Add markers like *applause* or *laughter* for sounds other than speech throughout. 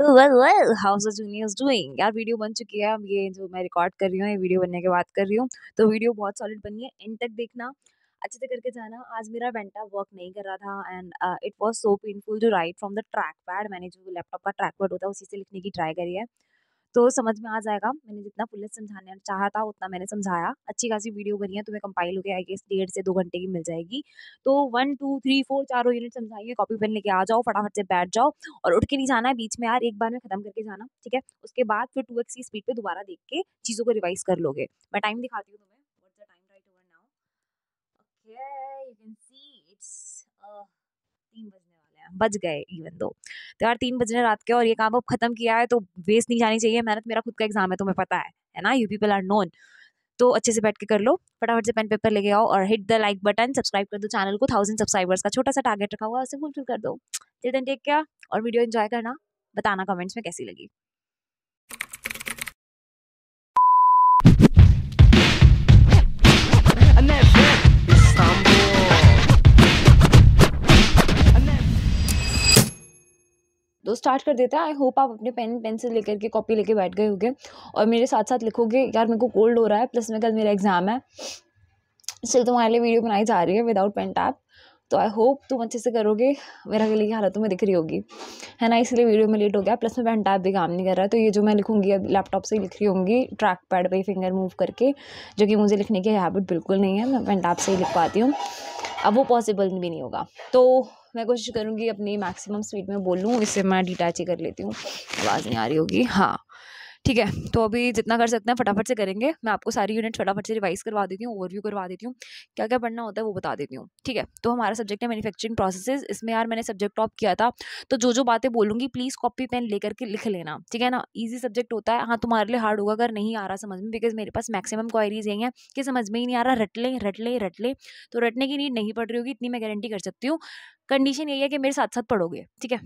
Well well how the juniors doing यार video बन चुकी है अब ये जो मैं रिकॉर्ड कर रही हूँ ये वीडियो बनने के बाद कर रही हूँ तो वीडियो बहुत सॉलिड बनी है एंड तक देखना अच्छे से करके जाना आज मेरा वेंटा वर्क नहीं कर रहा था and it was so painful जो right from the trackpad मैंने जो लैपटॉप का ट्रैक पैड होता है उसी से लिखने की ट्राई करी है तो समझ में आ जाएगा मैंने जितना पुलिस समझाने चाहा था उतना मैंने समझाया अच्छी खासी वीडियो बनी है तुम्हें कंपाइल होकर आई गेस डेढ़ से दो घंटे की मिल जाएगी तो वन टू थ्री फोर चारों यूनिट समझाइए कॉपी पेन लेके आ जाओ फटाफट से बैठ जाओ और उठ के नहीं जाना है बीच में यार एक बार में खत्म करके जाना ठीक है उसके बाद फिर टू की स्पीड पर दोबारा देख के चीज़ों को रिवाइज कर लोगे मैं टाइम दिखाती हूँ तुम्हें uh, तीन बजने बच गए इवन दो तो यार तीन बज रहे रात के और ये काम अब खत्म किया है तो वेस्ट नहीं जानी चाहिए मेहनत मेरा खुद का एग्जाम है तुम्हें पता है है ना यू पीपल आर नोन तो अच्छे से बैठ के कर लो फटाफट से पेन पेपर लेके आओ और hit the like button subscribe कर दो चैनल को थाउजेंड सब्सक्राइबर्स का छोटा सा टारगेट रखा हुआ उसे फुलफिल कर दो टेक क्या और वीडियो एंजॉय करना बताना कमेंट्स में कैसी लगी तो स्टार्ट कर देते हैं आई होप आप अपने पेन पेंसिल लेकर के कॉपी लेके बैठ गए होगे और मेरे साथ साथ लिखोगे यार मेरे को कोल्ड हो रहा है प्लस मेरे कल मेरा एग्ज़ाम है इसलिए तुम्हारे लिए वीडियो बनाई जा रही है विदाउट पेन टैप तो आई होप तुम अच्छे से करोगे मेरा गले की हालत में दिख रही होगी है ना इसलिए वीडियो में लेट हो गया प्लस मैं पेन टैप भी काम नहीं कर रहा तो ये जो मैं लिखूंगी अब लैपटॉप से ही लिख रही होंगी ट्रैक पैड पर फिंगर मूव करके जो कि मुझे लिखने की हैबिट बिल्कुल नहीं है मैं पेन टैप से ही लिख पाती हूँ अब वो पॉसिबल भी नहीं होगा तो मैं कोशिश करूँगी अपनी मैक्सिमम स्पीड में बोलूँ इससे मैं डिटैच ही कर लेती हूँ आवाज़ नहीं आ रही होगी हाँ ठीक है तो अभी जितना कर सकते हैं फटाफट से करेंगे मैं आपको सारी यूनिट फटाफट से रिवाइज करवा देती हूँ ओवरव्यू करवा देती हूँ क्या क्या पढ़ना होता है वो बता देती हूँ ठीक है तो हमारा सब्जेक्ट है मैनुफैक्चरिंग प्रोसेसेस इसमें यार मैंने सब्जेक्ट टॉप किया था तो जो जो बातें बोलूँगी प्लीज़ कॉपी पेन ले करके लिख लेना ठीक है ना ईजी सब्जेक्ट होता है हाँ तुम्हारे लिए हार्ड होगा अगर नहीं आ रहा समझ में बिकॉज मेरे पास मैक्सिमम क्वारीज़ यही हैं कि समझ में ही नहीं आ रहा रट लें रट लें रट लें तो रटने की नीड नहीं पड़ रही होगी इतनी मैं गारंटी कर सकती हूँ कंडीशन यही है कि मेरे साथ साथ पढ़ोगे ठीक है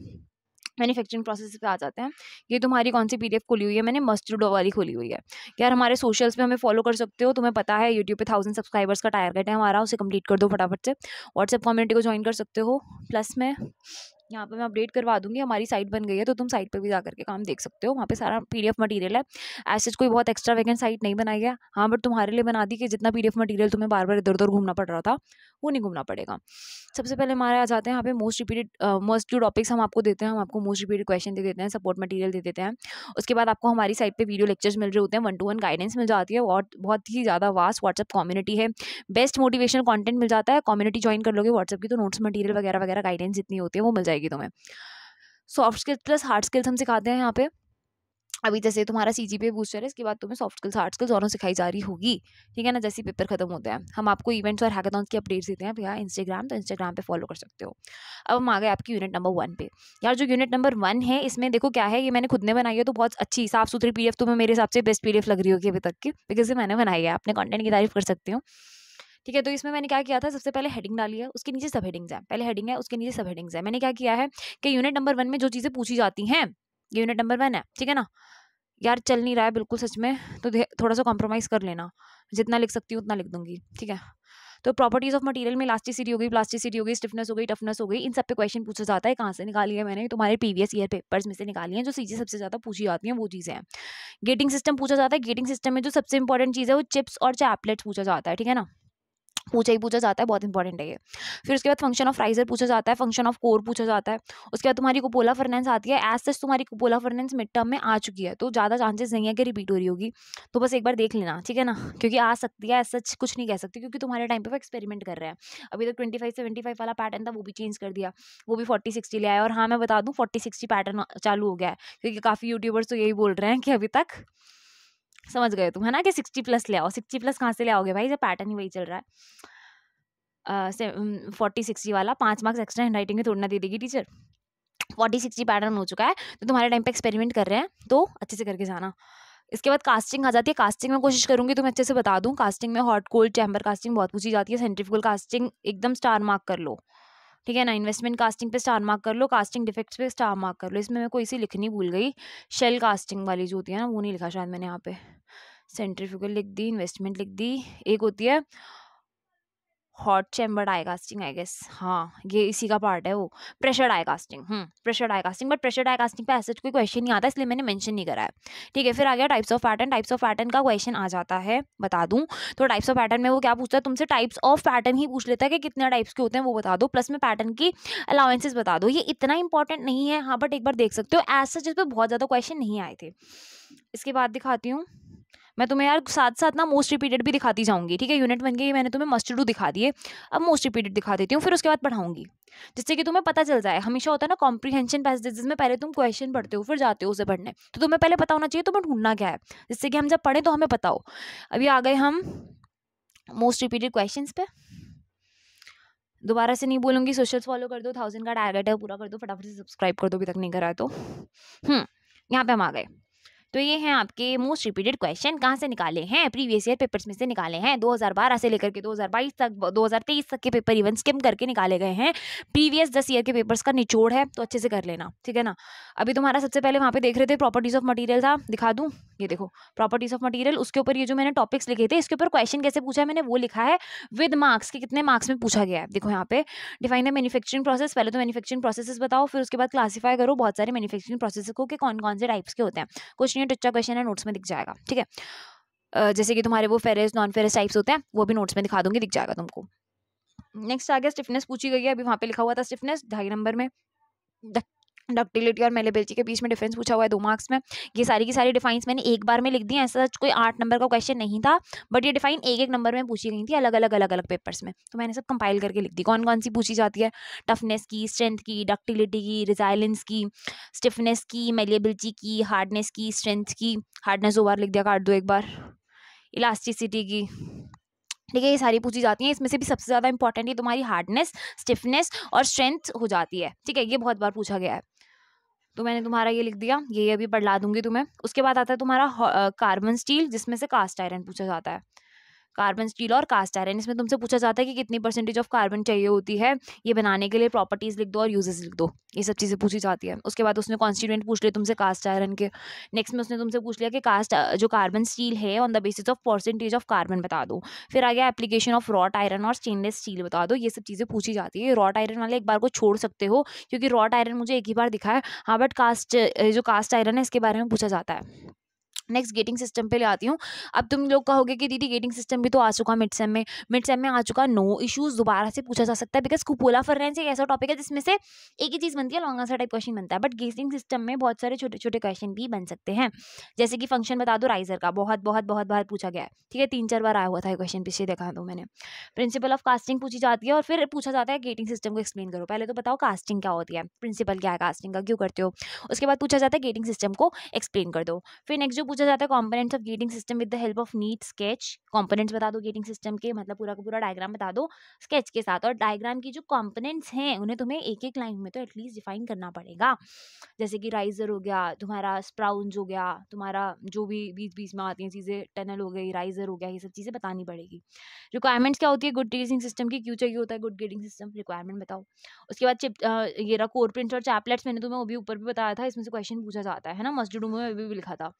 मैन्युफैक्चरिंग प्रोसेस पे आ जाते हैं ये तुम्हारी कौन सी पीडीएफ खुली हुई है मैंने डो वाली खोली हुई है यार हमारे सोशल्स पे हमें फॉलो कर सकते हो तुम्हें पता है यूट्यूब पे थाउजेंड सब्सक्राइबर्स का टारगेट है हमारा उसे कंप्लीट कर दो फटाफट से व्हाट्सएप कम्युनिटी को ज्वाइन कर सकते हो प्लस में यहाँ पर मैं अपडेट करवा दूँगी हमारी साइट बन गई है तो तुम साइट पर भी जा करके काम देख सकते हो वहाँ पर सारा पी मटेरियल है ऐसे तो कोई बहुत एक्स्ट्रा वैकेंट साइट नहीं बनाई गया हाँ बट तुम्हारे लिए बना दी कि जितना पी मटेरियल तुम्हें बार बार इधर उधर घूमना पड़ रहा था वो नहीं घूमना पड़ेगा सबसे पहले हमारे आ जाते हैं यहाँ पे मोस्ट रिपीटेड मोस्ट जो टॉपिक्स हम आपको देते हैं हम आपको मोस्ट रिपीटेड क्वेश्चन दे देते हैं सपोर्ट मटेरियल दे देते हैं उसके बाद आपको हमारी साइट पे वीडियो लेक्चर्स मिल रहे होते हैं वन टू वन गाइडेंस मिल जाती है और बहुत ही ज़्यादा वास्ट व्हाट्सअप कम्युनिटी है बेस्ट मोटिवेशन कॉन्टेंट मिल जाता है कम्युनिटी ज्वाइन कर लोगे व्हाट्सअप की तो नोट्स मटीरियल वगैरह वगैरह गाइडेंस जितनी होती है वो मिल जाएगी जाएगी तुम्हें soft skills plus hard skills हम सिखाते हैं यहाँ पे अभी जैसे तुम्हारा सी जी पे बूस्टर है इसके बाद तुम्हें सॉफ्ट स्किल्स हार्ड स्किल्स दोनों सिखाई जा रही होगी ठीक है ना जैसे पेपर खत्म होते हैं हम आपको इवेंट्स और हैकाथॉन की अपडेट्स देते हैं भैया इंस्टाग्राम तो इंस्टाग्राम पे फॉलो कर सकते हो अब हम आ गए आपकी यूनिट नंबर वन पे यार जो यूनिट नंबर वन है इसमें देखो क्या है ये मैंने खुद ने बनाई है तो बहुत अच्छी साफ सुथरी पी तुम्हें मेरे हिसाब से बेस्ट पी लग रही होगी अभी तक की बिकॉज मैंने बनाई है अपने कॉन्टेंट की तारीफ कर सकती हूँ ठीक है तो इसमें मैंने क्या किया था सबसे पहले हेडिंग डाली है उसके नीचे सब हेडिंग्स हैं पहले हेडिंग है उसके नीचे सब हेडिंग्स है मैंने क्या किया है कि यूनिट नंबर वन में जो चीज़ें पूछी जाती हैं ये यूनिट नंबर वन है ठीक है ना यार चल नहीं रहा है बिल्कुल सच में तो थोड़ा सा कॉम्प्रोमाइज़ कर लेना जितना लिख सकती हूँ उतना लिख दूंगी ठीक है तो प्रॉपर्टीज ऑफ मटेरियल में इलास्टिसिटी हो गई प्लास्टिसिटी हो गई स्टिफनेस हो गई टफनेस हो गई इन सब पे क्वेश्चन पूछा जाता है कहाँ से निकाली है मैंने तुम्हारे प्रीवियस ईयर पेपर्स में से निकाली हैं जो चीज़ें सबसे ज़्यादा पूछी जाती हैं वो चीज़ें हैं गेटिंग सिस्टम पूछा जाता है गेटिंग सिस्टम में जो सबसे इंपॉर्टेंट चीज़ है वो चिप्स और चैपलेट्स पूछा जाता है ठीक है ना पूछा ही पूछा जाता है बहुत इंपॉर्टेंट है ये फिर उसके बाद फंक्शन ऑफ राइजर पूछा जाता है फंक्शन ऑफ कोर पूछा जाता है उसके बाद तुम्हारी कोपोला फर्नेंस आती है एज सच तुम्हारी कोपोला फर्नेंस मिड टर्म में आ चुकी है तो ज़्यादा चांसेस नहीं है कि रिपीट हो रही होगी तो बस एक बार देख लेना ठीक है ना क्योंकि आ सकती है एज सच कुछ नहीं कह सकती क्योंकि तुम्हारे टाइम पर वो एक्सपेरिमेंट कर रहे हैं अभी तक ट्वेंटी फाइव सेवेंटी फाइव वाला पैटर्न था वो भी चेंज कर दिया वो भी फोर्टी सिक्सटी ले आया और हाँ मैं बता दूँ फोर्टी सिक्सटी पैटर्न चालू हो गया है क्योंकि काफ़ी यूट्यूबर्स तो यही बोल रहे हैं कि अभी तक समझ गए तुम है ना कि सिक्सटी प्लस ले आओ सिक्सटी प्लस कहाँ से ले आओगे भाई जब पैटर्न ही वही चल रहा है फोर्टी सिक्सटी वाला पाँच मार्क्स एक्स्ट्रा हैंड राइटिंग में ना दे देगी टीचर फोर्टी सिक्सटी पैटर्न हो चुका है तो तुम्हारे टाइम पे एक्सपेरिमेंट कर रहे हैं तो अच्छे से करके जाना इसके बाद कास्टिंग आ जाती है कास्टिंग में कोशिश करूँगी तुम्हें अच्छे से बता दूँ कास्टिंग में हॉट कोल्ड चैम्बर कास्टिंग बहुत पूछी जाती है सेंट्रिफिकल कास्टिंग एकदम स्टार मार्क कर लो ठीक है ना इन्वेस्टमेंट कास्टिंग पे स्टार मार्क कर लो कास्टिंग डिफेक्ट्स पे स्टार मार्क कर लो इसमें मैं कोई सी लिखनी भूल गई शेल कास्टिंग वाली जो होती है ना वो नहीं लिखा शायद मैंने यहाँ पे सेंट्रीफ्यूगल लिख दी इन्वेस्टमेंट लिख दी एक होती है hot chamber die casting I guess हाँ ये इसी का पार्ट है वो प्रेशर आई casting pressure die casting but pressure die casting पे ऐसे तो कोई क्वेश्चन नहीं आता इसलिए मैंने मेंशन नहीं करा है ठीक है फिर आ गया types of pattern types of pattern का क्वेश्चन आ जाता है बता दूँ तो टाइप्स ऑफ पैटर्न में वो क्या पूछता है तुमसे टाइप्स ऑफ पैटर्न ही पूछ लेता है कि कितने टाइप्स के होते हैं वो बता दो प्लस में पैटर्न की अलाउंसेज बता दो ये इतना इंपॉर्टेंट नहीं है हाँ बट एक बार देख सकते हो ऐसा जिस पर बहुत ज़्यादा क्वेश्चन नहीं आए थे इसके बाद दिखाती हूँ मैं तुम्हें यार साथ साथ ना मोस्ट रिपीटेड भी दिखाती जाऊँगी ठीक है यूनिट वन के मैंने तुम्हें मस्ट डू दिखा दिए अब मोस्ट रिपीटेड दिखा देती हूँ फिर उसके बाद पढ़ाऊंगी जिससे कि तुम्हें पता चल जाए हमेशा होता है ना कॉम्प्रीहेंशन पैसेजेस में पहले तुम क्वेश्चन पढ़ते हो फिर जाते हो उसे पढ़ने तो तुम्हें पहले पता होना चाहिए तुम्हें ढूंढना क्या है जिससे कि हम जब पढ़ें तो हमें पता हो अभी आ गए हम मोस्ट रिपीटेड क्वेश्चन पे दोबारा से नहीं बोलूंगी सोशल फॉलो कर दो थाउजेंड का टारगेट है पूरा कर दो फटाफट से सब्सक्राइब कर दो अभी तक नहीं करा तो हम्म, यहाँ पे हम आ गए तो ये हैं आपके मोस्ट रिपीटेड क्वेश्चन कहाँ से निकाले हैं प्रीवियस ईयर पेपर्स में से निकाले हैं 2012 से लेकर के 2022 तक 2023 तक के पेपर इवन स्किम करके निकाले गए हैं प्रीवियस दस ईयर के पेपर्स का निचोड़ है तो अच्छे से कर लेना ठीक है ना अभी तुम्हारा सबसे पहले वहाँ पे देख रहे थे प्रॉपर्टीज ऑफ मटीरियल था दिखा दूँ ये देखो प्रॉपर्टीज ऑफ मटीरियल उसके ऊपर ये जो मैंने टॉपिक्स लिखे थे इसके ऊपर क्वेश्चन कैसे पूछा है मैंने वो लिखा है विद मार्क्स के कितने मार्क्स में पूछा गया है देखो यहाँ पे डिफाइन द मैन्युफैक्चरिंग प्रोसेस पहले तो मैन्युफैक्चरिंग प्रोसेस बताओ फिर उसके बाद क्लासीफाई करो बहुत सारे मैन्युफैक्चरिंग प्रोसेस को कि कौन कौन से टाइप्स के होते हैं कुछ क्वेश्चन है तो क्वेश्चन है नोट्स में दिख जाएगा ठीक है जैसे कि तुम्हारे वो फेरेस नॉन फेरेस टाइप्स होते हैं वो भी नोट्स में दिखा दूंगी दिख जाएगा तुमको नेक्स्ट आ गया स्टिफनेस पूछी गई है अभी वहाँ पे लिखा हुआ था स्टिफनेस ढाई नंबर में डक्टिलिटी और मेलेबिलिटी के बीच में डिफरेंस पूछा हुआ है दो मार्क्स में ये सारी की सारी डिफाइंस मैंने एक बार में लिख दी ऐसा सच कोई आठ नंबर का क्वेश्चन नहीं था बट ये डिफाइन एक एक नंबर में पूछी गई थी अलग अलग अलग अलग पेपर्स में तो मैंने सब कंपाइल करके लिख दी कौन कौन सी पूछी जाती है टफनेस की स्ट्रेंथ की डक्टिलिटी की रिजाइलेंस की स्टिफनेस की मेलेबिलिटी की हार्डनेस की स्ट्रेंथ की हार्डनेस दो बार लिख दिया काट दो एक बार इलास्टिसिटी की ठीक है ये सारी पूछी जाती हैं इसमें से भी सबसे ज़्यादा इंपॉर्टेंट है तुम्हारी हार्डनेस स्टिफनेस और स्ट्रेंथ हो जाती है ठीक है ये बहुत बार पूछा गया है तो मैंने तुम्हारा ये लिख दिया ये अभी पढ़ला दूंगी तुम्हें उसके बाद आता है तुम्हारा कार्बन स्टील जिसमें से कास्ट आयरन पूछा जाता है कार्बन स्टील और कास्ट आयरन इसमें तुमसे पूछा जाता है कि कितनी परसेंटेज ऑफ कार्बन चाहिए होती है ये बनाने के लिए प्रॉपर्टीज़ लिख दो और यूजेस लिख दो ये सब चीज़ें पूछी जाती है उसके बाद उसने कॉन्स्टिट्यूंट पूछ लिया तुमसे कास्ट आयरन के नेक्स्ट में उसने तुमसे पूछ लिया कि कास्ट जो कार्बन स्टील है on the basis of percentage of carbon बता दो फिर आ गया एप्लीकेशन ऑफ रॉट आयरन और स्टेनलेस स्टील बता दो ये सब चीज़ें पूछी जाती है रॉट आयरन वाले एक बार को छोड़ सकते हो क्योंकि रॉट आयरन मुझे एक ही बार दिखा है हाँ बट कास्ट जो कास्ट आयरन है इसके बारे में पूछा जाता है नेक्स्ट गेटिंग सिस्टम पे ले आती हूँ अब तुम लोग कहोगे कि दीदी गेटिंग सिस्टम भी तो आ चुका मिड सेम में मिड सेम में आ चुका नो इश्यूज दोबारा से पूछा जा सकता है बिकॉज कुपोला फर्रेंस एक ऐसा टॉपिक है जिसमें से एक ही चीज़ बनती है लॉन्ग आंसर टाइप क्वेश्चन बनता है बट गेटिंग सिस्टम में बहुत सारे छोटे छोटे क्वेश्चन भी बन सकते हैं जैसे कि फंक्शन बता दो राइजर का बहुत बहुत बहुत बार पूछा गया है ठीक है तीन चार बार आया हुआ था क्वेश्चन पीछे देखा तो मैंने प्रिंसिपल ऑफ कास्टिंग पूछी जाती है और फिर पूछा जाता है गेटिंग सिस्टम को एक्सप्लेन करो पहले तो बताओ कास्टिंग क्या होती है प्रिंसिपल क्या है कास्टिंग का क्यों करते हो उसके बाद पूछा जाता है गेटिंग सिस्टम को एक्सप्लेन कर दो फिर नेक्स्ट जो पूछा जाता है components of gating system with the help of neat sketch components बता दो गेटिंग सिस्टम के मतलब पूरा का पूरा डायग्राम बता दो स्केच के साथ और डायग्राम की जो कॉम्पोनेंट्स हैं उन्हें तुम्हें एक एक लाइन में तो एटलीस्ट डिफाइन करना पड़ेगा जैसे कि राइजर हो गया तुम्हारा स्प्राउंज हो गया तुम्हारा जो भी बीच बीच में आती हैं चीज़ें टनल हो गई राइजर हो गया ये सब चीज़ें बतानी पड़ेगी रिक्वायरमेंट्स क्या होती है गुड गेटिंग सिस्टम की क्यों चाहिए होता है गुड गेटिंग सिस्टम रिक्वायरमेंट बताओ उसके बाद चिप ये रहा कोर प्रिंट और चैपलेट्स मैंने तुम्हें वो भी ऊपर भी बताया था इसमें से क्वेश्चन पूछा जाता है ना मस्ट में भी लिखा था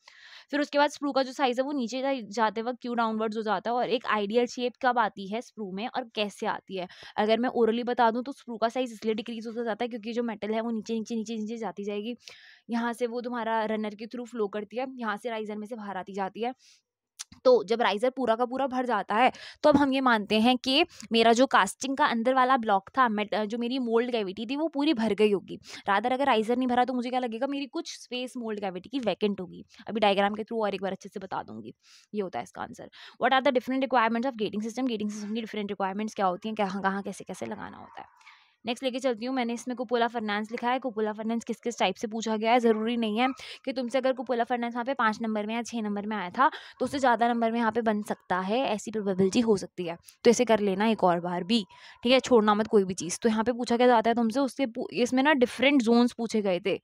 फिर उसके बाद स्प्रू का जो साइज है वो नीचे जाते वक्त क्यों डाउनवर्ड हो जाता है और एक आइडियल शेप कब आती है स्प्रू में और कैसे आती है अगर मैं ओरली बता दूँ तो स्प्रू का साइज इसलिए डिक्रीज होता जाता है क्योंकि जो मेटल है वो नीचे नीचे नीचे नीचे जाती जाएगी यहाँ से वो तुम्हारा रनर के थ्रू फ्लो करती है यहाँ से राइजर में से बाहर आती जाती है तो जब राइज़र पूरा का पूरा भर जाता है तो अब हम ये मानते हैं कि मेरा जो कास्टिंग का अंदर वाला ब्लॉक था जो मेरी मोल्ड कैविटी थी वो पूरी भर गई होगी रादर अगर राइज़र नहीं भरा तो मुझे क्या लगेगा मेरी कुछ स्पेस मोल्ड कैविटी की वैकेंट होगी अभी डायग्राम के थ्रू और एक बार अच्छे से बता दूंगी ये होता है इसका answer what are the different requirements of gating system gating system की डिफरेंट रिक्वायरमेंट्स क्या होती हैं कहाँ कहाँ कैसे कैसे लगाना होता है नेक्स्ट लेके चलती हूँ मैंने इसमें कुपोला फाइनेंस लिखा है कुपोला फाइनेंस किस किस टाइप से पूछा गया है ज़रूरी नहीं है कि तुमसे अगर कुपोला फाइनेंस यहाँ पे पाँच नंबर में या छः नंबर में आया था तो उससे ज़्यादा नंबर में यहाँ पे बन सकता है ऐसी प्रोबेबिलिटी हो सकती है तो ऐसे कर लेना एक और बार भी ठीक है छोड़ना मत कोई भी चीज़ तो यहाँ पे पूछा गया जाता है तुमसे उसके इसमें ना डिफरेंट जोन्स पूछे गए थे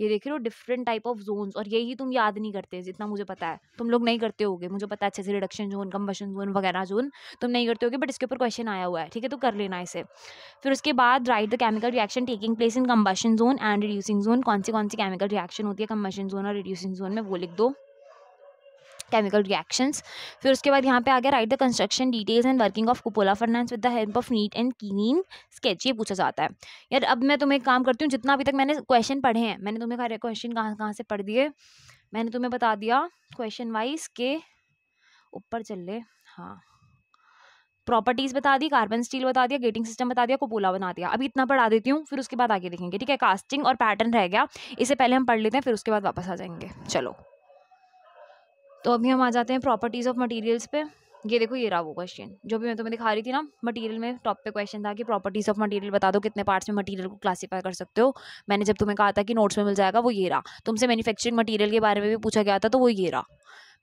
ये देख रहे हो डिफरेंट टाइप ऑफ जोन्स और यही तुम याद नहीं करते जितना मुझे पता है तुम लोग नहीं करते होगे मुझे पता अच्छे से रिडक्शन जोन कम्बशन जोन वगैरह जोन तुम नहीं करते होगे बट इसके ऊपर क्वेश्चन आया हुआ है ठीक है तो कर लेना इसे फिर उसके बाद write the chemical reaction taking place in combustion zone and reducing zone कौन सी कौन सी केमिकल रिएक्शन होती है कम्बशन जोन और रिड्यूसिंग जोन में वो लिख दो केमिकल रिएक्शंस फिर उसके बाद यहाँ पे आ गया write the construction details and working of cupola furnace with the help of neat and clean sketch ये पूछा जाता है यार अब मैं तुम्हें काम करती हूँ जितना अभी तक मैंने क्वेश्चन पढ़े हैं मैंने तुम्हें खरे क्वेश्चन कहाँ कहाँ से पढ़ दिए मैंने तुम्हें बता दिया क्वेश्चन वाइज के ऊपर चल ले हाँ प्रॉपर्टीज़ बता दी कार्बन स्टील बता दिया गेटिंग सिस्टम बता दिया कोपोला बना दिया अभी इतना पढ़ा देती हूँ फिर उसके बाद आगे देखेंगे ठीक है कास्टिंग और पैटर्न रह गया इसे पहले हम पढ़ लेते हैं फिर उसके बाद वापस आ जाएंगे चलो तो अभी हम आ जाते हैं प्रॉपर्टीज़ ऑफ मटेरियल्स पे ये देखो ये रहा वो क्वेश्चन जो भी मैं तुम्हें दिखा रही थी ना मटेरियल में टॉप पे क्वेश्चन था कि प्रॉपर्टीज़ ऑफ मटेरियल बता दो कितने पार्ट्स में मटेरियल को क्लासीफाई कर सकते हो मैंने जब तुम्हें कहा था कि नोट्स में मिल जाएगा वो ये रहा तुमसे मैन्युफैक्चरिंग मटेरियल के बारे में भी पूछा गया था तो वो ये रहा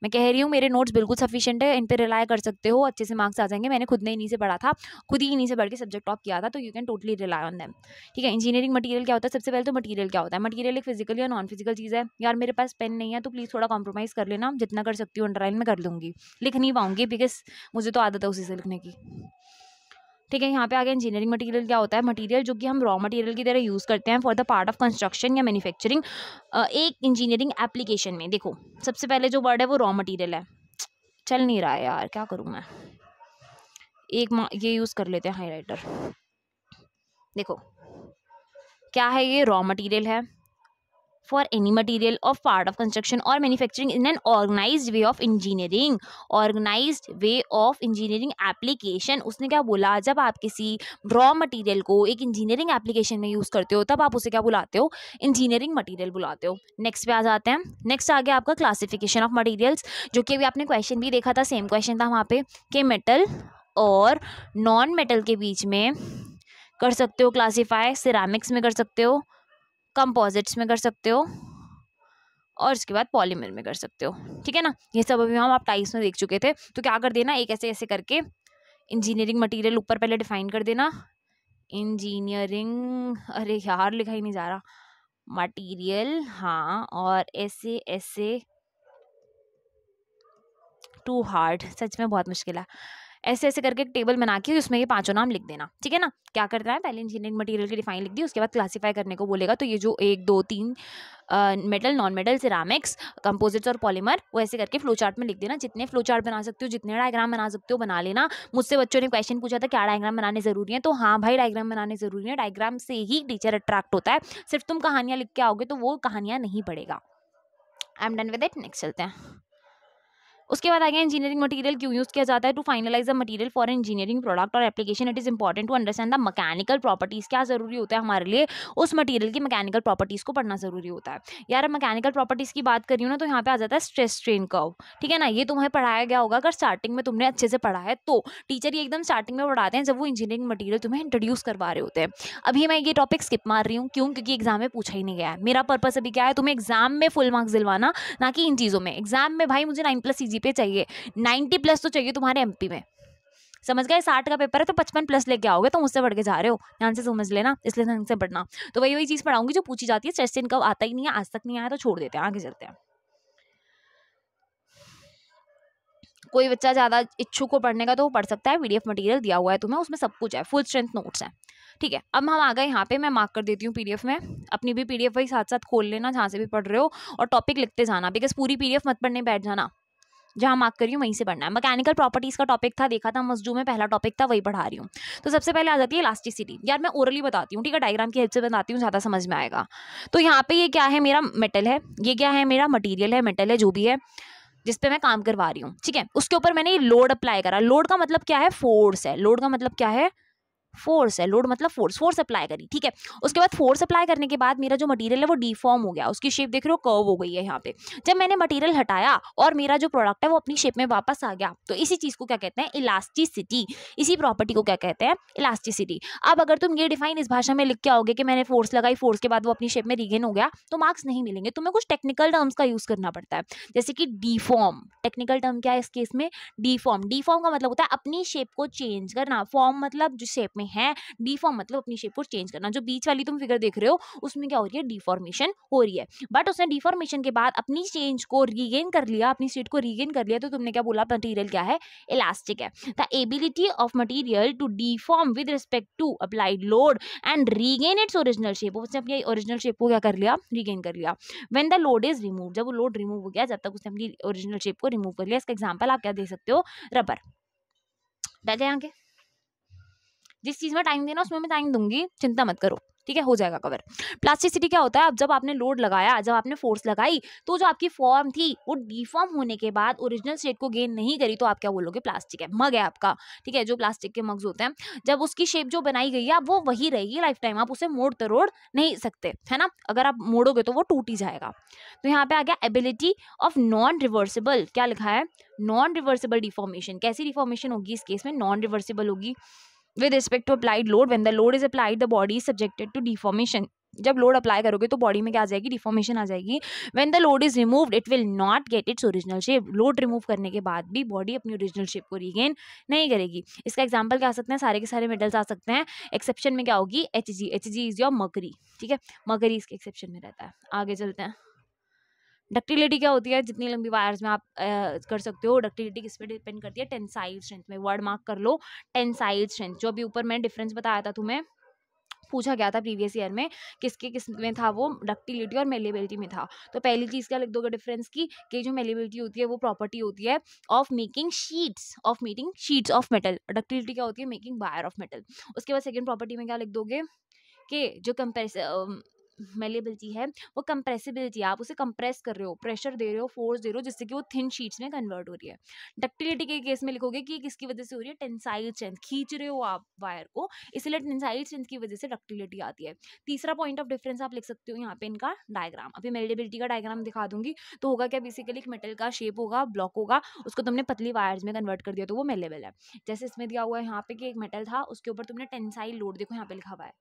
मैं कह रही हूँ मेरे नोट्स बिल्कुल सफिशियंट है इन पर रिलाई कर सकते हो अच्छे से मार्क्स आ जाएंगे मैंने खुद ने इन्हीं से पढ़ा था खुद ही इन्हीं से पढ़ के सब्जेक्ट टॉप किया था तो you can totally rely on them ठीक है इंजीनियरिंग मटीरियल क्या होता है सबसे पहले तो मटीरियल क्या होता है मटीरियल एक फिजिकल या नॉन फिजिकल चीज़ है यार मेरे पास पेन नहीं है तो प्लीज़ थोड़ा कॉम्प्रोमाइज कर लेना जितना कर सकती हूँ अंडरलाइन में कर लूँगी लिख नहीं पाऊँगी बिकॉज मुझे तो आदत है उसी से लिखने की ठीक है यहाँ पे आगे इंजीनियरिंग मटीरियल क्या होता है मटीरियल जो कि हम रॉ मटीरियल की तरह यूज़ करते हैं for the part of construction या मैन्युफैक्चरिंग एक इंजीनियरिंग एप्लीकेशन में देखो सबसे पहले जो वर्ड है वो रॉ मटीरियल है चल नहीं रहा है यार क्या करूँ मैं एक ये यूज़ कर लेते हैं हाई देखो क्या है ये रॉ मटीरियल है for any material of part of construction और manufacturing in an organized way of engineering organized way of engineering application उसने क्या बोला जब आप किसी रॉ मटीरियल को एक इंजीनियरिंग एप्लीकेशन में यूज़ करते हो तब आप उसे क्या बुलाते हो इंजीनियरिंग मटीरियल बुलाते हो नेक्स्ट पे आ जाते हैं नेक्स्ट आ गया आपका क्लासिफिकेशन ऑफ मटीरियल्स जो कि अभी आपने क्वेश्चन भी देखा था सेम क्वेश्चन था वहाँ पे कि मेटल और नॉन मेटल के बीच में कर सकते हो क्लासीफाई सिरामिक्स में कर सकते हो कंपोजिट्स में कर सकते हो और इसके बाद पॉलीमर में कर सकते हो ठीक है ना ये सब अभी हम आप टाइप्स में देख चुके थे तो क्या कर देना एक ऐसे ऐसे करके इंजीनियरिंग मटेरियल ऊपर पहले डिफाइन कर देना इंजीनियरिंग अरे यार लिखा ही नहीं जा रहा मटेरियल हाँ और ऐसे ऐसे टू हार्ड सच में बहुत मुश्किल है ऐसे ऐसे करके एक टेबल बना के उसमें ये पाँचों नाम लिख देना ठीक है ना क्या करना है पहले इंजीनियरिंग मटेरियल की डिफाइन लिख दी उसके बाद क्लासीफाई करने को बोलेगा तो ये जो एक दो तीन metal non metal ceramics composites और पॉलीमर वो ऐसे करके फ्लो चार्ट में लिख देना जितने फ्लो चार्ट बना सकते हो जितने डायग्राम बना सकते हो बना लेना मुझसे बच्चों ने क्वेश्चन पूछा था क्या डायग्राम बनाने ज़रूरी है तो हाँ भाई डायग्राम बनाने ज़रूरी है डायग्राम से ही टीचर अट्रैक्ट होता है सिर्फ तुम कहानियाँ लिख के आओगे तो वो कहानियाँ नहीं पढ़ेगा I am done with it next चलते हैं उसके बाद आ गया इंजीनियरिंग मटीरियल क्यों यूज़ किया जाता है to finalize the material for engineering product और application it is important to understand the mechanical properties क्या ज़रूरी होता है हमारे लिए उस मटीरियल की मैकेनिकल प्रॉपर्टीज़ को पढ़ना ज़रूरी होता है यार मैकेनिकल प्रॉपर्टीज़ की बात करी ना तो यहाँ पे आ जाता है स्ट्रेस स्ट्रेन कर्व ठीक है ना ये तुम्हें पढ़ाया गया होगा अगर स्टार्टिंग में तुमने अच्छे से पढ़ा है तो टीचर ये एकदम स्टार्टिंग में पढ़ाते हैं जब वो इंजीनियरिंग मटीरियल तुम्हें इंट्रोड्यूस करवा रहे होते हैं अभी मैं ये टॉपिक स्किप मार रही हूँ क्यों क्योंकि एग्जाम में पूछा ही नहीं गया है मेरा पर्पस अभी क्या है तुम्हें एग्जाम में फुल मार्क्स दिलवाना ना कि इन चीज़ों में एग्जाम में भाई मुझे नाइन प्लस सी पे चाहिए नाइन्टी प्लस तो चाहिए तुम्हारे एम में समझ गए साठ का पेपर है तो पचपन प्लस लेके आओगे तो उससे बढ़ के जा रहे हो ध्यान से समझ लेना इसलिए ढंग से पढ़ना तो वही वही चीज़ पढ़ाऊंगी जो पूछी जाती है चेस्ट इनका आता ही नहीं है आज तक नहीं आया तो छोड़ देते हैं आगे चलते हैं कोई बच्चा ज़्यादा इच्छुक को पढ़ने का तो वो पढ़ सकता है पीडीएफ मटेरियल दिया हुआ है तुम्हें उसमें सब कुछ है फुल स्ट्रेंथ नोट्स है ठीक है अब हम आ गए यहाँ पे मैं मार्क कर देती हूँ पीडीएफ में अपनी भी पीडीएफ वही साथ साथ खोल लेना जहाँ से भी पढ़ रहे हो और टॉपिक लिखते जाना बिकॉज पूरी पीडीएफ मत पढ़ने बैठ जाना जहाँ मार्क करी हूँ वहीं से पढ़ना है मैकेनिकल प्रॉपर्टीज़ का टॉपिक था देखा था मस्जू में पहला टॉपिक था वही पढ़ा रही हूँ तो सबसे पहले आ जाती है इलास्टिसिटी यार मैं ओरली बताती हूँ ठीक है डायग्राम की हेल्प से बताती हूँ ज़्यादा समझ में आएगा तो यहाँ पे ये क्या है मेरा मेटल है ये क्या है मेरा मटीरियल है मेटल है जो भी है जिस पे मैं काम करवा रही हूँ ठीक है उसके ऊपर मैंने ये लोड अप्लाई करा लोड का मतलब क्या है फोर्स है लोड का मतलब क्या है फोर्स है लोड मतलब फोर्स फोर्स अप्लाई करी ठीक है उसके बाद फोर्स अप्लाई करने के बाद मेरा जो मटीरियल है वो डिफॉर्म हो गया उसकी शेप देख रहे हो कर्व हो गई है यहाँ पे जब मैंने मटीरियल हटाया और मेरा जो प्रोडक्ट है वो अपनी शेप में वापस आ गया तो इसी चीज़ को क्या कहते हैं इलास्टिसिटी इसी प्रॉपर्टी को क्या कहते हैं इलास्टिसिटी अब अगर तुम ये डिफाइन इस भाषा में लिख के आओगे कि मैंने फोर्स लगाई फोर्स के बाद वो अपनी शेप में रिगेन हो गया तो मार्क्स नहीं मिलेंगे तुम्हें कुछ टेक्निकल टर्म्स का यूज़ करना पड़ता है जैसे कि डिफॉर्म टेक्निकल टर्म क्या है इस केस में डिफॉर्म डिफॉर्म का मतलब होता है अपनी शेप को चेंज करना फॉर्म मतलब जो शेप में में है डिफॉर्म मतलब अपनी शेप को चेंज करना जो बीच वाली तुम फिगर देख रहे हो उसमें क्या हो रही है डिफॉर्मेशन हो रही है बट उसने डिफॉर्मेशन के बाद अपनी चेंज को रिगेन कर लिया अपनी स्टेट को रिगेन कर लिया तो तुमने क्या बोला मटीरियल क्या है इलास्टिक है the ability of material to deform with respect to applied load and regain its original shape उसने अपनी ओरिजिनल शेप को क्या कर लिया रिगेन कर लिया when the load is remove जब वो लोड रिमूव हो गया जब तक उसने अपनी ओरिजिनल शेप को रिमूव कर लिया इसका एग्जाम्पल आप क्या दे सकते हो रबर डर गए आगे जिस चीज़ में टाइम देना उसमें मैं टाइम दूंगी चिंता मत करो ठीक है हो जाएगा कवर प्लास्टिसिटी क्या होता है अब जब आपने लोड लगाया जब आपने फोर्स लगाई तो जो आपकी फॉर्म थी वो डिफॉर्म होने के बाद ओरिजिनल स्टेट को गेन नहीं करी तो आप क्या बोलोगे प्लास्टिक है मग है आपका ठीक है जो प्लास्टिक के मग्स होते हैं जब उसकी शेप जो बनाई गई है वो वही रहेगी लाइफ टाइम आप उसे मोड़ तरोड़ नहीं सकते है ना अगर आप मोड़ोगे तो वो टूट ही जाएगा तो यहाँ पे आ गया एबिलिटी ऑफ नॉन रिवर्सिबल क्या लिखा है नॉन रिवर्सिबल डिफॉर्मेशन कैसी डिफॉर्मेशन होगी इस केस में नॉन रिवर्सिबल होगी with respect to applied load when the load is applied the body is subjected to deformation जब लोड अप्लाई करोगे तो बॉडी में क्या आ जाएगी डिफॉर्मेशन आ जाएगी when the load is removed it will not get its original shape load remove करने के बाद भी बॉडी अपनी ओरिजिनल शेप को रिगेन नहीं करेगी इसका एग्जाम्पल क्या आ सकते हैं सारे के सारे मेडल्स आ सकते हैं एक्सेप्शन में क्या होगी H G H G is your mercury ठीक है मकरी इसके एक्सेप्शन में रहता है आगे चलते हैं डक्टिलिटी क्या होती है जितनी लंबी वायर्स में आप आ, कर सकते हो डक्टिलिटी किस पे डिपेंड करती है टेंसाइल स्ट्रेंथ में वर्ड मार्क कर लो टेंसाइल स्ट्रेंथ जो अभी ऊपर मैंने डिफरेंस बताया था तुम्हें पूछा गया था प्रीवियस ईयर में किसके किस में था वो डक्टिलिटी और मेलेबिलिटी में था तो पहली चीज़ क्या लिख दोगे डिफरेंस की कि जो मेलेबिलिटी होती है वो प्रॉपर्टी होती है of making sheets of making sheets of metal ductility क्या होती है मेकिंग बायर ऑफ मेटल उसके बाद सेकेंड प्रॉपर्टी में क्या लिख दोगे कि जो कंपेरिस मेलेबिलिटी है वो कंप्रेसिबिलिटी है आप उसे कंप्रेस कर रहे हो प्रेशर दे रहे हो फोर्स दे रहे हो जिससे कि वो थिन शीट्स में कन्वर्ट हो रही है डक्टिलिटी के केस में लिखोगे कि किसकी वजह से हो रही है टेंसाइल स्ट्रेंथ खींच रहे हो आप वायर को इसलिए टेंसाइल स्ट्रेंथ की वजह से डक्टिलिटी आती है तीसरा पॉइंट ऑफ डिफरेंस आप लिख सकते हो यहाँ पे इनका डायग्राम अभी मेलेबिलिटी का डायग्राम दिखा दूंगी तो होगा क्या बेसिकली एक मेटल का शेप होगा ब्लॉक होगा उसको तुमने पतली वायर्स में कन्वर्ट कर दिया तो वो मेलेबल है जैसे इसमें दिया हुआ है यहाँ पे कि एक मेटल था उसके ऊपर तुमने टेंसाइल लोड देखो यहाँ पे लिखा हुआ है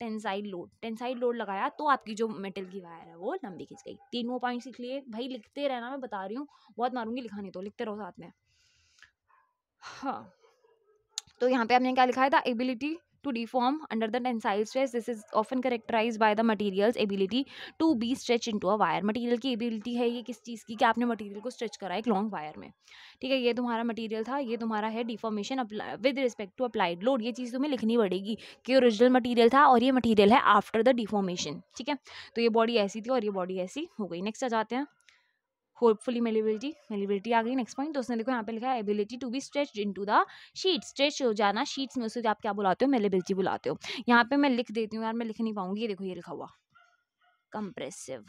टेंसाइल लोड टेंसाइल लोड लगाया तो आपकी जो मेटल की वायर है वो लंबी खींच गई तीनों पॉइंट्स लिख लिए भाई लिखते रहना मैं बता रही हूँ बहुत मारूंगी लिखाने तो लिखते रहो साथ में हाँ तो यहाँ पे आपने क्या लिखा था ability to to deform under the stress this is often characterize by the material ability to be stretch into a wire material की एबिलिटी है ये किस चीज़ की कि आपने मटीरियल को स्ट्रेच करा एक लॉन्ग वायर में ठीक है ये तुम्हारा मटीरियल था ये तुम्हारा है deformation with respect to applied load ये चीज़ तुम्हें लिखनी पड़ेगी कि ओरिजिनल मटीरियल था और ये मटीरियल है आफ्टर द डिफॉर्मेशन ठीक है तो ये बॉडी ऐसी थी और ये बॉडी ऐसी हो गई नेक्स्ट आ जाते हैं होपफुली मेलेबिलिटी मेलेबिलिटी आ गई नेक्स्ट पॉइंट तो उसने देखो यहाँ पे लिखा है ability to be stretch into the sheet stretch हो जाना शीट्स में उसे आप क्या बुलाते हो मेलेबिलिटी बुलाते हो यहाँ पे मैं लिख देती हूँ यार मैं लिख नहीं पाऊंगी ये देखो ये लिखा हुआ कंप्रेसिव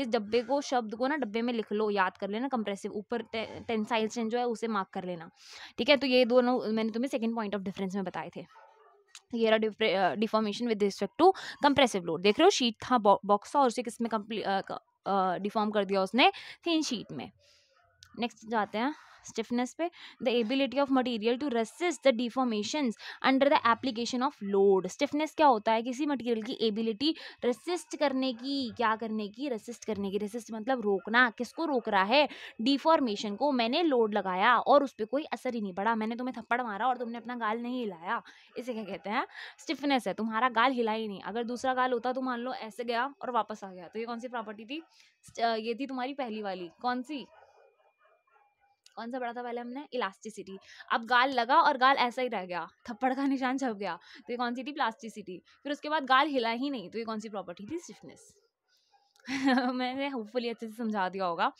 इस डब्बे को शब्द को ना डब्बे में लिख लो याद कर लेना कंप्रेसिव ऊपर टेंसाइल स्ट्रेंथ जो है उसे मार्क कर लेना ठीक है तो ये दोनों मैंने तुम्हें सेकेंड पॉइंट ऑफ डिफरेंस में बताए थे ये रहा deformation with respect to compressive load देख रहे हो शीट था बॉक्स था और उसे किसमें में uh, डिफॉर्म कर दिया उसने थीन शीट में नेक्स्ट जाते हैं स्टिफनेस पे the ability of material to resist the deformation under the application of load stiffness क्या होता है किसी मटीरियल की एबिलिटी रेसिस्ट करने की क्या करने की रेसिस्ट करने की रेसिस्ट मतलब रोकना किसको रोक रहा है डिफॉर्मेशन को मैंने लोड लगाया और उस पर कोई असर ही नहीं पड़ा मैंने तुम्हें थप्पड़ मारा और तुमने अपना गाल नहीं हिलाया इसे क्या कहते हैं स्टिफनेस है तुम्हारा गाल हिला ही नहीं अगर दूसरा गाल होता तो मान लो ऐसे गया और वापस आ गया तो ये कौन सी प्रॉपर्टी थी ये थी तुम्हारी पहली वाली कौन सी कौन सा पढ़ा था पहले हमने इलास्टिसिटी अब गाल लगा और गाल ऐसा ही रह गया थप्पड़ का निशान छप गया तो ये कौन सी थी प्लास्टिसिटी फिर उसके बाद गाल हिला ही नहीं तो ये कौन सी प्रॉपर्टी थी स्टिफनेस *laughs* मैंने होपफुली अच्छे से समझा दिया होगा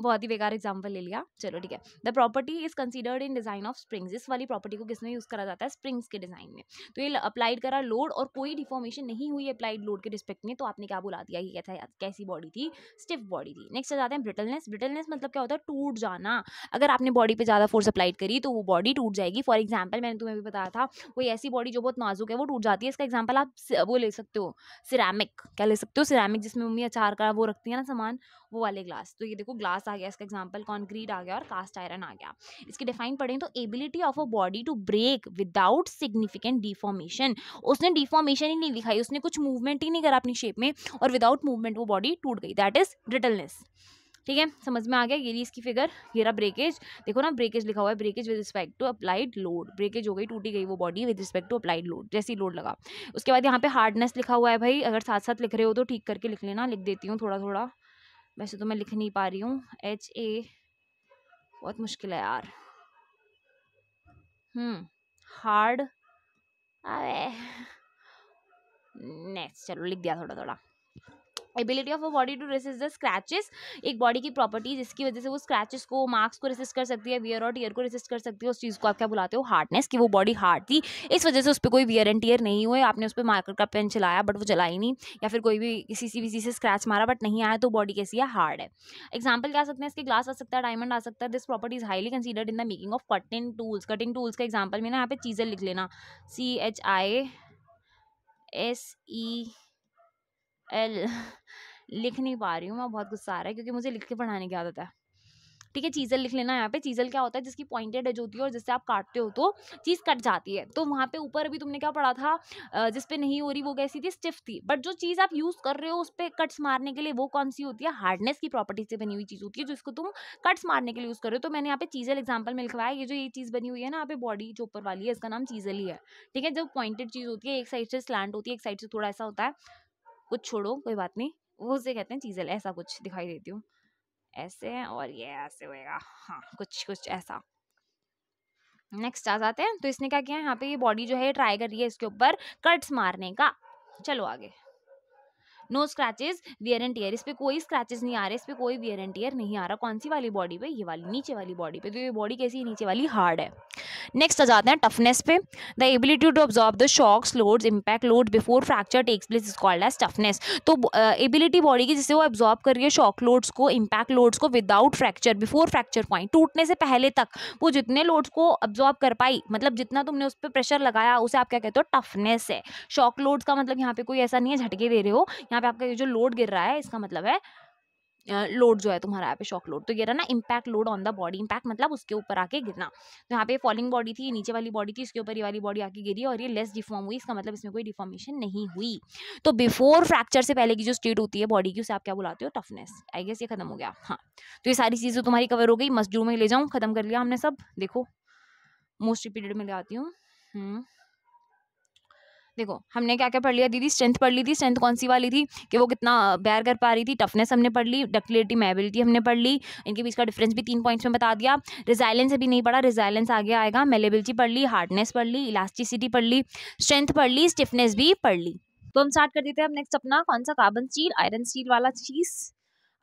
बहुत ही बेकार एग्जाम्पल ले लिया चलो ठीक है the property is considered in design of springs इस वाली प्रॉपर्टी को किसमें यूज करा जाता है स्प्रिंग्स के डिजाइन में तो ये अप्लाइड करा लोड और कोई डिफॉर्मेशन नहीं हुई अप्लाइड लोड के रिस्पेक्ट में तो आपने क्या बुला दिया ये कैसा कैसी बॉडी थी स्टिफ बॉडी थी नेक्स्ट आ जाते हैं ब्रिटलनेस ब्रिटलनेस मतलब क्या होता है टूट जाना अगर आपने बॉडी पर ज़्यादा फोर्स अप्लाइड करी तो वो बॉडी टूट जाएगी फॉर एग्जाम्पल मैंने तुम्हें भी बताया था कोई ऐसी बॉडी जो बहुत नाजुक है वो टूट जाती है इसका एग्जाम्पल आप वो ले सकते हो सिरामिक क्या ले सकते हो सिरामिक जिसमें मम्मी अचार का वो रखती है ना सामान वो वाले ग्लास तो ये देखो ग्लास आ गया इसका एग्जाम्पल कॉन्क्रीट आ गया और कास्ट आयरन आ गया इसकी डिफाइन पढ़ें तो ability of a body to break without significant deformation उसने डिफॉर्मेशन ही नहीं दिखाई उसने कुछ मूवमेंट ही नहीं करा अपनी शेप में और विदाउट मूवमेंट वो बॉडी टूट गई दैट इज ब्रिटलनेस ठीक है समझ में आ गया ये इसकी फिगर ये रहा ब्रेकेज देखो ना ब्रेकेज लिखा हुआ है breakage with respect to applied load breakage हो गई टूटी गई वो body with respect to applied load जैसी लोड लगा उसके बाद यहाँ पे हार्डनेस लिखा हुआ है भाई अगर साथ साथ लिख रहे हो तो ठीक करके लिख लेना लिख देती हूँ थोड़ा थोड़ा वैसे तो मैं लिख नहीं पा रही हूँ एच ए बहुत मुश्किल है यार हम्म हार्ड अरे नेक्स्ट चलो लिख दिया थोड़ा थोड़ा ability of a body to resist the scratches एक बॉडी की प्रॉपर्टीज इसकी वजह से वो स्क्रैचेस को मार्क्स को रेसिस्ट कर सकती है वियर और टीयर को रेसिस्ट कर सकती है उस चीज़ को आप क्या बुलाते हो हार्डनेस कि वो बॉडी हार्ड थी इस वजह से उस पर कोई वियर एंड टीयर नहीं हुए आपने उस पर मार्कर का पेन चलाया बट वो चलाई नहीं या फिर कोई भी किसी सी वी से स्क्रैच मारा बट नहीं आया तो बॉडी कैसी है हार्ड है एग्जाम्पल क्या सकते हैं इसके ग्लास आ सकता है डायमंड आ सकता है this property is highly considered in the making of cutting tools cutting tools का एग्जाम्पल मैंने यहाँ पे चीज़ें लिख लेना C H I S E *laughs* लिख नहीं पा रही हूँ मैं बहुत गुस्सा आ रहा है क्योंकि मुझे लिख के पढ़ाने की आदत है ठीक है चीज़ल लिख लेना यहाँ पे चीज़ल क्या होता है जिसकी पॉइंटेड एज होती है और जिससे आप काटते हो तो चीज़ कट जाती है तो वहाँ पे ऊपर अभी तुमने क्या पढ़ा था जिस पे नहीं हो रही वो कैसी थी स्टिफ थी बट जो चीज़ आप यूज़ कर रहे हो उस पर कट्स मारने के लिए वो कौन सी होती है हार्डनेस की प्रॉपर्टी से बनी हुई चीज़ होती है जिसको तुम कट्स मारने के लिए यूज़ कर रहे हो तो मैंने यहाँ पे चीज़ल एग्जाम्पल में लिखवाया ये जो ये चीज़ बनी हुई है ना यहाँ पे बॉडी जो ऊपर वाली है इसका नाम चीज़ल ही है ठीक है जो पॉइंटेड चीज़ होती है एक साइड से स्लैंड होती है एक साइड से थोड़ा ऐसा होता है कुछ छोड़ो कोई बात नहीं वो उसे कहते हैं चीज़ल ऐसा कुछ दिखाई देती हूँ ऐसे और ये ऐसे होएगा हाँ कुछ कुछ ऐसा नेक्स्ट आ जाते हैं तो इसने क्या किया यहाँ पे ये बॉडी जो है ट्राई कर रही है इसके ऊपर कट्स मारने का चलो आगे no scratches wear and tear इस पर कोई स्क्रैचेज नहीं आ रहे इस पर कोई वियर एंड टीयर नहीं आ रहा कौन सी वाली बॉडी पे ये वाली नीचे वाली बॉडी पे तो ये बॉडी कैसी है नीचे वाली हार्ड है नेक्स्ट आ जाते हैं टफनेस पे the ability to absorb the shocks loads impact load before fracture takes place is called as toughness तो एबिलिटी बॉडी की जिससे वो ऑब्जॉर्व कर रही है शॉक लोड्स को इम्पैक्ट लोड्स को without fracture before fracture point टूटने से पहले तक वो जितने लोड्स को ऑब्जॉर्व कर पाई मतलब जितना तुमने उस पर प्रेशर लगाया उसे आप क्या कहते हो टफनेस है शॉक लोड्स का मतलब यहाँ पे कोई ऐसा नहीं है झटके दे रहे हो यहाँ यहाँ पे आपका जो लोड गिर रहा है इसका मतलब है लोड जो है तुम्हारा यहाँ पे शॉक लोड तो ये रहा ना impact load on the body impact मतलब उसके ऊपर आके गिरना तो यहाँ पे फॉलिंग बॉडी थी नीचे वाली बॉडी थी इसके ऊपर ये वाली बॉडी आके गिरी और ये लेस डिफॉर्म हुई इसका मतलब इसमें कोई डिफॉर्मेशन नहीं हुई तो बिफोर फ्रैक्चर से पहले की जो स्टेट होती है बॉडी की उसे आप क्या बुलाते हो टफनेस आई गेस ये खत्म हो गया हाँ तो ये सारी चीज़ें तुम्हारी कवर हो गई मस्जू में ले जाऊँ खत्म कर लिया हमने सब देखो मोस्ट रिपीटेड में ले आती हूँ हम्म। देखो हमने क्या क्या पढ़ लिया दीदी स्ट्रेंथ पढ़ ली थी स्ट्रेंथ कौन सी वाली थी कि वो कितना बैर कर पा रही थी टफनेस हमने पढ़ ली डक्टिलिटी मेबिलिटी हमने पढ़ ली इनके बीच का डिफरेंस भी तीन पॉइंट्स में बता दिया रिजाइलेंस अभी नहीं पढ़ा रिजाइलेंस आगे आएगा मेलेबिलिटी पढ़ ली हार्डनेस पढ़ ली इलास्टिसिटी पढ़ ली स्ट्रेंथ पढ़ ली स्टिफनेस भी पढ़ ली तो हम स्टार्ट कर देते हैं अब नेक्स्ट अपना कौन सा कार्बन स्टील आयरन स्टील वाला चीज़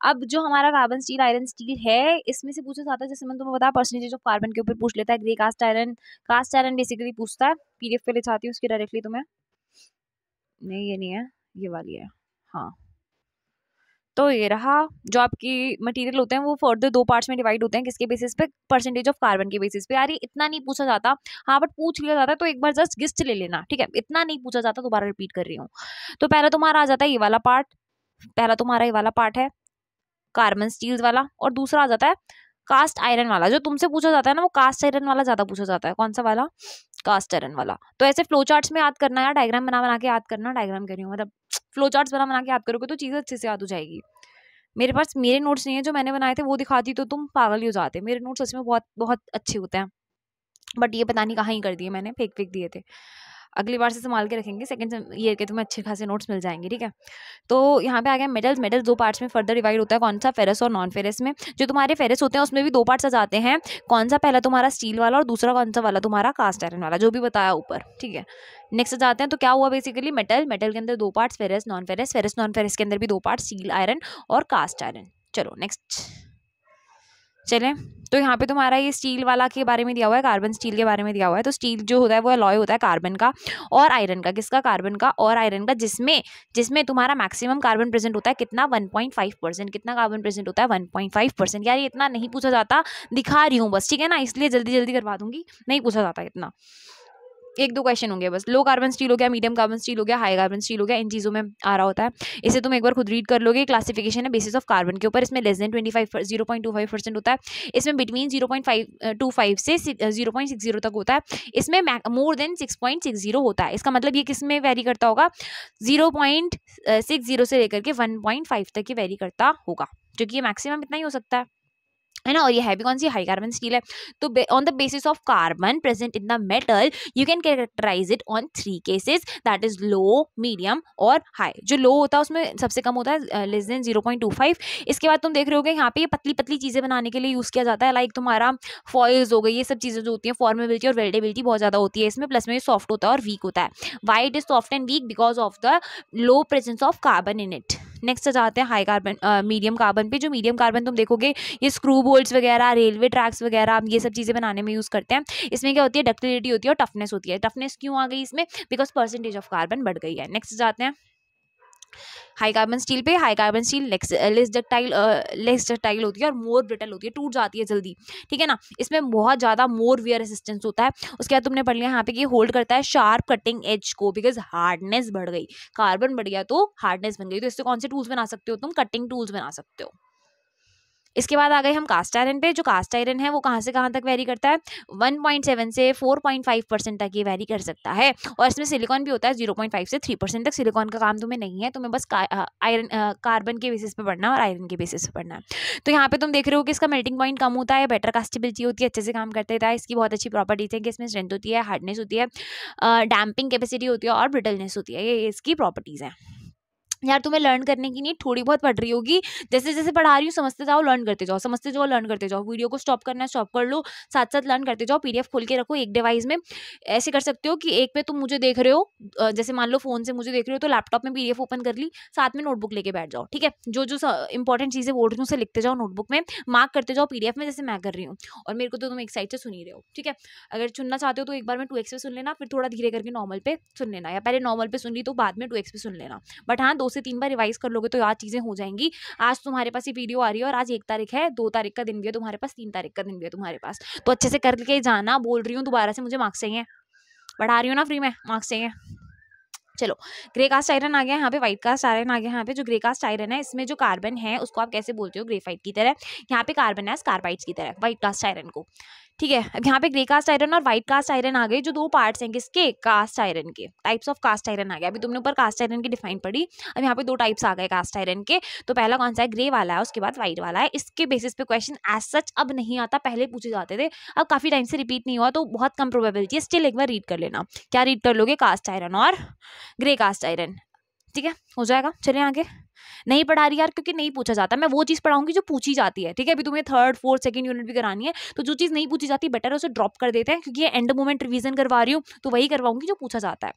अब जो हमारा कार्बन स्टील आयरन स्टील है इसमें से पूछा जाता है जैसे मैंने तुम्हें बताया परसेंटेज ऑफ कार्बन के ऊपर पूछ लेता है grey cast iron cast iron basically पूछता है पीडीएफ पे ले जाती हूँ उसके डायरेक्टली तुम्हें नहीं ये नहीं है ये वाली है हाँ तो ये रहा जो आपकी मटेरियल होते हैं वो फर्दर दो पार्ट्स में डिवाइड होते हैं किसके बेसिस पे परसेंटेज ऑफ कार्बन के बेसिस पे यार ये इतना नहीं पूछा जाता हाँ बट पूछ लिया जाता है तो एक बार जस्ट गिस्ट ले लेना ठीक है इतना नहीं पूछा जाता दोबारा रिपीट कर रही हूँ तो पहला तुम्हारा आ जाता है ये वाला पार्ट पहला तुम्हारा ये वाला पार्ट है कार्बन स्टील वाला और दूसरा आ जाता है कास्ट आयरन वाला जो तुमसे पूछा जाता है ना वो कास्ट आयरन वाला ज़्यादा पूछा जाता है कौन सा वाला कास्ट आयरन वाला तो ऐसे फ्लो चार्ट्स में याद करना या डायग्राम बना बना के याद करना डायग्राम कर रही हूँ मतलब फ्लो चार्ट्स बना बना के याद करोगे तो चीज़ें अच्छे से याद हो जाएगी मेरे पास मेरे नोट्स नहीं है जो मैंने बनाए थे वो दिखाती तो तुम पागल ही हो जाते मेरे नोट्स उसमें में बहुत बहुत अच्छे होते हैं बट ये पता नहीं कहाँ ही कर दिए मैंने फेंक फेंक दिए थे अगली बार से संभाल के रखेंगे सेकेंड ईयर के तुम्हें अच्छे खासे नोट्स मिल जाएंगे ठीक है तो यहाँ पे आ गया मेडल्स मेडल्स दो पार्ट्स में फर्दर डिवाइड होता है कौन सा फेरस और नॉन फेरस में जो तुम्हारे फेरस होते हैं उसमें भी दो पार्ट्स आ जाते हैं कौन सा पहला तुम्हारा स्टील वाला और दूसरा कौन सा वाला तुम्हारा कास्ट आयरन वाला जो भी बताया ऊपर ठीक है नेक्स्ट जाते हैं तो क्या हुआ बेसिकली मेटल मेटल के अंदर दो parts ferrous non ferrous ferrous non ferrous के अंदर भी दो पार्ट स्टील आयरन और कास्ट आयरन चलो नेक्स्ट चलें तो यहाँ पे तुम्हारा ये स्टील वाला के बारे में दिया हुआ है कार्बन स्टील के बारे में दिया हुआ है तो स्टील जो होता है वो अलॉय होता है कार्बन का और आयरन का किसका कार्बन का और आयरन का जिसमें जिसमें तुम्हारा मैक्सिमम कार्बन प्रेजेंट होता है कितना 1.5 परसेंट कितना कार्बन प्रेजेंट होता है वन परसेंट यार इतना नहीं पूछा जाता दिखा रही हूँ बस ठीक है ना इसलिए जल्दी जल्दी करवा दूंगी नहीं पूछा जाता इतना एक दो क्वेश्चन होंगे बस लो कार्बन स्टील हो गया मीडियम कार्बन स्टील हो गया हाई कार्बन स्टील हो गया इन चीज़ों में आ रहा होता है इसे तुम एक बार खुद रीड कर लोगे क्लासिफिकेशन है बेसिस ऑफ कार्बन के ऊपर इसमें less than twenty five zero point two five percent होता है इसमें between zero point five two five से जीरो पॉइंट सिक्स जीरो तक होता है इसमें more than six point six zero होता है इसका मतलब ये किस में वेरी करता होगा जीरो पॉइंट सिक्स जीरो से लेकर के वन पॉइंट फाइव तक ये वेरी करता होगा क्योंकि ये मैक्सिमम इतना ही हो सकता है है ना और ये हैवी कौन सी हाई कार्बन स्टील है तो on the basis of carbon present in the metal you can characterize it on three cases that is low medium और हाई जो लो होता है उसमें सबसे कम होता है less than zero point two five इसके बाद तुम देख रहे होगे यहाँ पे ये पतली पतली चीज़ें बनाने के लिए यूज़ किया जाता है लाइक तुम्हारा फॉयल्स हो गई ये सब चीज़ें जो होती हैं फॉर्मेबिलिटी और वेल्डेबिलिटी बहुत ज़्यादा होती है इसमें प्लस में सॉफ्ट होता है और वीक होता है why it is soft and weak because of the low presence of carbon in it next आ जाते हैं हाई कार्बन मीडियम कार्बन पे जो मीडियम कार्बन तुम देखोगे ये स्क्रू बोल्ट वगैरह रेलवे ट्रैक्स वगैरह आप ये सब चीज़ें बनाने में यूज़ करते हैं इसमें क्या होती है डक्टिलिटी होती है और टफनेस होती है टफनेस क्यों आ गई इसमें बिकॉज परसेंटेज ऑफ कार्बन बढ़ गई है नेक्स्ट जाते हैं हाई कार्बन स्टील पे high carbon steel less ductile less ductile होती है और मोर ब्रिटल होती है टूट जाती है जल्दी ठीक है ना इसमें बहुत ज़्यादा मोर वियर रेसिस्टेंस होता है उसके बाद तुमने पढ़ लिया यहाँ पे कि होल्ड करता है शार्प कटिंग एज को बिकॉज हार्डनेस बढ़ गई कार्बन बढ़ गया तो हार्डनेस बन गई तो इससे कौन से टूल्स बना सकते हो तुम कटिंग टूल्स बना सकते हो इसके बाद आ गए हम कास्ट आयरन पे जो कास्ट आयरन है वो कहाँ से कहाँ तक वेरी करता है 1.7 से 4.5 परसेंट तक ये वेरी कर सकता है और इसमें सिलिकॉन भी होता है 0.5 से 3 परसेंट तक सिलिकॉन का काम तुम्हें नहीं है तुम्हें बस आयरन कार्बन uh, uh, के बेसिस पे पढ़ना और आयरन के बेसिस पे पढ़ना है तो यहाँ पे तुम देख रहे हो कि इसका मेल्टिंग पॉइंट कम होता है बेटर कास्टेबिलिटी होती है अच्छे से काम करते रहता है इसकी बहुत अच्छी प्रॉपर्टीज है कि इसमें स्ट्रेंथ होती है हार्डनेस होती है डैम्पिंग uh, कैपेसिटी होती है और ब्रिटलनेस होती है ये इसकी प्रॉपर्टीज़ हैं यार तुम्हें लर्न करने की नहीं थोड़ी बहुत पढ़ रही होगी जैसे जैसे पढ़ा रही हूँ समझते जाओ लर्न करते जाओ समझते जाओ लर्न करते जाओ वीडियो को स्टॉप करना स्टॉप कर लो साथ साथ लर्न करते जाओ पीडीएफ खोल के रखो एक डिवाइस में ऐसे कर सकते हो कि एक पे तुम मुझे देख रहे हो जैसे मान लो फोन से मुझे देख रहे हो तो लैपटॉप में पीडीएफ ओपन कर ली साथ में नोटबुक लेके बैठ जाओ ठीक है जो जो इंपॉर्टेंट चीज़ें बोल रही हूँ उसे लिखते जाओ नोटबुक में मार्क करते जाओ पीडीएफ में जैसे मैं कर रही हूँ और मेरे को तो तुम एक साइड से सुन ही रहे हो ठीक है अगर सुनना चाहते हो तो एक बार में टू एक्स पे सुन लेना फिर थोड़ा धीरे करके नॉर्मल पे सुन लेना या पहले नॉर्मल पे सुन ली तो बाद में टू एक्स पे सुन लेना बट हाँ दो से तीन बार रिवाइज कर लोगे तो आज चीज़ें हो जाएंगी आज तुम्हारे पास ये वीडियो आ रही है और आज एक तारीख है दो तारीख का दिन भी है तुम्हारे पास तीन तारीख का दिन भी है तुम्हारे पास तो अच्छे से करके जाना बोल रही हूँ दोबारा से मुझे मार्क्स चाहिए पढ़ा रही हूँ ना फ्री में मार्क्स चाहिए चलो ग्रे कास्ट आयरन आ गया यहाँ पे व्हाइट कास्ट आयरन आ गया यहाँ पे जो ग्रे कास्ट आयरन है इसमें जो कार्बन है उसको आप कैसे बोलते हो ग्रेफाइट की तरह यहाँ पे कार्बन है कार्बाइट्स की तरह व्हाइट कास्ट आयरन को ठीक है अब यहाँ पे ग्रे कास्ट आयरन और व्हाइट कास्ट आयरन आ गए जो दो पार्ट्स हैं किसके कास्ट आयरन के टाइप्स ऑफ कास्ट आयरन आ गया अभी तुमने ऊपर कास्ट आयरन की डिफाइन पड़ी अब यहाँ पे दो टाइप्स आ गए कास्ट आयरन के तो पहला कौन सा है ग्रे वाला है उसके बाद व्हाइट वाला है इसके बेसिस पे क्वेश्चन एज सच अब नहीं आता पहले पूछे जाते थे अब काफी टाइम से रिपीट नहीं हुआ तो बहुत कम प्रोबेबिलिटी है स्टिल एक बार रीड कर लेना क्या रीड कर लोगे कास्ट आयरन और ग्रे कास्ट आयरन ठीक है हो जाएगा चलिए आगे नहीं पढ़ा रही यार क्योंकि नहीं पूछा जाता मैं वो चीज़ पढ़ाऊंगी जो पूछी जाती है ठीक है अभी तुम्हें थर्ड फोर्थ सेकंड यूनिट भी करानी है तो जो चीज़ नहीं पूछी जाती बेटर है उसे ड्रॉप कर देते हैं क्योंकि ये एंड मोमेंट रिवीजन करवा रही हूँ तो वही करवाऊंगी जो पूछा जाता है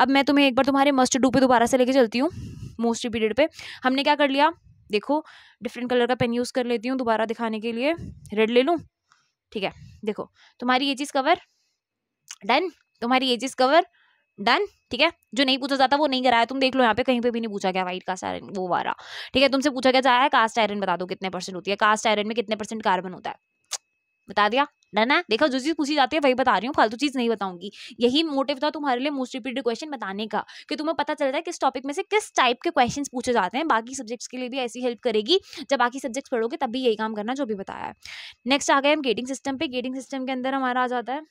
अब मैं तुम्हें एक बार तुम्हारे मस्ट डू पर दोबारा से लेकर चलती हूँ मोस्ट रिपीटेड पर हमने क्या कर लिया देखो डिफरेंट कलर का पेन यूज़ कर लेती हूँ दोबारा दिखाने के लिए रेड ले लूँ ठीक है देखो तुम्हारी ये चीज़ कवर डन तुम्हारी ये चीज़ कवर डन ठीक है जो नहीं पूछा जाता वो नहीं कराया तुम देख लो यहाँ पे कहीं पे भी नहीं पूछा गया वाइट कास्ट आयरन वो वाला ठीक है तुमसे पूछा गया जा रहा है कास्ट आयरन बता दो कितने परसेंट होती है कास्ट आयरन में कितने परसेंट कार्बन होता है बता दिया डन है देखो जो चीज़ पूछी जाती है वही बता रही हूँ फालतू चीज़ नहीं बताऊंगी यही मोटिव था तुम्हारे लिए मोस्ट रिपीटेड क्वेश्चन बताने का कि तुम्हें पता चलता है किस टॉपिक में से किस टाइप के क्वेश्चन पूछे जाते हैं बाकी सब्जेक्ट्स के लिए भी ऐसी हेल्प करेगी जब बाकी सब्जेक्ट्स पढ़ोगे तब भी यही काम करना जो भी बताया है नेक्स्ट आ गए हम गेटिंग सिस्टम पे गेटिंग सिस्टम के अंदर हमारा आ जाता है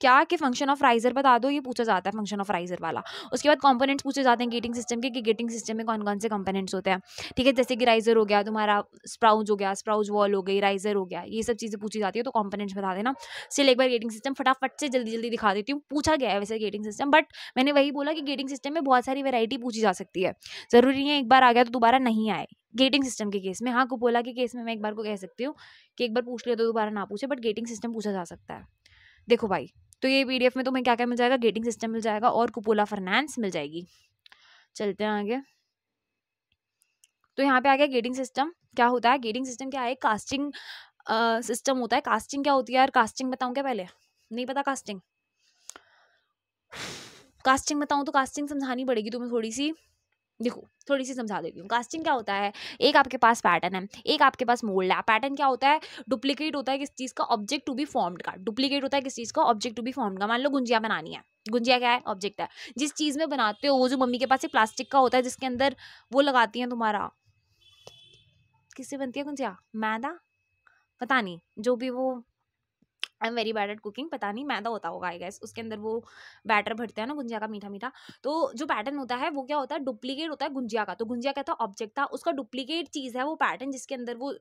क्या कि फंक्शन ऑफ राइजर बता दो ये पूछा जाता है फंक्शन ऑफ राइजर वाला उसके बाद कॉम्पोनेंट्स पूछे जाते हैं गेटिंग सिस्टम के कि गेटिंग सिस्टम में कौन कौन से कंपोनेंट्स होते हैं ठीक है जैसे कि राइजर हो गया तुम्हारा स्प्राउज हो गया स्प्राउज वॉल हो गई राइजर हो गया ये सब चीज़ें पूछी जाती है तो कॉम्पोनेंट्स बता देना स्टिल एक बार गेटिंग सिस्टम फटाफट से जल्दी जल्दी दिखा देती हूँ पूछा गया है वैसे गेटिंग सिस्टम बट मैंने वही बोला कि गेटिंग सिस्टम में बहुत सारी वेरायटी पूछी जा सकती है ज़रूरी नहीं है एक बार आ गया तो दोबारा नहीं आए गेटिंग सिस्टम के केस में हाँ कुपोला के केस में मैं एक बार को कह सकती हूँ कि एक बार पूछ लिया तो दोबारा ना पूछे बट गेटिंग सिस्टम पूछा जा सकता है देखो भाई तो ये पी में तुम्हें क्या क्या मिल जाएगा गेटिंग सिस्टम मिल जाएगा और कुपोला फाइनेंस मिल जाएगी चलते हैं आगे तो यहाँ पे आ गया गेटिंग सिस्टम क्या होता है गेटिंग सिस्टम क्या है कास्टिंग सिस्टम uh, होता है कास्टिंग क्या होती है यार कास्टिंग बताऊँ क्या पहले नहीं पता कास्टिंग कास्टिंग बताऊँ तो कास्टिंग समझानी पड़ेगी तुम्हें थोड़ी सी देखो थोड़ी सी समझा देती हूँ कास्टिंग क्या होता है एक आपके पास पैटर्न है एक आपके पास मोल्ड है पैटर्न क्या होता है डुप्लीकेट होता है किस चीज़ का ऑब्जेक्ट टू बी फॉर्म्ड का डुप्लीकेट होता है किस चीज़ का ऑब्जेक्ट टू बी फॉर्म्ड का मान लो गुंजिया बनानी है गुंजिया क्या है ऑब्जेक्ट है जिस चीज़ में बनाते हो वो जो मम्मी के पास एक प्लास्टिक का होता है जिसके अंदर वो लगाती हैं तुम्हारा किससे बनती है गुंजिया मैदा पता नहीं जो भी वो I am very bad at cooking पता नहीं मैदा होता होगा आई गैस उसके अंदर वो बैटर भरते हैं ना गुंजिया का मीठा मीठा तो जो पैटर्न होता है वो क्या होता है डुप्लीकेट होता है गुंजिया का तो गुंजिया क्या था ऑब्जेक्ट था उसका डुप्लीकेट चीज़ है वो पैटर्न जिसके अंदर वो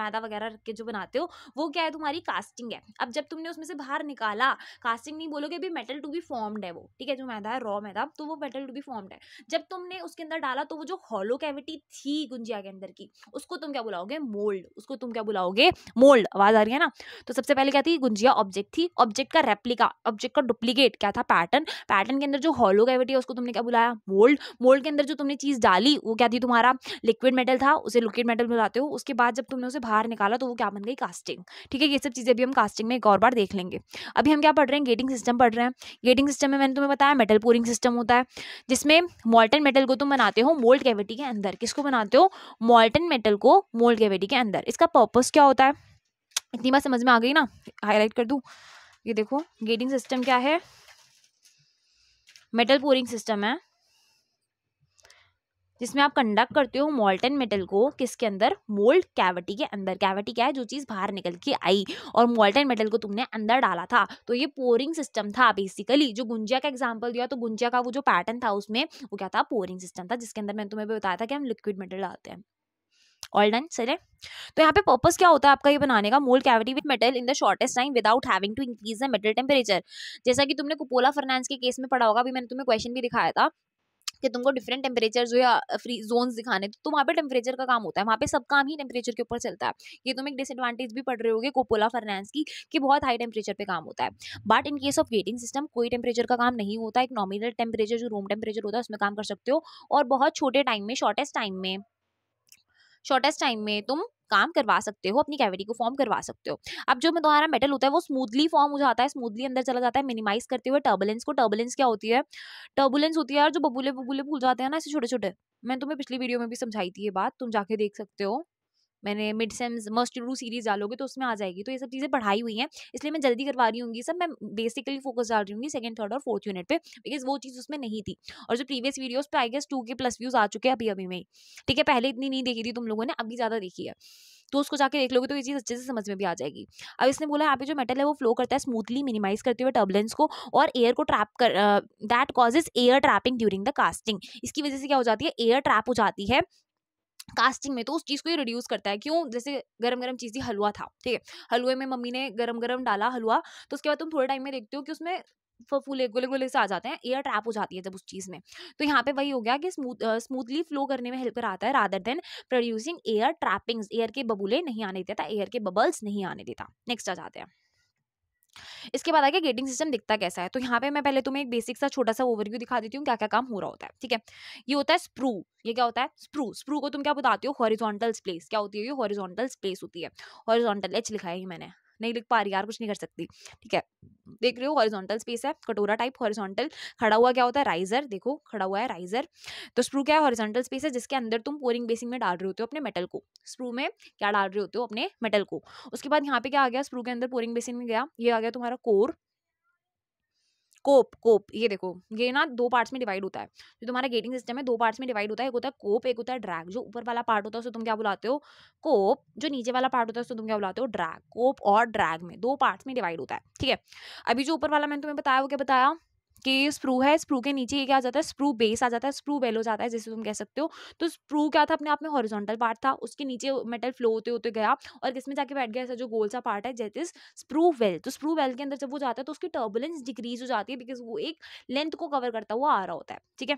मैदा वगैरह रख के जो बनाते हो वो क्या है तुम्हारी कास्टिंग है अब जब तुमने उसमें से बाहर निकाला कास्टिंग नहीं बोलोगे अभी मेटल टू बी फॉर्म्ड है वो ठीक है जो मैदा है रॉ मैदा तो वो मेटल टू बी फॉर्म्ड है जब तुमने उसके अंदर डाला तो वो जो हॉलो कैविटी थी गुंजिया के अंदर की उसको तुम क्या बुलाओगे मोल्ड उसको तुम क्या बुलाओगे मोल्ड आवाज आ रही है ना तो सबसे पहले क्या थी गुंजिया ऑब्जेक्ट थी ऑब्जेक्ट का रेप्लिका ऑब्जेक्ट का डुप्लीकेट क्या था पैटर्न पैटर्न के अंदर जो हॉलो कैविटी है उसको तुमने क्या बुलाया मोल्ड मोल्ड के अंदर जो तुमने चीज डाली वो क्या थी तुम्हारा लिक्विड मेटल था उसे लिक्विड मेटल बुलाते हो उसके बाद जब तुमने उसे बाहर निकाला तो वो क्या बन गई कास्टिंग ठीक है ये सब चीज़ें भी हम कास्टिंग में एक और बार देख लेंगे अभी हम क्या पढ़ रहे हैं गेटिंग सिस्टम पढ़ रहे हैं गेटिंग सिस्टम में मैंने तुम्हें बताया मेटल पोरिंग सिस्टम होता है जिसमें मॉल्टन मेटल को तुम बनाते हो मोल्ड कैविटी के अंदर किसको बनाते हो मॉल्टन मेटल को मोल्ड कैविटी के अंदर इसका पर्पज़ क्या होता है इतनी बात समझ में आ गई ना हाईलाइट कर दूँ ये देखो गेटिंग सिस्टम क्या है मेटल पोरिंग सिस्टम है जिसमें आप कंडक्ट करते हो मोल्टन मेटल को किसके अंदर मोल्ड कैविटी के अंदर कैविटी क्या है जो चीज़ बाहर निकल के आई और मोल्टन मेटल को तुमने अंदर डाला था तो ये पोरिंग सिस्टम था बेसिकली जो गुंजिया का एग्जाम्पल दिया तो गुंजिया का वो जो पैटर्न था उसमें वो क्या था पोरिंग सिस्टम था जिसके अंदर मैंने तुम्हें बताया था कि हम लिक्विड मेटल डालते हैं ऑल डन चले तो यहाँ पे पर्पस क्या होता है आपका ये बनाने का mould cavity with metal in the shortest time without having to increase the metal temperature जैसा कि तुमने कुपोला फर्नांस के केस में पढ़ा होगा अभी मैंने तुम्हें क्वेश्चन भी दिखाया था कि तुमको डिफरेंट टेम्परेचर जो है फ्री जोन दिखाने तो वहाँ पर टेम्परेचर का काम होता है वहाँ पे सब काम ही टेम्परेचर के ऊपर चलता है ये तुम एक डिसएडवांटेज भी पड़ रहे होगे कोपोला फाइनेंस की कि बहुत हाई टेम्परेचर पे काम होता है but in case of gating system कोई टेम्परेचर का काम नहीं होता एक नॉमिनल टेम्परेचर जो रूम टेम्परेचर होता है उसमें काम कर सकते हो और बहुत छोटे टाइम में शॉर्टेस्ट टाइम में शॉर्टेस्ट टाइम में तुम काम करवा सकते हो अपनी कैविटी को फॉर्म करवा सकते हो अब जो हमारा मेटल होता है वो स्मूथली फॉर्म हो जाता है स्मूथली अंदर चला जाता है मिनिमाइज करते हुए टर्बुलेंस को टर्बुलेंस क्या होती है टर्बुलेंस होती है और जो बबूले बबूले फूल जाते हैं ना ऐसे छोटे छोटे मैंने तुम्हें पिछली वीडियो में भी समझाई थी ये बात तुम जाके देख सकते हो मैंने mid sems must do series डालोगे तो उसमें आ जाएगी तो ये सब चीज़ें पढ़ाई हुई हैं इसलिए मैं जल्दी करवा रही हूँ सब मैं बेसिकली फोकस डाल रही हूँ सेकंड थर्ड और फोर्थ यूनिट पे बिकॉज वो चीज़ उसमें नहीं थी और जो प्रीवियस वीडियोज पे I guess two K plus views आ चुके हैं अभी अभी में ही ठीक है पहले इतनी नहीं देखी थी तुम लोगों ने अभी ज़्यादा देखी है तो उसको जाके देख लोगे तो ये चीज़ अच्छे से समझ में भी आ जाएगी अब इसने बोला यहाँ पे जो मेटल है वो फ्लो करता है स्मूथली मिनिमाइज करते हुए टर्बलेंस को और एयर को ट्रैप कर that causes air trapping during the casting इसकी वजह से क्या हो जाती है एयर ट्रैप हो जाती है कास्टिंग में तो उस चीज़ को ये रिड्यूस करता है क्यों जैसे गरम गरम चीज़ ही हलवा था ठीक है हलवे में मम्मी ने गरम गरम डाला हलवा तो उसके बाद तुम थोड़े टाइम में देखते हो कि उसमें फूले गुले गुले से आ जाते हैं एयर ट्रैप हो जाती है जब उस चीज़ में तो यहाँ पे वही हो गया कि स्मूथ स्मूथली फ्लो करने में हेल्प कराता है rather than producing air trappings air के बबूले नहीं आने देता एयर के बबल्स नहीं आने देता नेक्स्ट आ जाते हैं इसके बाद आगे गेटिंग सिस्टम दिखता कैसा है तो यहाँ पे मैं पहले तुम्हें एक बेसिक सा छोटा सा ओवरव्यू दिखा देती हूँ क्या क्या काम हो रहा होता है ठीक है ये होता है स्प्रू ये क्या होता है स्प्रू स्प्रू को तुम क्या बताते हो हॉरिजॉन्टल स्प्लेस क्या होती है ये हॉरिजॉन्टल स्प्लेस होती है हॉरिजॉन्टल एच लिखा है मैंने नहीं लिख पा रही यार कुछ नहीं कर सकती ठीक है देख रहे हो हॉरिजॉन्टल स्पेस है कटोरा टाइप हॉरिजॉन्टल खड़ा हुआ क्या होता है राइजर देखो खड़ा हुआ है राइजर तो स्प्रू क्या है हॉरिजॉन्टल स्पेस है जिसके अंदर तुम पोरिंग बेसिंग में डाल रहे होते हो अपने मेटल को स्प्रू में क्या डाल रहे होते हो अपने मेटल को उसके बाद यहाँ पे क्या आ गया स्प्रू के अंदर पोरिंग बेसिन में गया ये आ गया तुम्हारा कोर कोप कोप ये देखो ये ना दो पार्ट्स में डिवाइड होता है जो तुम्हारा गेटिंग सिस्टम है दो पार्ट्स में डिवाइड होता है एक होता है कोप एक होता है ड्रैग जो ऊपर वाला पार्ट होता है उसको तुम क्या बुलाते हो कोप जो नीचे वाला पार्ट होता है उसको तुम क्या बुलाते हो ड्रैग कोप और ड्रैग में दो पार्ट्स में डिवाइड होता है ठीक है अभी जो ऊपर वाला मैंने तुम्हें बताया वो क्या बताया के स्प्रू है स्प्रू के नीचे ये क्या आ जाता है स्प्रू बेस आ जाता है स्प्रू बेलो जाता है जैसे तुम कह सकते हो तो स्प्रू क्या था अपने आप में हॉरिजॉन्टल पार्ट था उसके नीचे मेटल फ्लो होते होते गया और किसमें जाके बैठ गया ऐसा जो गोल सा पार्ट है जैसे इज स्प्रू वेल तो स्प्रू वेल के अंदर जब वो जाता है तो उसकी टर्बुलेंस डिक्रीज हो जाती है बिकॉज वो एक लेंथ को कवर करता हुआ आ रहा होता है ठीक है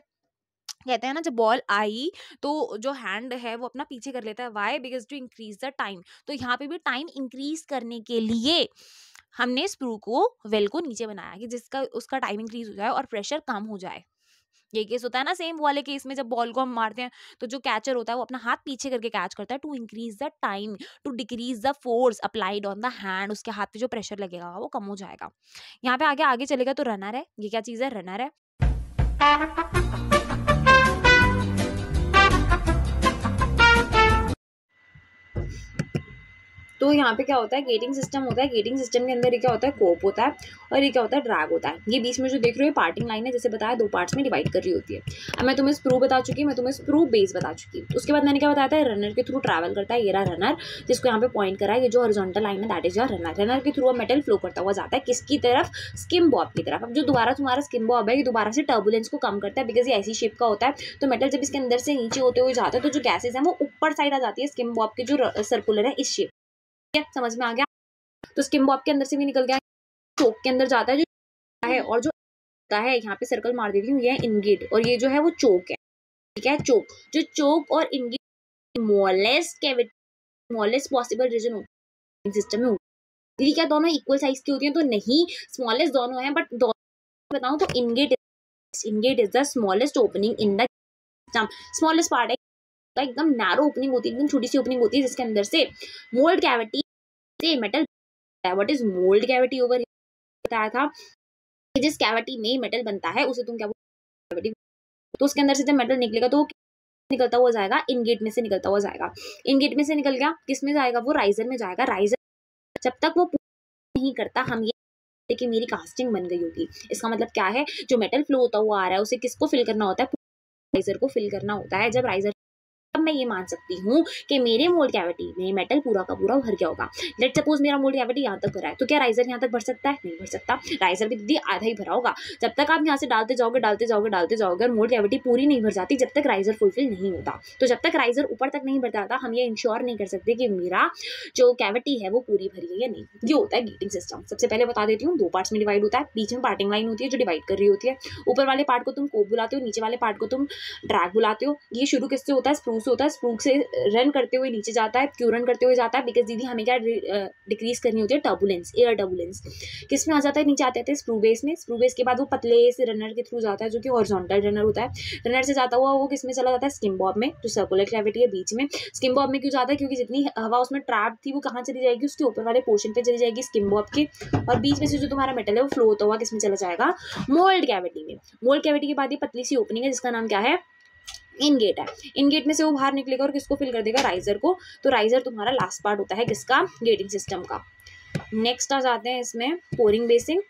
कहते हैं ना जब बॉल आई तो जो हैंड है वो अपना पीछे कर लेता है why because to increase the time तो यहाँ पे भी टाइम इंक्रीज करने के लिए हमने स्प्रू को वेल को नीचे बनाया कि जिसका उसका टाइम इंक्रीज हो जाए और प्रेशर कम हो जाए ये केस होता है ना सेम वाले केस में जब बॉल को हम मारते हैं तो जो कैचर होता है वो अपना हाथ पीछे करके कैच करता है to increase the time to decrease the force applied on the hand उसके हाथ पे जो प्रेशर लगेगा वो कम हो जाएगा यहाँ पे आगे आगे चलेगा तो रनर है ये क्या चीज़ है रनर है तो यहाँ पे क्या होता है गेटिंग सिस्टम होता है गेटिंग सिस्टम के अंदर ये क्या होता है कोप होता है और ये क्या होता है ड्रैग होता है ये बीच में जो देख रहे हो पार्टिंग लाइन है जैसे बताया दो पार्ट्स में डिवाइड कर रही होती है अब मैं तुम्हें स्प्रू बता चुकी हूँ मैं तुम्हें स्प्रू बेस बता चुकी हूँ उसके बाद मैंने क्या बताया था रनर के थ्रू ट्रैवल करता है एरा रनर जिसको यहाँ पे पॉइंट करा है ये जो हॉरिजॉन्टल लाइन है that is your runner runner के थ्रू मेटल फ्लो करता हुआ जाता है किसकी तरफ स्किम बॉब की तरफ अब जो दोबारा तुम्हारा स्किम बॉब है ये दोबारा से टर्बुलेंस को कम करता है बिकॉज ये ऐसी शेप का होता है तो मेटल जब इसके अंदर से नीचे होते हुए जाता है तो जो गैसेज है वो ऊपर साइड आ जाती है स्किम बॉब के जो सर्कुलर है इस शेप है समझ में आ गया तो स्किम बॉब के अंदर से भी निकल गया चोक के अंदर जाता है जो है और जो होता है यहाँ पे सर्कल मार देती हूँ ये है इनगेट और ये जो है वो चोक है ठीक है चोक जो चोक और ingate moulds cavity moulds possible reason होता है सिस्टम में दीदी क्या दोनों इक्वल साइज की होती है तो नहीं स्मॉलेस्ट दोनों हैं बट दोनों बताऊँ तो ingate ingate is the smallest opening in the smallest part है एकदम नैरो ओपनिंग होती है एकदम छोटी सी ओपनिंग होती है जिसके अंदर से मोल्ड कैविटी से metal what is mould cavity over बताया था कि जिस कैविटी में मेटल बनता है उसे तुम क्या कैविटी तो उसके अंदर से जब मेटल निकलेगा तो निकलता हुआ जाएगा इनगेट में से निकलता हुआ जाएगा इनगेट में से निकल गया किस में जाएगा वो राइजर में जाएगा राइजर जब तक वो नहीं करता हम ये कि मेरी कास्टिंग बन गई होगी इसका मतलब क्या है जो मेटल फ्लो होता हुआ आ रहा है उसे किसको फिल करना होता है राइजर को फिल करना होता है जब राइजर अब मैं ये मान सकती हूँ कि मेरे मोल्ड कैविटी में मेटल पूरा का पूरा भर गया होगा लेट सपोज मेरा मोल्ड कैविटी यहाँ तक भरा है तो क्या राइजर यहाँ तक भर सकता है नहीं भर सकता राइजर भी दीदी आधा ही भरा होगा जब तक आप यहाँ से डालते जाओगे डालते जाओगे डालते जाओगे और मोल्ड कैविटी पूरी नहीं भर जाती जब तक राइजर फुलफिल नहीं होता तो जब तक राइजर ऊपर तक नहीं भर जाता हम ये इंश्योर नहीं कर सकते कि मेरा जो कैविटी है वो पूरी भरी है या नहीं ये होता है गेटिंग सिस्टम सबसे पहले बता देती हूँ दो पार्ट्स में डिवाइड होता है बीच में पार्टिंग लाइन होती है जो डिवाइड कर रही होती है ऊपर वाले पार्ट को तुम कोप बुलाते हो नीचे वाले पार्ट को तुम ड्रैग बुलाते हो ये शुरू किससे होता है स्प्रूस स्पूक्स होता है स्प्रूक से रन करते हुए नीचे जाता है क्यों रन करते हुए जाता है बिकॉज दीदी हमें क्या डिक्रीज करनी होती है टर्बुलेंस एयर टर्बुलेंस किस में आ जाता है नीचे आते थे स्प्रू बेस में स्प्रू बेस के बाद वो पतले से रनर के थ्रू जाता है जो कि हॉर्जोंटल रनर होता है रनर से जाता हुआ वो किस में चला जाता है स्किम बॉब में जो सर्कुलर क्लेविटी है बीच में स्किम बॉब में क्यों जाता है क्योंकि जितनी हवा उसमें ट्रैप थी वो कहाँ चली जाएगी उसके ऊपर वाले पोर्शन पर चली जाएगी स्किम बॉब के और बीच में से जो तुम्हारा मेटल है वो फ्लो होता हुआ किस में चला जाएगा मोल्ड कैविटी में मोल्ड कैविटी के बाद ये पतली सी ओपनिंग है जिसका नाम क्या है इन गेट है इन गेट में से वो बाहर निकलेगा और किसको फिल कर देगा राइजर को तो राइजर तुम्हारा लास्ट पार्ट होता है किसका गेटिंग सिस्टम का नेक्स्ट आ जाते हैं इसमें पोरिंग बेसिंग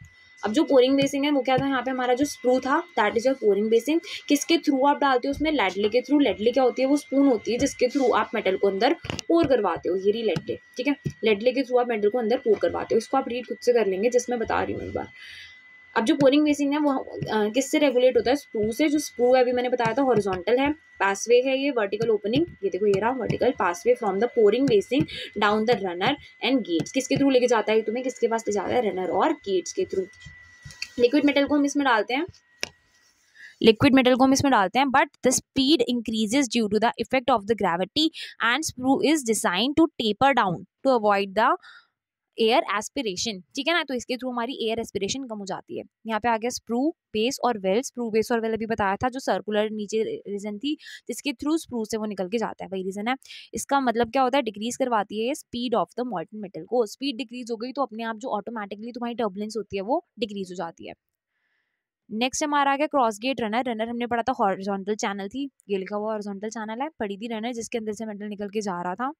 अब जो पोरिंग बेसिंग है वो क्या था यहाँ पे हमारा जो स्प्रू था that is your pouring basin किसके थ्रू आप डालते हो उसमें लेडली के थ्रू लेडली क्या होती है वो स्पून होती है जिसके थ्रू आप मेटल को अंदर पोर करवाते हो ये री लेडले ठीक है लेडले के थ्रू आप मेटल को अंदर पोर करवाते हो इसको आप रीड खुद से कर लेंगे जिसमें बता रही हूँ एक बार अब जो पोरिंग बेसिन है वो किससे रेगुलेट होता है स्प्रू से जो स्प्रू है अभी मैंने बताया था हॉरिजॉन्टल है पासवे है ये वर्टिकल ओपनिंग ये देखो ये रहा vertical pathway from the pouring basin down the runner and gates किसके थ्रू लेके जाता है तुम्हें किसके पास ले जाता है रनर और गेट्स के थ्रू लिक्विड मेटल को हम इसमें डालते हैं लिक्विड मेटल को हम इसमें डालते हैं but the speed increases due to the effect of the gravity and sprue is design to taper down to avoid the air aspiration ठीक है ना तो इसके थ्रू हमारी एयर एस्पिरेशन कम हो जाती है यहाँ पे आ गया स्प्रू बेस और वेल स्प्रू बेस और वेल अभी बताया था जो सर्कुलर नीचे रीजन थी जिसके थ्रू स्प्रू से वो निकल के जाता है वही रीजन है इसका मतलब क्या होता है डिक्रीज करवाती है speed of the molten metal को स्पीड डिक्रीज हो गई तो अपने आप जो ऑटोमेटिकली तुम्हारी टर्बुलेंस होती है वो डिक्रीज हो जाती है नेक्स्ट हमारा आ गया क्रॉस गेट रनर रनर हमने पढ़ा था हॉरिजॉन्टल चैनल थी ये लिखा हुआ हॉरिजॉन्टल चैनल है पड़ी थी रनर जिसके अंदर से मेटल निकल के जा रहा था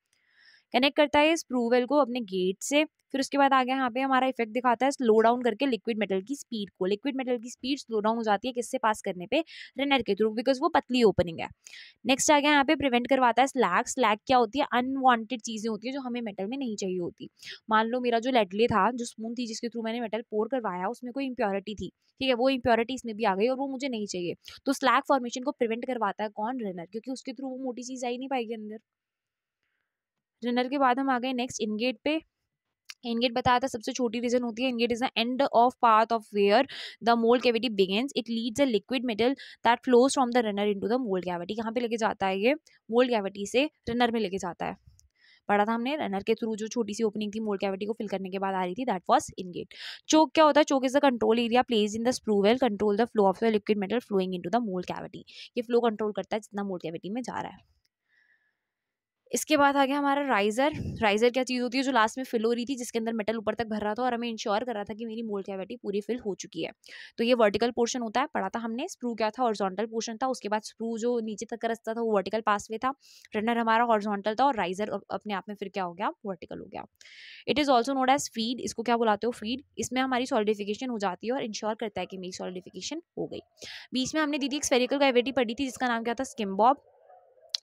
कनेक्ट करता है इस प्रूवेल को अपने गेट से फिर उसके बाद आगे यहाँ पे हमारा इफेक्ट दिखाता है स्लो डाउन करके लिक्विड मेटल की स्पीड को लिक्विड मेटल की स्पीड स्लो डाउन हो जाती है किससे पास करने पे रनर के थ्रू बिकॉज वो पतली ओपनिंग है नेक्स्ट आगे यहाँ पे प्रिवेंट करवाता है स्लैग स्लैग क्या होती है अनवांटेड चीज़ें होती है जो हमें मेटल में नहीं चाहिए होती मान लो मेरा जो लेडले था जो स्पून थी जिसके थ्रू मैंने मेटल पोर करवाया उसमें कोई इंप्योरिटी थी ठीक है वो इंप्योरिटी इसमें भी आ गई और वो मुझे नहीं चाहिए तो स्लैग फॉर्मेशन को प्रिवेंट करवाता है कौन रनर क्योंकि उसके थ्रू वो मोटी चीज़ आ ही नहीं पाएगी अंदर रनर के बाद हम आ गए नेक्स्ट इनगेट पे इनगेट बताया था सबसे छोटी रीजन होती है ingate is the end of path of where the mould cavity begins it leads a liquid metal that flows from the runner into the mould cavity यहाँ पे लेके जाता है ये मोल्ड कैविटी से रनर में लेके जाता है पढ़ा था हमने रनर के थ्रू जो छोटी सी ओपनिंग थी मोल्ड कैविटी को फिल करने के बाद आ रही थी that was in gate choke क्या होता है choke is the control area placed in the sprue well control the flow of the liquid metal flowing into the mould cavity ये फ्लो कंट्रोल करता है जितना मोल्ड कैविटी में जा रहा है इसके बाद आ गया हमारा राइजर राइजर क्या चीज़ होती है जो लास्ट में फिल हो रही थी जिसके अंदर मेटल ऊपर तक भर रहा था और हमें इंश्योर कर रहा था कि मेरी मोल कैविटी पूरी फिल हो चुकी है तो ये वर्टिकल पोर्शन होता है पढ़ा था हमने स्प्रू क्या था हॉर्जोंटल पोर्शन था उसके बाद स्प्रू जो नीचे तक का रस्ता था वो वर्टिकल वे था रनर हमारा हॉर्जोंटल था और राइजर अपने आप में फिर क्या हो गया वर्टिकल हो गया it is also known as feed इसको क्या बुलाते हो फीड इसमें हमारी सॉलिडिफिकेशन हो जाती है और इंश्योर करता है कि मेरी सॉलिडिफिकेशन हो गई बीच में हमने दीदी एक स्पेरिकल कैविटी पढ़ी थी जिसका नाम क्या था स्किम बॉब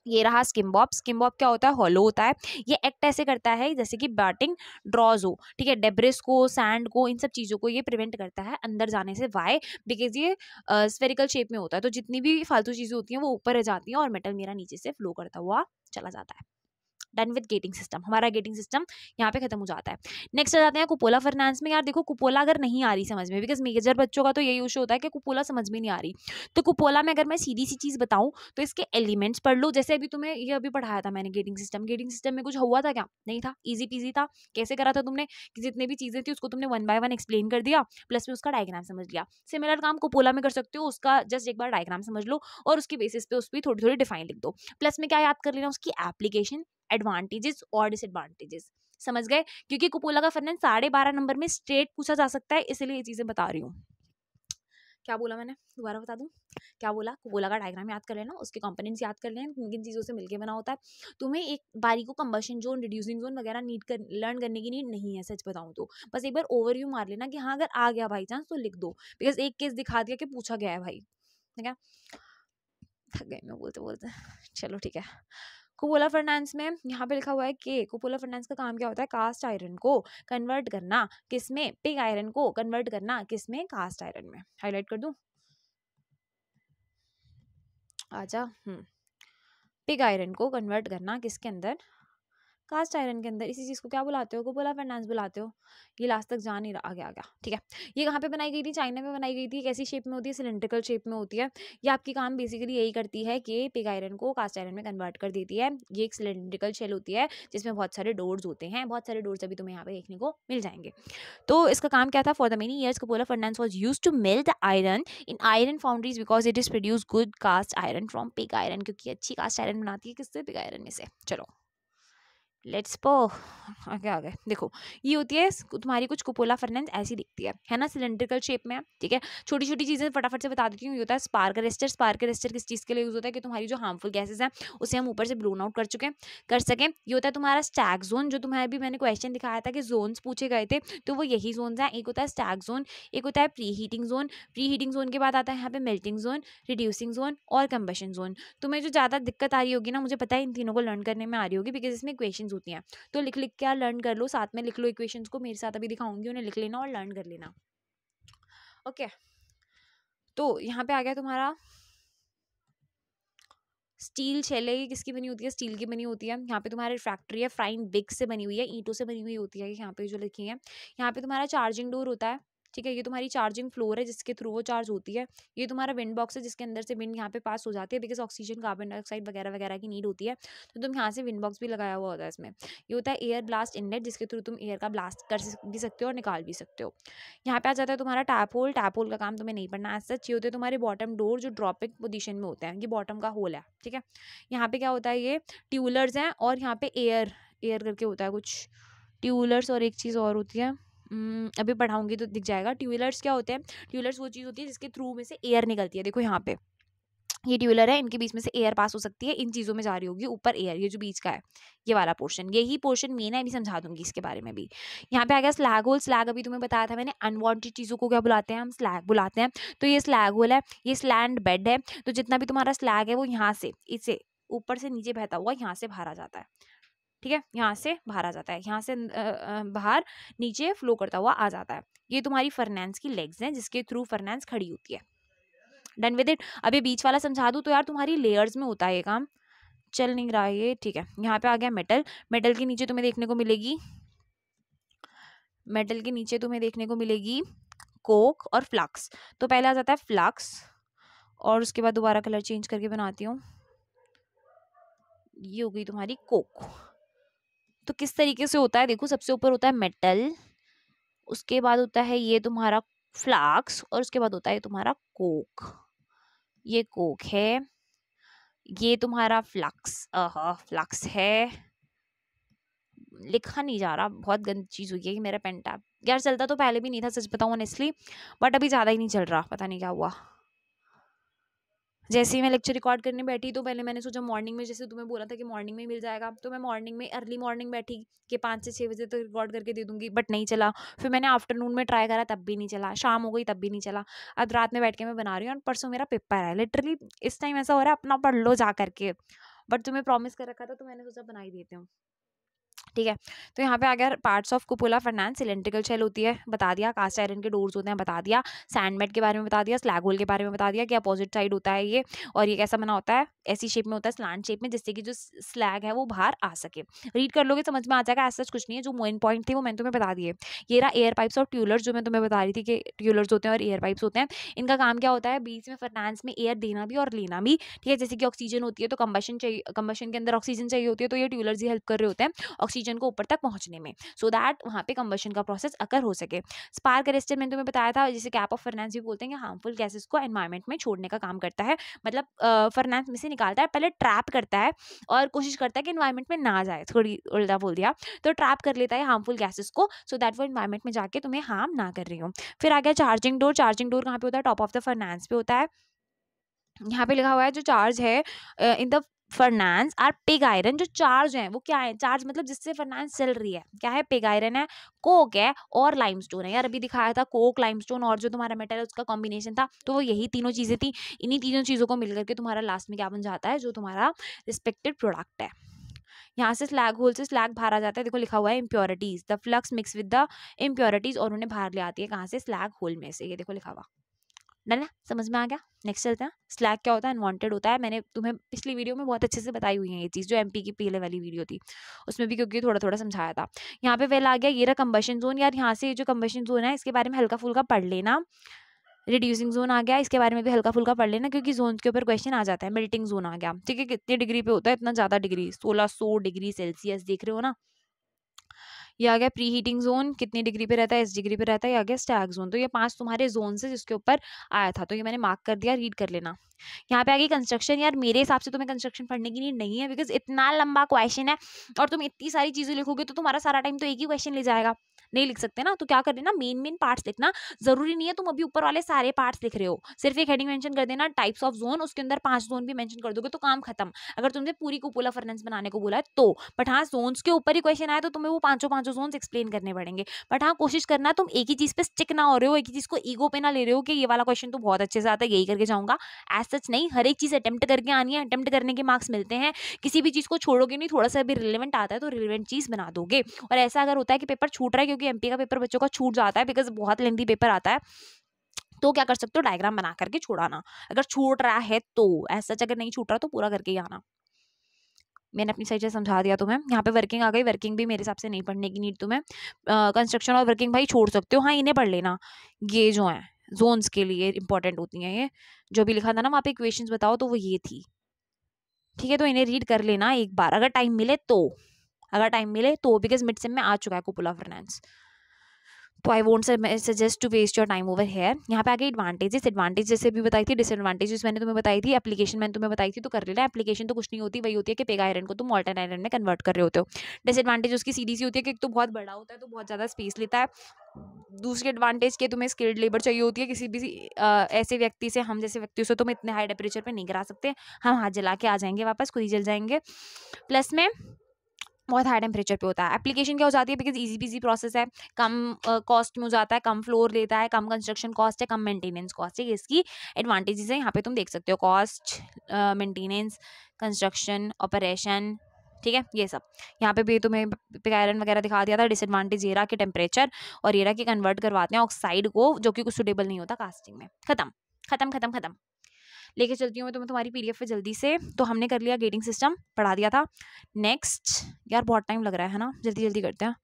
ये रहा स्किम बॉब स्किम क्या होता है हॉलो होता है ये एक्ट ऐसे करता है जैसे कि बैटिंग ड्रॉज हो ठीक है डेब्रिस को सैंड को इन सब चीज़ों को ये प्रिवेंट करता है अंदर जाने से वाई बिकॉज ये स्फेरिकल शेप में होता है तो जितनी भी फालतू चीज़ें होती हैं वो ऊपर जाती हैं और मेटल मेरा नीचे से फ्लो करता हुआ चला जाता है डन विद गेटिंग सिस्टम हमारा गेटिंग सिस्टम यहाँ पे खत्म हो जाता है नेक्स्ट आ जाते हैं कुपोला फाइनेंस में यार देखो कुपोला अगर नहीं आ रही समझ में बिकॉज मेजर बच्चों का तो यही इशू होता है कि कुपोला समझ में नहीं आ रही तो कुपोला में अगर मैं सीधी सी चीज़ बताऊँ तो इसके एलिमेंट्स पढ़ लो जैसे अभी तुम्हें ये अभी पढ़ाया था मैंने गेटिंग सिस्टम गेटिंग सिस्टम में कुछ हुआ था क्या नहीं था ईजी पीजी था कैसे करा था तुमने कि जितने भी चीज़ें थी उसको तुमने वन बाय वन एक्सप्लेन कर दिया प्लस में उसका डायग्राम समझ लिया सिमिलर काम कुपोला में कर सकते हो उसका जस्ट एक बार डायग्राम समझ लो और उसके बेसिस पे उस पर थोड़ी थोड़ी डिफाइन लिख दो प्लस में क्या याद कर लेना उसकी एप्लीकेशन एडवांटेजेस और डिसएडवांटेजेस समझ गए क्योंकि कुपोला का फर्नैंड साढ़े बारह नंबर में स्ट्रेट पूछा जा सकता है इसलिए ये चीज़ें बता रही हूँ क्या बोला मैंने दोबारा बता दूँ क्या बोला कुबोला का डायग्राम याद कर लेना उसके कंपोनेंट्स याद कर लेना किन किन चीज़ों से मिलके बना होता है तुम्हें एक बारी को कम्बशन जोन रिड्यूसिंग जोन वगैरह नीड कर लर्न करने की नीड नहीं है सच बताऊँ तो बस एक बार ओवरव्यू मार लेना कि हाँ अगर आ गया भाई चांस तो लिख दो बिकॉज एक केस दिखा दिया कि पूछा गया है भाई ठीक है थक गए मैं बोलते बोलते चलो ठीक है कुपोला फाइनेंस में यहाँ पे लिखा हुआ है कि कुपोला फाइनेंस का काम क्या होता है कास्ट आयरन को कन्वर्ट करना किस में पिग आयरन को कन्वर्ट करना किस में कास्ट आयरन में हाईलाइट कर दूँ आजा हम्म। पिग आयरन को कन्वर्ट करना किसके अंदर कास्ट आयरन के अंदर इसी चीज़ को क्या बुलाते हो बोला फाइनेंस बुलाते हो ये लास्ट तक जान ही रहा आ गया ठीक है ये कहाँ पे बनाई गई थी चाइना में बनाई गई थी कैसी शेप में होती है सिलेंड्रिकल शेप में होती है ये आपकी काम बेसिकली यही करती है कि पिग आयरन को कास्ट आयरन में कन्वर्ट कर देती है ये एक सिलेंड्रिकल शेल होती है जिसमें बहुत सारे डोर्स होते हैं बहुत सारे डोर्स अभी तुम्हें यहाँ पे देखने को मिल जाएंगे तो इसका काम क्या था for the many years cupola furnace was use to melt the iron in iron foundries because it is produce good cast iron from pig iron क्योंकि अच्छी कास्ट आयरन बनाती है किससे पिग आयरन में से चलो लेट्स पो आगे आगे देखो ये होती है तुम्हारी कुछ कुपोला फर्नेंस ऐसी दिखती है है ना सिलेंड्रिकल शेप में है ठीक है छोटी छोटी चीज़ें फटाफट से बता देती हूँ ये होता है स्पार्क रेस्टर स्पार्क रेस्टर किस चीज़ के लिए यूज़ होता है कि तुम्हारी जो हार्मफुल गैसेज हैं उसे हम ऊपर से ब्लून आउट कर चुके कर सकें ये होता है तुम्हारा स्टैक जोन जो तुम्हें भी मैंने क्वेश्चन दिखाया था कि जोन्स पूछे गए थे तो वो यही जोन हैं एक होता है स्टैक जोन एक होता है preheating zone preheating zone के बाद आता है यहाँ पे मेल्टिंग जोन रिड्यूसिंग जोन और कम्बशन जोन तुम्हें जो ज़्यादा दिक्कत आ रही होगी ना मुझे पता है इन तीनों को लर्न करने में आ रही होगी बिकॉज इसमें क्वेश्चन होती हैं तो लिख लिख क्या लर्न कर लो साथ में लिख लो इक्वेशंस को मेरे साथ अभी दिखाऊंगी उन्हें लिख लेना और लर्न कर लेना ओके तो यहाँ पे आ गया तुम्हारा स्टील छेले है किसकी बनी होती है स्टील की बनी होती है यहाँ पे तुम्हारा रिफ्रैक्ट्री है फ्राइन बिग से बनी हुई है ईंटों से बनी हुई होती है यहाँ पे जो लिखी है यहाँ पे तुम्हारा चार्जिंग डोर होता है ठीक है ये तुम्हारी चार्जिंग फ्लोर है जिसके थ्रू वो चार्ज होती है ये तुम्हारा विंड बॉक्स है जिसके अंदर से विंड यहाँ पे पास हो जाती है बिकॉज ऑक्सीजन कार्बन डाइऑक्साइड वगैरह वगैरह की नीड होती है तो तुम यहाँ से विंड बॉक्स भी लगाया हुआ होता है इसमें ये होता है एयर ब्लास्ट इनलेट जिसके थ्रू तुम एयर का ब्लास्ट कर भी सकते हो और निकाल भी सकते हो यहाँ पे आ जाता है तुम्हारा टैप होल टैप होल का काम तुम्हें नहीं पड़ना है सच ये होते तुम्हारे बॉटम डोर जो ड्रॉपिंग पोजिशन में होते हैं ये बॉटम का होल है ठीक है यहाँ पे क्या होता है ये ट्यूलर्स हैं और यहाँ पे एयर एयर करके होता है कुछ ट्यूलर्स और एक चीज़ और होती है अभी पढ़ाऊंगी तो दिख जाएगा ट्यूलर्स क्या होते हैं ट्यूलर्स वो चीज़ होती है जिसके थ्रू में से एयर निकलती है देखो यहाँ पे ये ट्यूलर है इनके बीच में से एयर पास हो सकती है इन चीज़ों में जा रही होगी ऊपर एयर ये जो बीच का है ये वाला पोर्शन यही पोर्शन मेन है अभी समझा दूंगी इसके बारे में भी यहाँ पे आ गया स्लैग होल स्लैग अभी तुम्हें बताया था मैंने अनवांटेड चीज़ों को क्या बुलाते हैं हम स्लैग बुलाते हैं तो ये स्लैग होल है ये स्लैंड बेड है तो जितना भी तुम्हारा स्लैग है वो यहाँ से इसे ऊपर से नीचे बहता हुआ यहाँ से बाहर आ जाता है ठीक है यहाँ से बाहर आ जाता है यहाँ से बाहर नीचे फ्लो करता हुआ आ जाता है ये तुम्हारी फर्नेंस की लेग्स हैं जिसके थ्रू फर्नेंस खड़ी होती है डन विद इट अभी बीच वाला समझा दूँ तो यार तुम्हारी लेयर्स में होता है ये काम चल नहीं रहा ये ठीक है यहाँ पे आ गया मेटल मेटल के नीचे तुम्हें देखने को मिलेगी मेटल के नीचे तुम्हें देखने को मिलेगी कोक और फ्लक्स तो पहले आ जाता है फ्लक्स और उसके बाद दोबारा कलर चेंज करके बनाती हूँ ये हो गई तुम्हारी कोक तो किस तरीके से होता है देखो सबसे ऊपर होता है मेटल उसके बाद होता है ये तुम्हारा फ्लाक्स और उसके बाद होता है तुम्हारा कोक ये कोक है ये तुम्हारा फ्लक्स फ्लक्स है लिखा नहीं जा रहा बहुत गंदी चीज़ हुई है कि मेरा पेन टैप यार चलता तो पहले भी नहीं था सच बताऊँ ऑनेस्टली बट अभी ज़्यादा ही नहीं चल रहा पता नहीं क्या हुआ जैसे ही मैं लेक्चर रिकॉर्ड करने बैठी तो पहले मैंने सोचा मॉर्निंग में जैसे तुम्हें बोला था कि मॉर्निंग में मिल जाएगा तो मैं मॉर्निंग में अर्ली मॉर्निंग बैठी कि पाँच से छः बजे तक तो रिकॉर्ड करके दे दूँगी बट नहीं चला फिर मैंने आफ्टरनून में ट्राई करा तब भी नहीं चला शाम हो गई तब भी नहीं चला अब रात में बैठ के मैं बना रही हूँ और परसों मेरा पेपर है लिटरली इस टाइम ऐसा हो रहा है अपना पढ़ लो जा करके बट तुम्हें प्रॉमिस कर रखा था तो मैंने सोचा बना ही देती हूँ ठीक है तो यहाँ पे अगर parts of cupola furnace cylindrical shell होती है बता दिया कास्ट आयरन के डोर्स होते हैं बता दिया सैंडमेट के बारे में बता दिया स्लैग होल के बारे में बता दिया कि अपोजिट साइड होता है ये और ये कैसा बना होता है ऐसी शेप में होता है स्लैंड शेप में जिससे कि जो स्लैग है वो बाहर आ सके रीड कर लोगे समझ में आ जाएगा ऐसा कुछ नहीं है जो मेन पॉइंट थे वो मैंने तुम्हें बता दिए ये रहा एयर पाइप्स और ट्यूलर्स जो मैं तुम्हें बता रही थी कि ट्यूलर्स होते हैं और एयर पाइप्स होते हैं इनका काम क्या होता है बीच में फर्नांस में एयर देना भी और लेना भी ठीक है जैसे कि ऑक्सीजन होती है तो कम्बशन चाहिए कम्बशन के अंदर ऑक्सीजन चाहिए होती है तो ये ट्यूलर्स ही हेल्प कर रहे होते हैं ऑक्सीजन ऑक्सीजन को ऊपर तक पहुंचने में सो दैट वहाँ पे कम्बशन का प्रोसेस अकर हो सके स्पार्क अरेस्टर मैंने तुम्हें बताया था जिसे कैप ऑफ फर्नेंस भी बोलते हैं हार्मफुल गैसेस को एनवायरमेंट में छोड़ने का काम करता है मतलब फर्नेंस में से निकालता है पहले ट्रैप करता है और कोशिश करता है कि इन्वायरमेंट में ना जाए थोड़ी उल्टा बोल दिया तो ट्रैप कर लेता है हार्मफुल गैसेस को सो दैट वो इन्वायरमेंट में जाके तुम्हें हार्म ना कर रही हो फिर आ गया चार्जिंग डोर चार्जिंग डोर कहाँ पे होता है टॉप ऑफ द फर्नेंस पे होता है यहाँ पे लिखा हुआ है जो चार्ज है in the furnace are pig iron जो चार्ज हैं वो क्या है चार्ज मतलब जिससे फर्नांस चल रही है क्या है पिग आयरन है कोक है और लाइमस्टोन है यार अभी दिखाया था कोक लाइमस्टोन और जो तुम्हारा मेटल है उसका कॉम्बिनेशन था तो वो यही तीनों चीज़ें थी इन्हीं तीनों चीज़ों को मिल करके तुम्हारा लास्ट में क्या बन जाता है जो तुम्हारा रिस्पेक्टेड प्रोडक्ट है यहाँ से स्लैग होल से स्लैग बाहर आ जाता है देखो लिखा हुआ है impurities the flux mix with the impurities और उन्हें बाहर ले आती है कहाँ से स्लैग होल में से ये देखो लिखा हुआ डन समझ में आ गया नेक्स्ट चलते हैं स्लैग क्या होता है अनवांटेड होता है मैंने तुम्हें पिछली वीडियो में बहुत अच्छे से बताई हुई है ये चीज़ जो एमपी की पीले वाली वीडियो थी उसमें भी क्योंकि थोड़ा थोड़ा समझाया था यहाँ पे वेल आ गया ये रहा कम्बशन जोन यार यहाँ से जो कम्बशन जोन है इसके बारे में हल्का फुल्का पढ़ लेना रिड्यूसिंग जोन आ गया इसके बारे में भी हल्का फुल्का पढ़ लेना क्योंकि जोन के ऊपर क्वेश्चन आ जाता है मेल्टिंग जोन आ गया ठीक है कितने डिग्री पे होता है इतना ज़्यादा डिग्री सोलह सौ डिग्री सेल्सियस देख रहे हो ना ये आ गया प्री हीटिंग जोन कितनी डिग्री पे रहता है इस डिग्री पे रहता है ये आ गया स्टैग जोन तो ये पांच तुम्हारे जोन से जिसके ऊपर आया था तो ये मैंने मार्क कर दिया रीड कर लेना यहाँ पे आ गई कंस्ट्रक्शन यार मेरे हिसाब से तुम्हें कंस्ट्रक्शन पढ़ने की नीड नहीं है बिकॉज इतना लंबा क्वेश्चन है और तुम इतनी सारी चीज़ें लिखोगे तो तुम्हारा सारा टाइम तो एक ही क्वेश्चन ले जाएगा नहीं लिख सकते ना तो क्या कर देना मेन मेन पार्ट्स लिखना जरूरी नहीं है तुम अभी ऊपर वाले सारे पार्ट्स लिख रहे हो सिर्फ एक हेडिंग मेंशन कर देना टाइप्स ऑफ जोन उसके अंदर पांच जोन भी मेंशन कर दोगे तो काम खत्म अगर तुमने पूरी कुपोला फर्नेंस बनाने को बोला है तो बट हाँ जोन्स के ऊपर ही क्वेश्चन आया तो तुम्हें वो पांचों पांचों जोन एक्सप्लेन करने पड़ेंगे बट हाँ कोशिश करना तुम एक ही चीज पे स्टिक ना हो रहे हो एक ही चीज को ईगो पे ना ले रहे हो कि ये वाला क्वेश्चन तो बहुत अच्छे से आता है यही करके जाऊंगा एज सच नहीं हर एक चीज अटेम्प्ट करके आनी है अटेम्प्ट करने के मार्क्स मिलते हैं किसी भी चीज को छोड़ोगे नहीं थोड़ा सा भी रिलेवेंट आता है तो रिलेवेंट चीज बना दोगे और ऐसा अगर होता है कि पेपर छूट रहा है क्योंकि क्योंकि एमपी का पेपर बच्चों का छूट जाता है बिकॉज बहुत लेंदी पेपर आता है तो क्या कर सकते हो डायग्राम बना करके छोड़ाना अगर छूट रहा है तो ऐसा अगर नहीं छूट रहा तो पूरा करके ही आना मैंने अपनी सही से समझा दिया तुम्हें यहाँ पे वर्किंग आ गई वर्किंग भी मेरे हिसाब से नहीं पढ़ने की नीड तुम्हें कंस्ट्रक्शन और वर्किंग भाई छोड़ सकते हो हाँ इन्हें पढ़ लेना ये जो है जोन्स के लिए इंपॉर्टेंट होती हैं ये जो भी लिखा था ना वहाँ पे इक्वेशंस बताओ तो वो ये थी ठीक है तो इन्हें रीड कर लेना एक बार अगर टाइम मिले तो अगर टाइम मिले तो बिकॉज मिड सेम में आ चुका है ऑफ फर्नांड्स तो I won't suggest to waste your time over here यहाँ पे आगे एडवांटेजेस एडवांटेज जैसे भी बताई थी डिसएडवांटेजेस मैंने तुम्हें बताई थी एप्लीकेशन मैंने तुम्हें बताई थी तो कर लेना एप्लीकेशन तो कुछ नहीं होती वही होती है कि पेगा आयरन को तुम मॉल्टन आयरन में कन्वर्ट कर रहे होते हो डिसएडवांटेज उसकी सीधी सी होती है कि एक तो बहुत बड़ा होता है तो बहुत ज़्यादा स्पेस लेता है दूसरी एडवांटेज के तुम्हें स्किल्ड लेबर चाहिए होती है किसी भी ऐसे व्यक्ति से हम जैसे व्यक्ति से तुम इतने हाई टेम्परेचर पर नहीं करा सकते हम हाथ जला के आ जाएंगे वापस खुद ही जल जाएंगे प्लस में बहुत हाई टेम्परेचर पे होता है एप्लीकेशन क्या हो जाती है बिकॉज ईजी बीजी प्रोसेस है कम कॉस्ट uh, में हो जाता है कम फ्लोर लेता है कम कंस्ट्रक्शन कॉस्ट है कम मेंटेनेंस कॉस्ट है इसकी एडवांटेजेस है यहाँ पे तुम देख सकते हो कॉस्ट मेंटेनेंस कंस्ट्रक्शन ऑपरेशन ठीक है ये सब यहाँ पे भी तुम्हें पिकायरन वगैरह दिखा दिया था डिसएडवांटेज ये रहा कि टेम्परेचर और ये रहा कि कन्वर्ट करवाते हैं ऑक्साइड को जो कि कुछ सुटेबल नहीं होता कास्टिंग में खत्म खत्म खत्म खत्म लेके चलती हूँ मैं तुम्हें तुम्हारी पीडीएफ पे जल्दी से तो हमने कर लिया गेटिंग सिस्टम पढ़ा दिया था नेक्स्ट यार बहुत टाइम लग रहा है ना जल्दी जल्दी करते हैं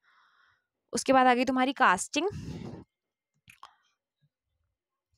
उसके बाद आ गई तुम्हारी कास्टिंग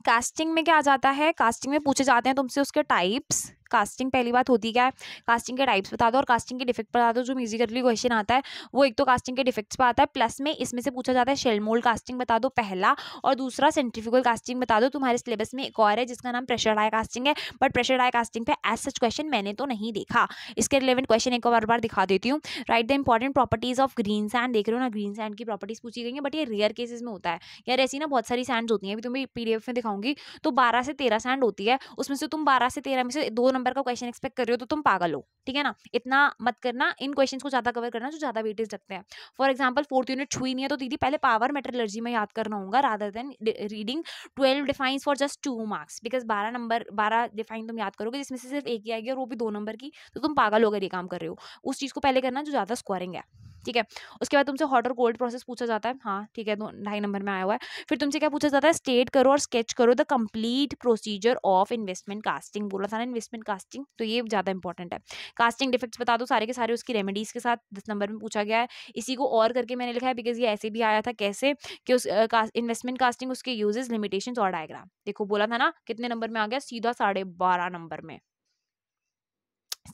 कास्टिंग में क्या आ जाता है कास्टिंग में पूछे जाते हैं तुमसे उसके टाइप्स कास्टिंग पहली बात होती क्या है कास्टिंग के टाइप्स बता दो और कास्टिंग के डिफेक्ट बता दो जो म्यूजिकली क्वेश्चन आता है वो एक तो कास्टिंग के डिफेक्ट्स पर आता है प्लस में इसमें से पूछा जाता है शेलमोल कास्टिंग बता दो पहला और दूसरा सेंट्रिफिकल कास्टिंग बता दो तुम्हारे सिलेबस में एक और है जिसका नाम प्रेशर डाई कास्टिंग है बट प्रेशर डाई कास्टिंग पे एज सच क्वेश्चन मैंने तो नहीं देखा इसके रिलेवेंट क्वेश्चन एक बार बार दिखा देती हूँ right the important properties of green sand देख रहे हो ना ग्रीन सैंड की प्रॉपर्टीज पूछी गई है बट ये रेयर केसेस में होता है यार ऐसी ना बहुत सारी सैंड होती है अभी तुम्हें तो पी में दिखाऊंगी तो बारह से तेरह सैंड होती है उसमें से तुम बारह से तेरह में से दो नंबर नंबर का क्वेश्चन एक्सपेक्ट कर रहे हो तो तुम पागल हो ठीक है ना इतना मत करना इन क्वेश्चन को ज्यादा कवर करना जो ज्यादा वेटेज रखते हैं फॉर एग्जाम्पल फोर्थ यूनिट छुई नहीं है तो दीदी पहले पावर मेटलर्जी में याद करना होगा rather than reading twelve defines for just two marks because बारह नंबर बारह डिफाइन तुम याद करोगे जिसमें से सिर्फ एक ही आएगी और वो भी दो नंबर की तो तुम पागल होकर ये काम कर रहे हो उस चीज़ को पहले करना जो ज्यादा स्कोरिंग है ठीक है उसके बाद तुमसे हॉट और कोल्ड प्रोसेस पूछा जाता है हाँ ठीक है तो ढाई नंबर में आया हुआ है फिर तुमसे क्या पूछा जाता है स्टेट करो और स्केच करो the complete procedure of investment casting बोला था ना इन्वेस्टमेंट कास्टिंग तो ये ज़्यादा इंपॉर्टेंट है कास्टिंग डिफेक्ट्स बता दो सारे के सारे उसकी रेमेडीज़ के साथ दस नंबर में पूछा गया है इसी को और करके मैंने लिखा है बिकॉज ये ऐसे भी आया था कैसे कि उस इन्वेस्टमेंट कास्टिंग उसके यूजेज लिमिटेशन और डायग्राम देखो बोला था ना कितने नंबर में आ गया सीधा साढ़े बारह नंबर में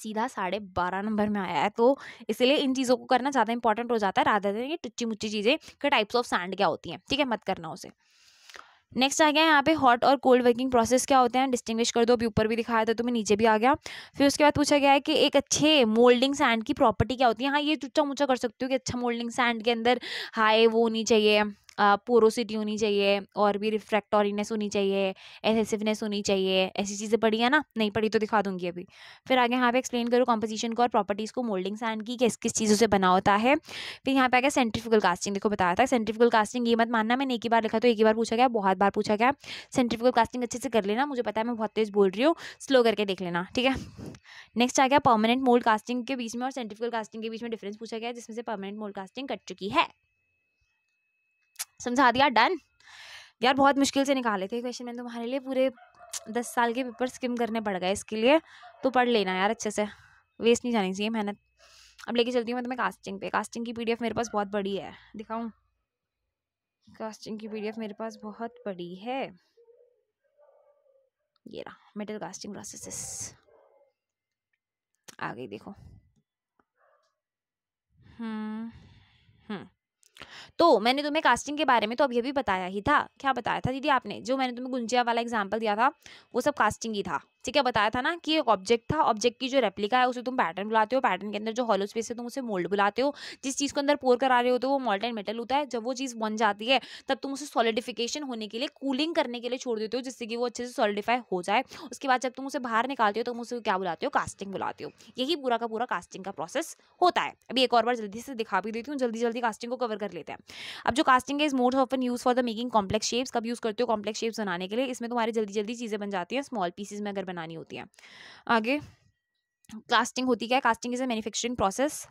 सीधा साढ़े बारह नंबर में आया है तो इसलिए इन चीज़ों को करना ज़्यादा इंपॉर्टेंट हो जाता है राधा देने की टुच्ची मुच्ची चीज़ें के टाइप्स ऑफ सैंड क्या होती हैं ठीक है मत करना उसे नेक्स्ट आ गया यहाँ पे हॉट और कोल्ड वर्किंग प्रोसेस क्या होते हैं डिस्टिंग्विश कर दो अभी ऊपर भी दिखाया था तुम्हें नीचे भी आ गया फिर उसके बाद पूछा गया है कि एक अच्छे मोल्डिंग सैंड की प्रॉपर्टी क्या होती है हाँ ये चुच्चा मुच्चा कर सकती हो कि अच्छा मोल्डिंग सैंड के अंदर हाई वो होनी चाहिए पोरोसिटी होनी चाहिए और भी रिफ्रैक्टोरीनेस होनी चाहिए एसेसिवनेस होनी चाहिए ऐसी चीज़ें पढ़ी है ना नहीं पढ़ी तो दिखा दूंगी अभी फिर आगे यहाँ पे एक्सप्लेन करो कॉम्पोजिशन को और प्रॉपर्टीज़ को मोल्डिंग सैंड की किस किस चीज़ों से बना होता है फिर यहाँ पे आ गया सेंट्रीफिकल कास्टिंग देखो बताया था सेंट्रिफिकल कास्टिंग ये मत मानना मैंने एक ही बार लिखा तो एक ही बार पूछा गया बहुत बार पूछा गया सेंट्रिफिकल कास्टिंग अच्छे से कर लेना मुझे पता है मैं बहुत तेज़ बोल रही हूँ स्लो करके देख लेना ठीक है नेक्स्ट आ गया परमानेंट मोल्ड कास्टिंग के बीच में और सेंट्रिफिकल कास्टिंग के बीच में डिफरेंस पूछा गया जिसमें से परमानेंट मोल्ड कास्टिंग कट चुकी है समझा दिया डन यार बहुत मुश्किल से निकाले थे क्वेश्चन मैंने तुम्हारे लिए पूरे दस साल के पेपर स्किम करने पड़ गए इसके लिए तो पढ़ लेना यार अच्छे से वेस्ट नहीं जानी चाहिए मेहनत अब लेके चलती हूँ मैं तुम्हें कास्टिंग पे कास्टिंग की पीडीएफ मेरे पास बहुत बड़ी है दिखाऊं कास्टिंग की पीडीएफ मेरे पास बहुत बड़ी है ये रहा मेटल कास्टिंग प्रोसेसेस आ गई देखो हम्म हम्म तो मैंने तुम्हें कास्टिंग के बारे में तो अभी अभी बताया ही था क्या बताया था दीदी आपने जो मैंने तुम्हें गुंजिया वाला एग्जाम्पल दिया था वो सब कास्टिंग ही था ठीक है बताया था ना कि एक ऑब्जेक्ट था ऑब्जेक्ट की जो रेप्लिका है उसे तुम पैटर्न बुलाते हो पैटर्न के अंदर जो हॉलो स्पेस है तुम उसे मोल्ड बुलाते हो जिस चीज़ को अंदर पोर करा रहे होते हो वो मोल्ट एंड मेटल होता है जब वो चीज़ बन जाती है तब तुम उसे सॉलिडिफिकेशन होने के लिए कूलिंग करने के लिए छोड़ देते हो जिससे कि वो अच्छे से सॉलिडिफाई हो जाए उसके बाद जब तुम उसे बाहर निकालते हो तुम उसे क्या बुलाते हो कास्टिंग बुलाते हो यही पूरा का पूरा कास्टिंग का प्रोसेस होता है अभी एक और बार जल्दी से दिखा भी देती हूँ जल्दी जल्दी कास्टिंग को कवर कर लेते हैं है अब जो कास्टिंग है is most often use for the making complex shapes कब यूज़ करते हो कॉम्प्लेक्स शेप्स बनाने के लिए इसमें तुम्हारी जल्दी जल्दी चीज़ें बन जाती हैं स्मॉल पीसीज में अगर बनानी होती है आगे कास्टिंग होती क्या है casting is a manufacturing process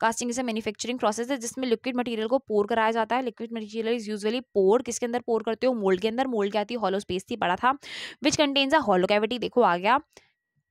casting is a manufacturing process है जिसमें लिक्विड मटेरियल को पोर कराया जाता है liquid material is usually pour किसके अंदर पोर करते हो मोल्ड के अंदर मोल्ड क्या आती है हॉलो स्पेस थी बड़ा था which contains a hollow cavity देखो आ गया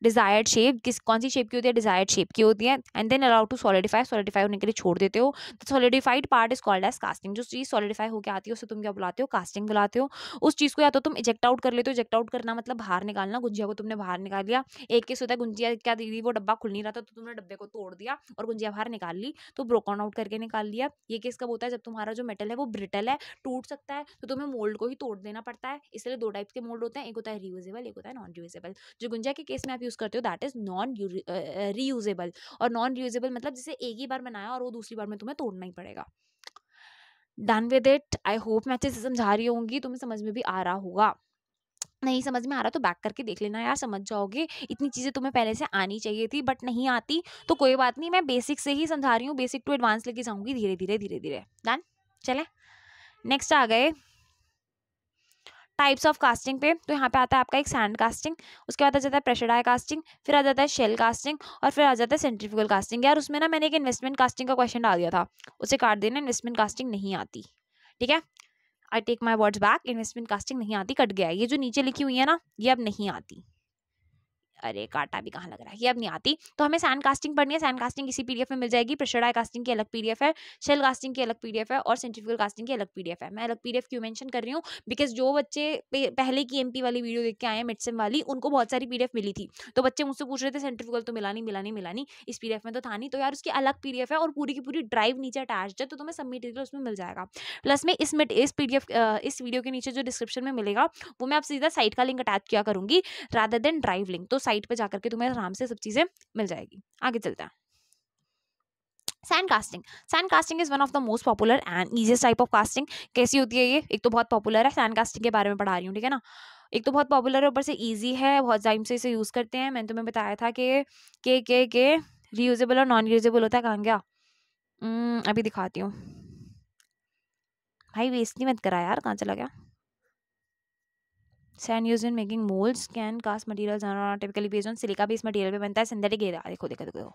डिजायर्ड शेप किस कौन सी शेप की होती है डिजायर्ड शेप की होती है and then allow to solidify solidify होने के लिए छोड़ देते हो solidified part is called as casting जो चीज़ सॉलिडिफाई होकर आती है उसे तुम क्या बुलाते हो कास्टिंग बुलाते हो उस चीज़ को या तो तुम इजेक्ट आउट कर लेते हो इजेक्ट आउट करना मतलब बाहर निकालना गुंजिया को तुमने बाहर निकाल लिया एक केस होता है गुंजिया क्या दीदी वो डब्बा खुल नहीं रहा था तो तुमने डब्बे को तोड़ दिया और गुंजिया बाहर निकाल ली तो ब्रोकन आउट करके निकाल लिया ये केस कब होता है जब तुम्हारा जो मेटल है वो ब्रिटल है टूट सकता है तो तुम्हें मोल्ड को ही तोड़ देना पड़ता है इसलिए दो टाइप के मोल्ड होते हैं एक होता है रियूजेबल एक होता है नॉन रियूजेबल जो गुंजिया के केस में आप यूज यूज़ करते हो दैट इज़ नॉन रीयूजेबल और नॉन रीयूजेबल मतलब जिसे एक ही बार बनाया और वो दूसरी बार में तुम्हें तोड़ना ही पड़ेगा done with it I hope मैं अच्छे से समझा रही होंगी तुम्हें समझ में भी आ रहा होगा नहीं समझ में आ रहा तो बैक करके देख लेना यार समझ जाओगे इतनी चीज़ें तुम्हें पहले से आनी चाहिए थी बट नहीं आती तो कोई बात नहीं मैं बेसिक से ही समझा रही हूँ बेसिक टू एडवांस लेके जाऊँगी धीरे धीरे धीरे धीरे डन चले नेक्स्ट आ गए टाइप्स ऑफ कास्टिंग पे तो यहाँ पे आता है आपका एक सैंड कास्टिंग उसके बाद आ जाता है प्रेशर डाई कास्टिंग फिर आ जाता है शेल कास्टिंग और फिर आ जाता है सेंट्रिफिकल कास्टिंग यार उसमें ना मैंने एक इन्वेस्टमेंट कास्टिंग का क्वेश्चन डाल दिया था उसे काट देना इन्वेस्टमेंट कास्टिंग नहीं आती ठीक है I take my words back investment casting नहीं आती कट गया ये जो नीचे लिखी हुई है ना ये अब नहीं आती अरे काटा भी कहाँ लग रहा है ये अब नहीं आती तो हमें सैंड कास्टिंग पढ़नी है सैंड कास्टिंग इसी पीडीएफ में मिल जाएगी प्रेशराई कास्टिंग की अलग पीडीएफ है शेल कास्टिंग की अलग पीडीएफ है और सेंट्रिफिकल कास्टिंग की अलग पीडीएफ है मैं अलग पीडीएफ क्यों मेंशन कर रही हूँ बिकॉज जो बच्चे पहले की एम वाली वीडियो देख के आए हैं वाली उनको बहुत सारी पी मिली थी तो बच्चे मुझसे पूछ रहे थे सेंट्रीफ्यूल तो मिला नहीं मिला नहीं मिला नहीं इस पी में तो था नहीं तो यार उसकी अलग पी है और पूरी की पूरी ड्राइव नीचे अटैच है तो तुम्हें सब मटीरियल उसमें मिल जाएगा प्लस में इस इस पीडीएफ इस वीडियो के नीचे जो डिस्क्रिप्शन में मिलेगा वो मैं आप सीधा साइट का लिंक अटैच किया करूँगी रादर देन ड्राइव लिंक तो साइट पर जाकर के तुम्हें आराम से सब चीज़ें मिल जाएगी आगे चलता है sand casting sand casting is one of the most popular and easiest type of casting कैसी होती है ये एक तो बहुत पॉपुलर है सैंड कास्टिंग के बारे में पढ़ा रही हूँ ठीक है ना एक तो बहुत पॉपुलर है ऊपर से ईजी है बहुत टाइम से इसे यूज़ करते हैं मैंने तुम्हें बताया था कि के के के रीयूजेबल और नॉन रीयूजेबल होता है कहाँ गया hmm, अभी दिखाती हूँ भाई वेस्ट नहीं मत करा यार कहाँ चला गया sand use in making moulds can cast material typically typically on silica silica material material पे बनता है सिंथेटिक घेरा देखो देखो देखो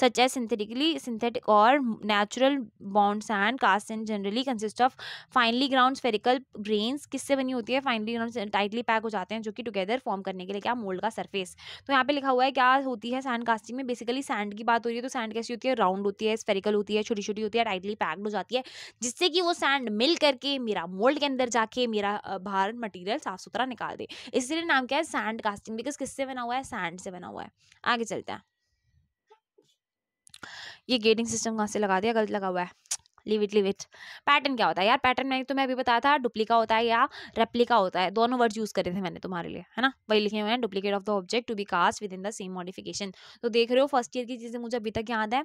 सच है सिंथेटिकली सिंथेटिक और natural bond sand cast and generally consist of finely ground spherical grains किससे बनी होती है फाइनली ग्राउंड टाइटली पैक हो जाते हैं जो कि टुगेदर फॉर्म करने के लिए क्या मोल्ड का सरफेस तो यहाँ पे लिखा हुआ है क्या होती है सैंड कास्टिंग में बेसिकली सैंड की बात हो रही है तो सैंड कैसी होती है राउंड होती है स्फेरिकल होती है छोटी छोटी होती है टाइटली पैक्ड हो जाती है जिससे कि वो सैंड मिल करके मेरा मोल्ड के अंदर जाके मेरा बाहर मटीरियल साफ सुथरा निकाल दी इसलिए नाम क्या है सैंड कास्टिंग बिकॉज किससे बना हुआ है सैंड से बना हुआ है आगे चलते हैं ये गेटिंग सिस्टम कहाँ से लगा दिया गलत लगा हुआ है leave it leave it pattern क्या होता है यार पैटर्न मैंने तुम्हें अभी बताया था डुप्लीका होता है या रेप्लिका होता है दोनों वर्ड यूज़ करे थे मैंने तुम्हारे लिए है ना वही लिखे हुए हैं duplicate of the object to be cast within the same modification तो देख रहे हो फर्स्ट ईयर की चीज़ें मुझे अभी तक याद है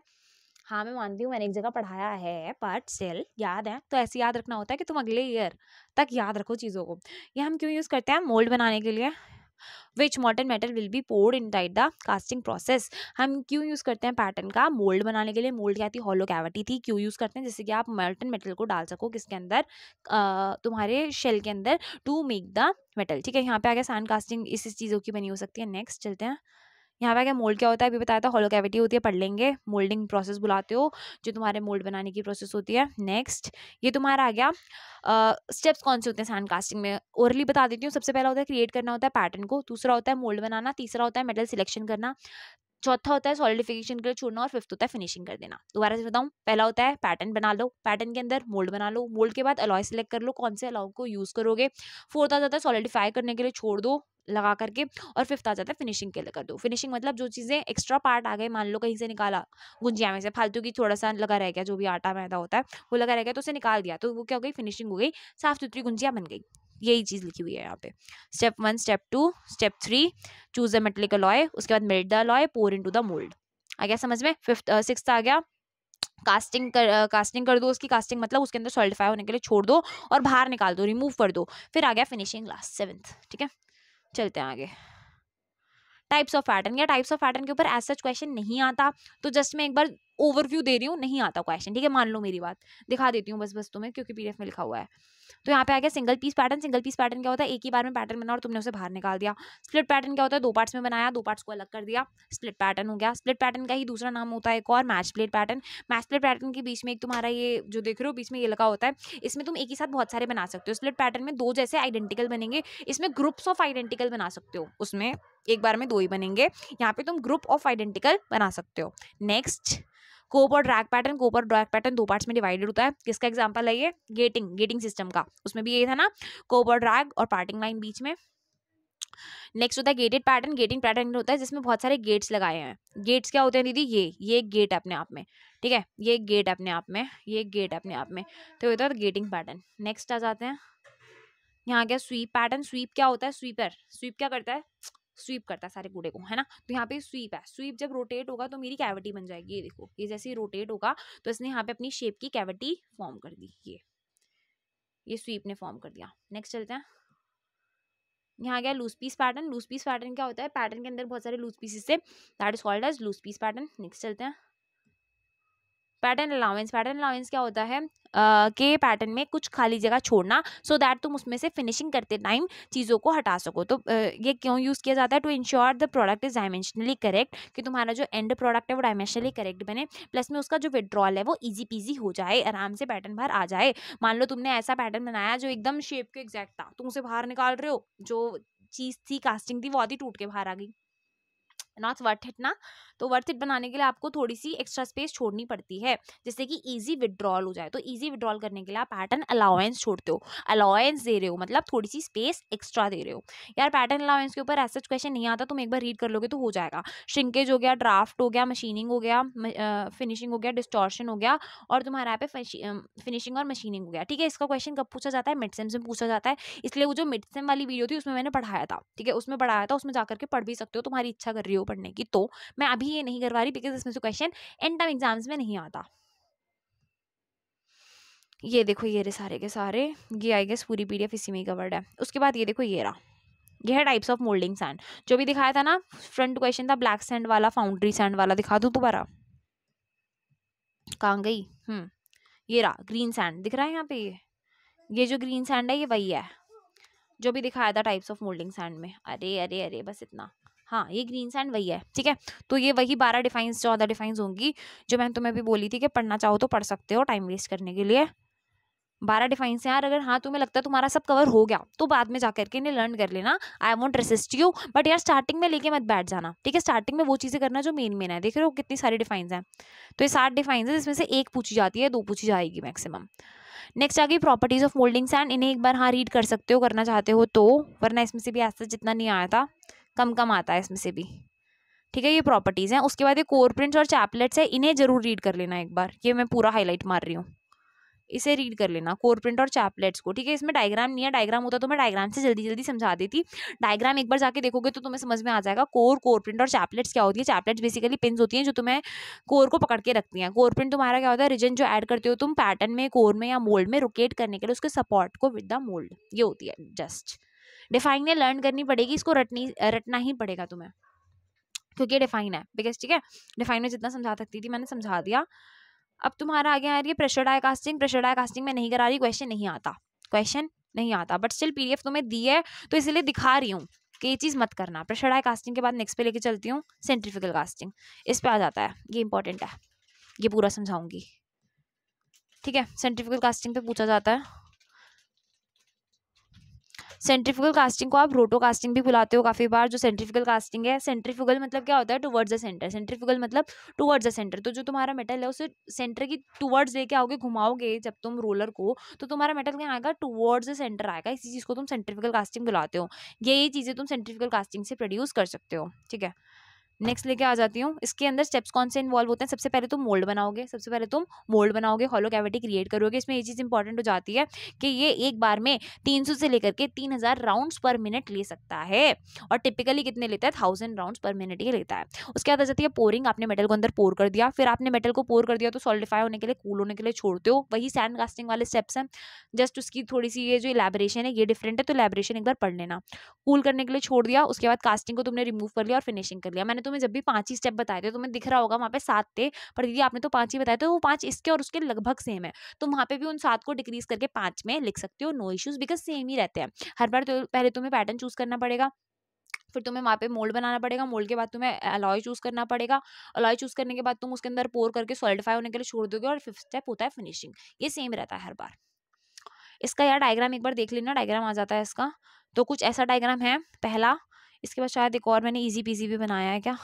हाँ मैं मानती हूँ मैंने एक जगह पढ़ाया है बट स्टिल याद है तो ऐसे याद रखना होता है कि तुम अगले ईयर तक याद रखो चीज़ों को ये हम क्यों यूज़ करते हैं मोल्ड बनाने के लिए which molten metal will be poured in tight the casting process हम क्यों यूज़ करते हैं पैटर्न का मोल्ड बनाने के लिए मोल्ड क्या थी हॉलो कैविटी थी क्यों यूज़ करते हैं जैसे कि आप मॉडर्न मेटल को डाल सको किसके अंदर तुम्हारे शेल के अंदर टू मेक द मेटल ठीक है यहाँ पे आ गया सैंड कास्टिंग इस चीज़ों की बनी हो सकती है नेक्स्ट चलते हैं यहाँ पे क्या मोल्ड क्या होता है अभी बताया था हॉलो कैविटी होती है पढ़ लेंगे मोल्डिंग प्रोसेस बुलाते हो जो तुम्हारे मोल्ड बनाने की प्रोसेस होती है नेक्स्ट ये तुम्हारा आ गया स्टेप्स uh, कौन से होते हैं सैंड कास्टिंग में ओरली बता देती हूँ सबसे पहला होता है क्रिएट करना होता है पैटर्न को दूसरा होता है मोल्ड बनाना तीसरा होता है मेटल सिलेक्शन करना चौथा होता है सॉलिडिफिकेशन के लिए छोड़ना और फिफ्थ होता है फिनिशिंग कर देना दोबारा से बताऊँ पहला होता है पैटर्न बना लो पैटर्न के अंदर मोल्ड बना लो मोल्ड के बाद अलॉय सेलेक्ट कर लो कौन से अलाउ को यूज़ करोगे फोर्थ आ जाता है सॉलिडिफाई करने के लिए छोड़ दो लगा करके और फिफ्थ आ जाता है फिनिशिंग के लिए कर दो फिनिशिंग मतलब जो चीज़ें एक्स्ट्रा पार्ट आ गए मान लो कहीं से निकाला गुंजिया में से फालतू की थोड़ा सा लगा रह गया जो भी आटा मैदा होता है वो लगा रह गया तो उसे निकाल दिया तो वो क्या हो गई फिनिशिंग हो गई साफ सुथरी गुंजिया बन गई यही चीज़ लिखी हुई है यहाँ पे step one step two step three choose the metallic alloy उसके बाद melt the alloy pour into the mould आ गया समझ में फिफ्थ सिक्स uh, आ गया कास्टिंग कर कास्टिंग uh, कर दो उसकी कास्टिंग मतलब उसके अंदर सॉलिडिफाई होने के लिए छोड़ दो और बाहर निकाल दो रिमूव कर दो फिर आ गया फिनिशिंग लास्ट सेवन्थ ठीक है चलते हैं आगे टाइप्स ऑफ पैटर्न या टाइप्स ऑफ पैटर्न के ऊपर एज सच क्वेश्चन नहीं आता तो जस्ट मैं एक बार ओवरव्यू दे रही हूँ नहीं आता क्वेश्चन ठीक है मान लो मेरी बात दिखा देती हूँ बस बस तुम्हें क्योंकि पीडीएफ में लिखा हुआ है तो यहाँ पे आ गया single piece pattern single piece pattern क्या होता है एक ही बार में पैटर्न बना और तुमने उसे बाहर निकाल दिया स्प्लिट पैटर्न क्या होता है दो पार्ट्स में बनाया दो पार्ट्स को अलग कर दिया स्प्लिट पैटर्न हो गया स्प्लिट पैटर्न का ही दूसरा नाम होता है एक और match plate pattern match plate pattern के बीच में एक तुम्हारा ये जो देख रहे हो बीच में ये लगा होता है इसमें तुम एक ही साथ बहुत सारे बना सकते हो स्प्लिट पैटर्न में दो जैसे आइडेंटिकल बनेंगे इसमें ग्रुप्स ऑफ आइडेंटिकल बना सकते हो उसमें एक बार में दो ही बनेंगे यहाँ पे तुम ग्रुप ऑफ आइडेंटिकल बना सकते हो नेक्स्ट कोप और ड्रैक पैटर्न कोप और ड्रैक पैटर्न दो पार्ट्स में डिवाइडेड होता है किसका एग्जाम्पल है ये गेटिंग गेटिंग सिस्टम का उसमें भी ये था ना कोप और ड्रैग और पार्टिंग लाइन बीच में नेक्स्ट होता है गेटेड पैटर्न गेटिंग पैटर्न होता है जिसमें बहुत सारे गेट्स लगाए हैं गेट्स क्या होते हैं दीदी ये ये गेट अपने आप में ठीक है ये गेट अपने आप में ये गेट अपने आप में तो ये होता है गेटिंग पैटर्न नेक्स्ट आ जाते हैं यहाँ क्या स्वीप पैटर्न स्वीप क्या होता है स्वीपर स्वीप क्या करता है स्वीप करता है सारे कूड़े को है ना तो यहाँ पे स्वीप है स्वीप जब रोटेट होगा तो मेरी कैविटी बन जाएगी ये देखो ये जैसे रोटेट होगा तो इसने यहाँ पे अपनी शेप की कैविटी फॉर्म कर दी ये ये स्वीप ने फॉर्म कर दिया नेक्स्ट चलते हैं यहाँ गया loose piece pattern loose piece pattern क्या होता है पैटर्न के अंदर बहुत सारे लूज पीसेस से that is called as loose piece pattern next चलते हैं पैटर्न अलाउंस पैटर्न अलाउंस क्या होता है Uh, के पैटर्न में कुछ खाली जगह छोड़ना सो so दैट तुम उसमें से फिनिशिंग करते टाइम चीज़ों को हटा सको तो uh, ये क्यों यूज़ किया जाता है to ensure the product is dimensionally correct कि तुम्हारा जो एंड प्रोडक्ट है वो डायमेंशनली करेक्ट बने प्लस में उसका जो विड्रॉल है वो ईजी पीजी हो जाए आराम से पैटर्न बाहर आ जाए मान लो तुमने ऐसा पैटर्न बनाया जो एकदम शेप के एग्जैक्ट था तुम उसे बाहर निकाल रहे हो जो चीज़ थी कास्टिंग थी वो आधी टूट के बाहर आ गई नॉट वर्थ इट ना तो वर्थ इट बनाने के लिए आपको थोड़ी सी एक्स्ट्रा स्पेस छोड़नी पड़ती है जैसे कि ईजी विड्रॉल हो जाए तो ईजी विड्रॉल करने के लिए आप पैटर्न अलाउेंस छोड़ते हो अलाउेंस दे रहे हो मतलब थोड़ी सी स्पेस एक्स्ट्रा दे रहे हो यार पैटर्न अलाउेंस के ऊपर ऐसा क्वेश्चन नहीं आता तुम एक बार रीड कर लोगे तो हो जाएगा श्रिंकेज हो गया ड्राफ्ट हो गया मशीनिंग हो गया फिनिशिंग हो गया डिस्टॉर्शन हो गया और तुम्हारे यहाँ पे फिनिशिंग और मशीनिंग हो गया ठीक है इसका क्वेश्चन कब पूछा जाता है मिड सेम से पूछा जाता है इसलिए वो जो मिड सेम वाली वीडियो थी उसमें मैंने पढ़ाया था ठीक है उसमें पढ़ाया था उसमें जाकर के पढ़ भी सकते हो तुम्हारी इच्छा कर रही हो पढ़ने की तो मैं अभी ये नहीं करवा रही बिकॉज इसमें से क्वेश्चन एंड टाइम एग्जाम्स में नहीं आता ये देखो ये रे सारे के सारे ये आई गेस पूरी पीडीएफ इसी में ही कवर्ड है उसके बाद ये देखो ये रहा ये है टाइप्स ऑफ मोल्डिंग सैंड जो भी दिखाया था ना फ्रंट क्वेश्चन था ब्लैक सैंड वाला फाउंड्री सैंड वाला दिखा दूँ दोबारा कहाँ गई हम्म ये रहा ग्रीन सैंड दिख रहा है यहाँ पे ये ये जो ग्रीन सैंड है ये वही है जो भी दिखाया था टाइप्स ऑफ मोल्डिंग सैंड में अरे अरे अरे बस इतना हाँ ये ग्रीन सैंड वही है ठीक है तो ये वही बारह डिफाइंस चौदह डिफाइंस होंगी जो मैंने तुम्हें भी बोली थी कि पढ़ना चाहो तो पढ़ सकते हो टाइम वेस्ट करने के लिए बारह डिफाइंस हैं यार अगर हाँ तुम्हें लगता है तुम्हारा सब कवर हो गया तो बाद में जा करके इन्हें लर्न कर लेना I won't resist you but यार स्टार्टिंग में लेके मत बैठ जाना ठीक है स्टार्टिंग में वो चीज़ें करना जो मेन मेन है देख रहे हो कितनी सारी डिफाइंस हैं तो ये सात डिफाइंस है जिसमें से एक पूछी जाती है दो पूछी जाएगी मैक्सिमम नेक्स्ट आ गई प्रॉपर्टीज़ ऑफ मोल्डिंग्स एंड इन्हें एक बार हाँ रीड कर सकते हो करना चाहते हो तो वरना इसमें से भी ऐसा जितना नहीं आया था कम कम आता है इसमें से भी ठीक है ये प्रॉपर्टीज़ हैं उसके बाद ये कोर प्रिंट्स और चैपलेट्स है इन्हें ज़रूर रीड कर लेना एक बार ये मैं पूरा हाईलाइट मार रही हूँ इसे रीड कर लेना कोर प्रिंट और चैपलेट्स को ठीक है इसमें डायग्राम नहीं है डायग्राम होता तो मैं डायग्राम से जल्दी जल्दी समझा देती डायग्राम एक बार जाके देखोगे तो तुम्हें समझ में आ जाएगा कोर कोर प्रिंट और चैपलेट्स क्या होती है चैपलेट्स बेसिकली पिन होती हैं जो तुम्हें कोर को पकड़ के रखती हैं कोर प्रिंट तुम्हारा क्या होता है रिजन जो ऐड करते हो तुम पैटर्न में कोर में या मोल्ड में रोकेट करने के लिए उसके सपोर्ट को विद द मोल्ड ये होती है जस्ट डिफाइन लर्न करनी पड़ेगी इसको रटनी रटना ही पड़ेगा तुम्हें क्योंकि डिफाइन है बिकॉज ठीक है डिफाइन में जितना समझा सकती थी मैंने समझा दिया अब तुम्हारा आगे आ रही है pressure die casting pressure die casting में नहीं करा रही क्वेश्चन नहीं आता क्वेश्चन नहीं आता बट स्टिल पीडीएफ तुम्हें दी है तो इसलिए दिखा रही हूँ कि ये चीज़ मत करना प्रेशर डाई कास्टिंग के बाद नेक्स्ट पे लेके चलती हूँ सेंट्रिफिकल कास्टिंग इस पर आ जाता है ये इंपॉर्टेंट है ये पूरा समझाऊंगी ठीक है सेंट्रिफिकल कास्टिंग पे पूछा जाता है सेंट्रीफ्यूगल कास्टिंग को आप रोटो कास्टिंग भी बुलाते हो काफ़ी बार जो सेंट्रिफिकल कास्टिंग है सेंट्रीफ्यूगल मतलब क्या होता है टुवर्ड्स अ सेंटर सेंट्रिफिकल मतलब टूवर्ड्स अ सेंटर तो जो तुम्हारा मेटल है उसे सेंटर की टूवर्ड्स लेके आओगे घुमाओगे जब तुम रोलर को तो तुम्हारा मेटल क्या आएगा टूवर्ड्स अ सेंटर आएगा इसी चीज़ को तुम सेंट्रीफिकल कास्टिंग बुलाते हो ये ये चीज़ें तुम सेंट्रीफ्यूगल कास्टिंग से प्रोड्यूस कर सकते हो ठीक है नेक्स्ट लेके आ जाती हूँ इसके अंदर स्टेप्स कौन से इन्वॉल्व होते हैं सबसे पहले तुम मोल्ड बनाओगे सबसे पहले तुम मोल्ड बनाओगे हॉलो कैविटी क्रिएट करोगे इसमें ये चीज़ इंपॉर्टेंट हो जाती है कि ये एक बार में 300 से लेकर के 3000 हज़ार राउंड्स पर मिनट ले सकता है और टिपिकली कितने लेता है थाउजेंड राउंड्स पर मिनट ये लेता है उसके बाद आ जाती है पोरिंग आपने मेटल को अंदर पोर कर दिया फिर आपने मेटल को पोर कर दिया तो सॉलिडिफाई होने के लिए कूल होने के लिए छोड़ते हो वही सैंड कास्टिंग वाले स्टेप्स हैं जस्ट उसकी थोड़ी सी ये जो इलेबरेशन है ये डिफरेंट है तो इलेबरेशन एक बार पढ़ लेना कूल करने के लिए छोड़ दिया उसके बाद कास्टिंग को तुमने रिमूव कर लिया और फिनिशिंग कर लिया मैंने तुम्हें जब भी पांच ही स्टेप बताए थे तुम्हें दिख रहा होगा वहाँ पे सात थे पर दीदी आपने तो पांच ही बताए थे तो वो पांच इसके और उसके लगभग सेम है तो वहाँ पे भी उन सात को डिक्रीज करके पांच में लिख सकते हो नो इश्यूज बिकॉज सेम ही रहते हैं हर बार तो पहले तुम्हें पैटर्न चूज करना पड़ेगा फिर तुम्हें वहाँ पे मोल्ड बनाना पड़ेगा मोल्ड के बाद तुम्हें अलॉय चूज़ करना पड़ेगा अलॉय चूज़ करने के बाद तुम उसके अंदर पोर करके सॉलिडिफाई होने के लिए छोड़ दोगे और फिफ्थ स्टेप होता है फिनिशिंग ये सेम रहता है हर बार इसका यार डायग्राम एक बार देख लेना डायग्राम आ जाता है इसका तो कुछ ऐसा डायग्राम है पहला इसके बाद शायद एक और मैंने ईजी पीजी भी बनाया है क्या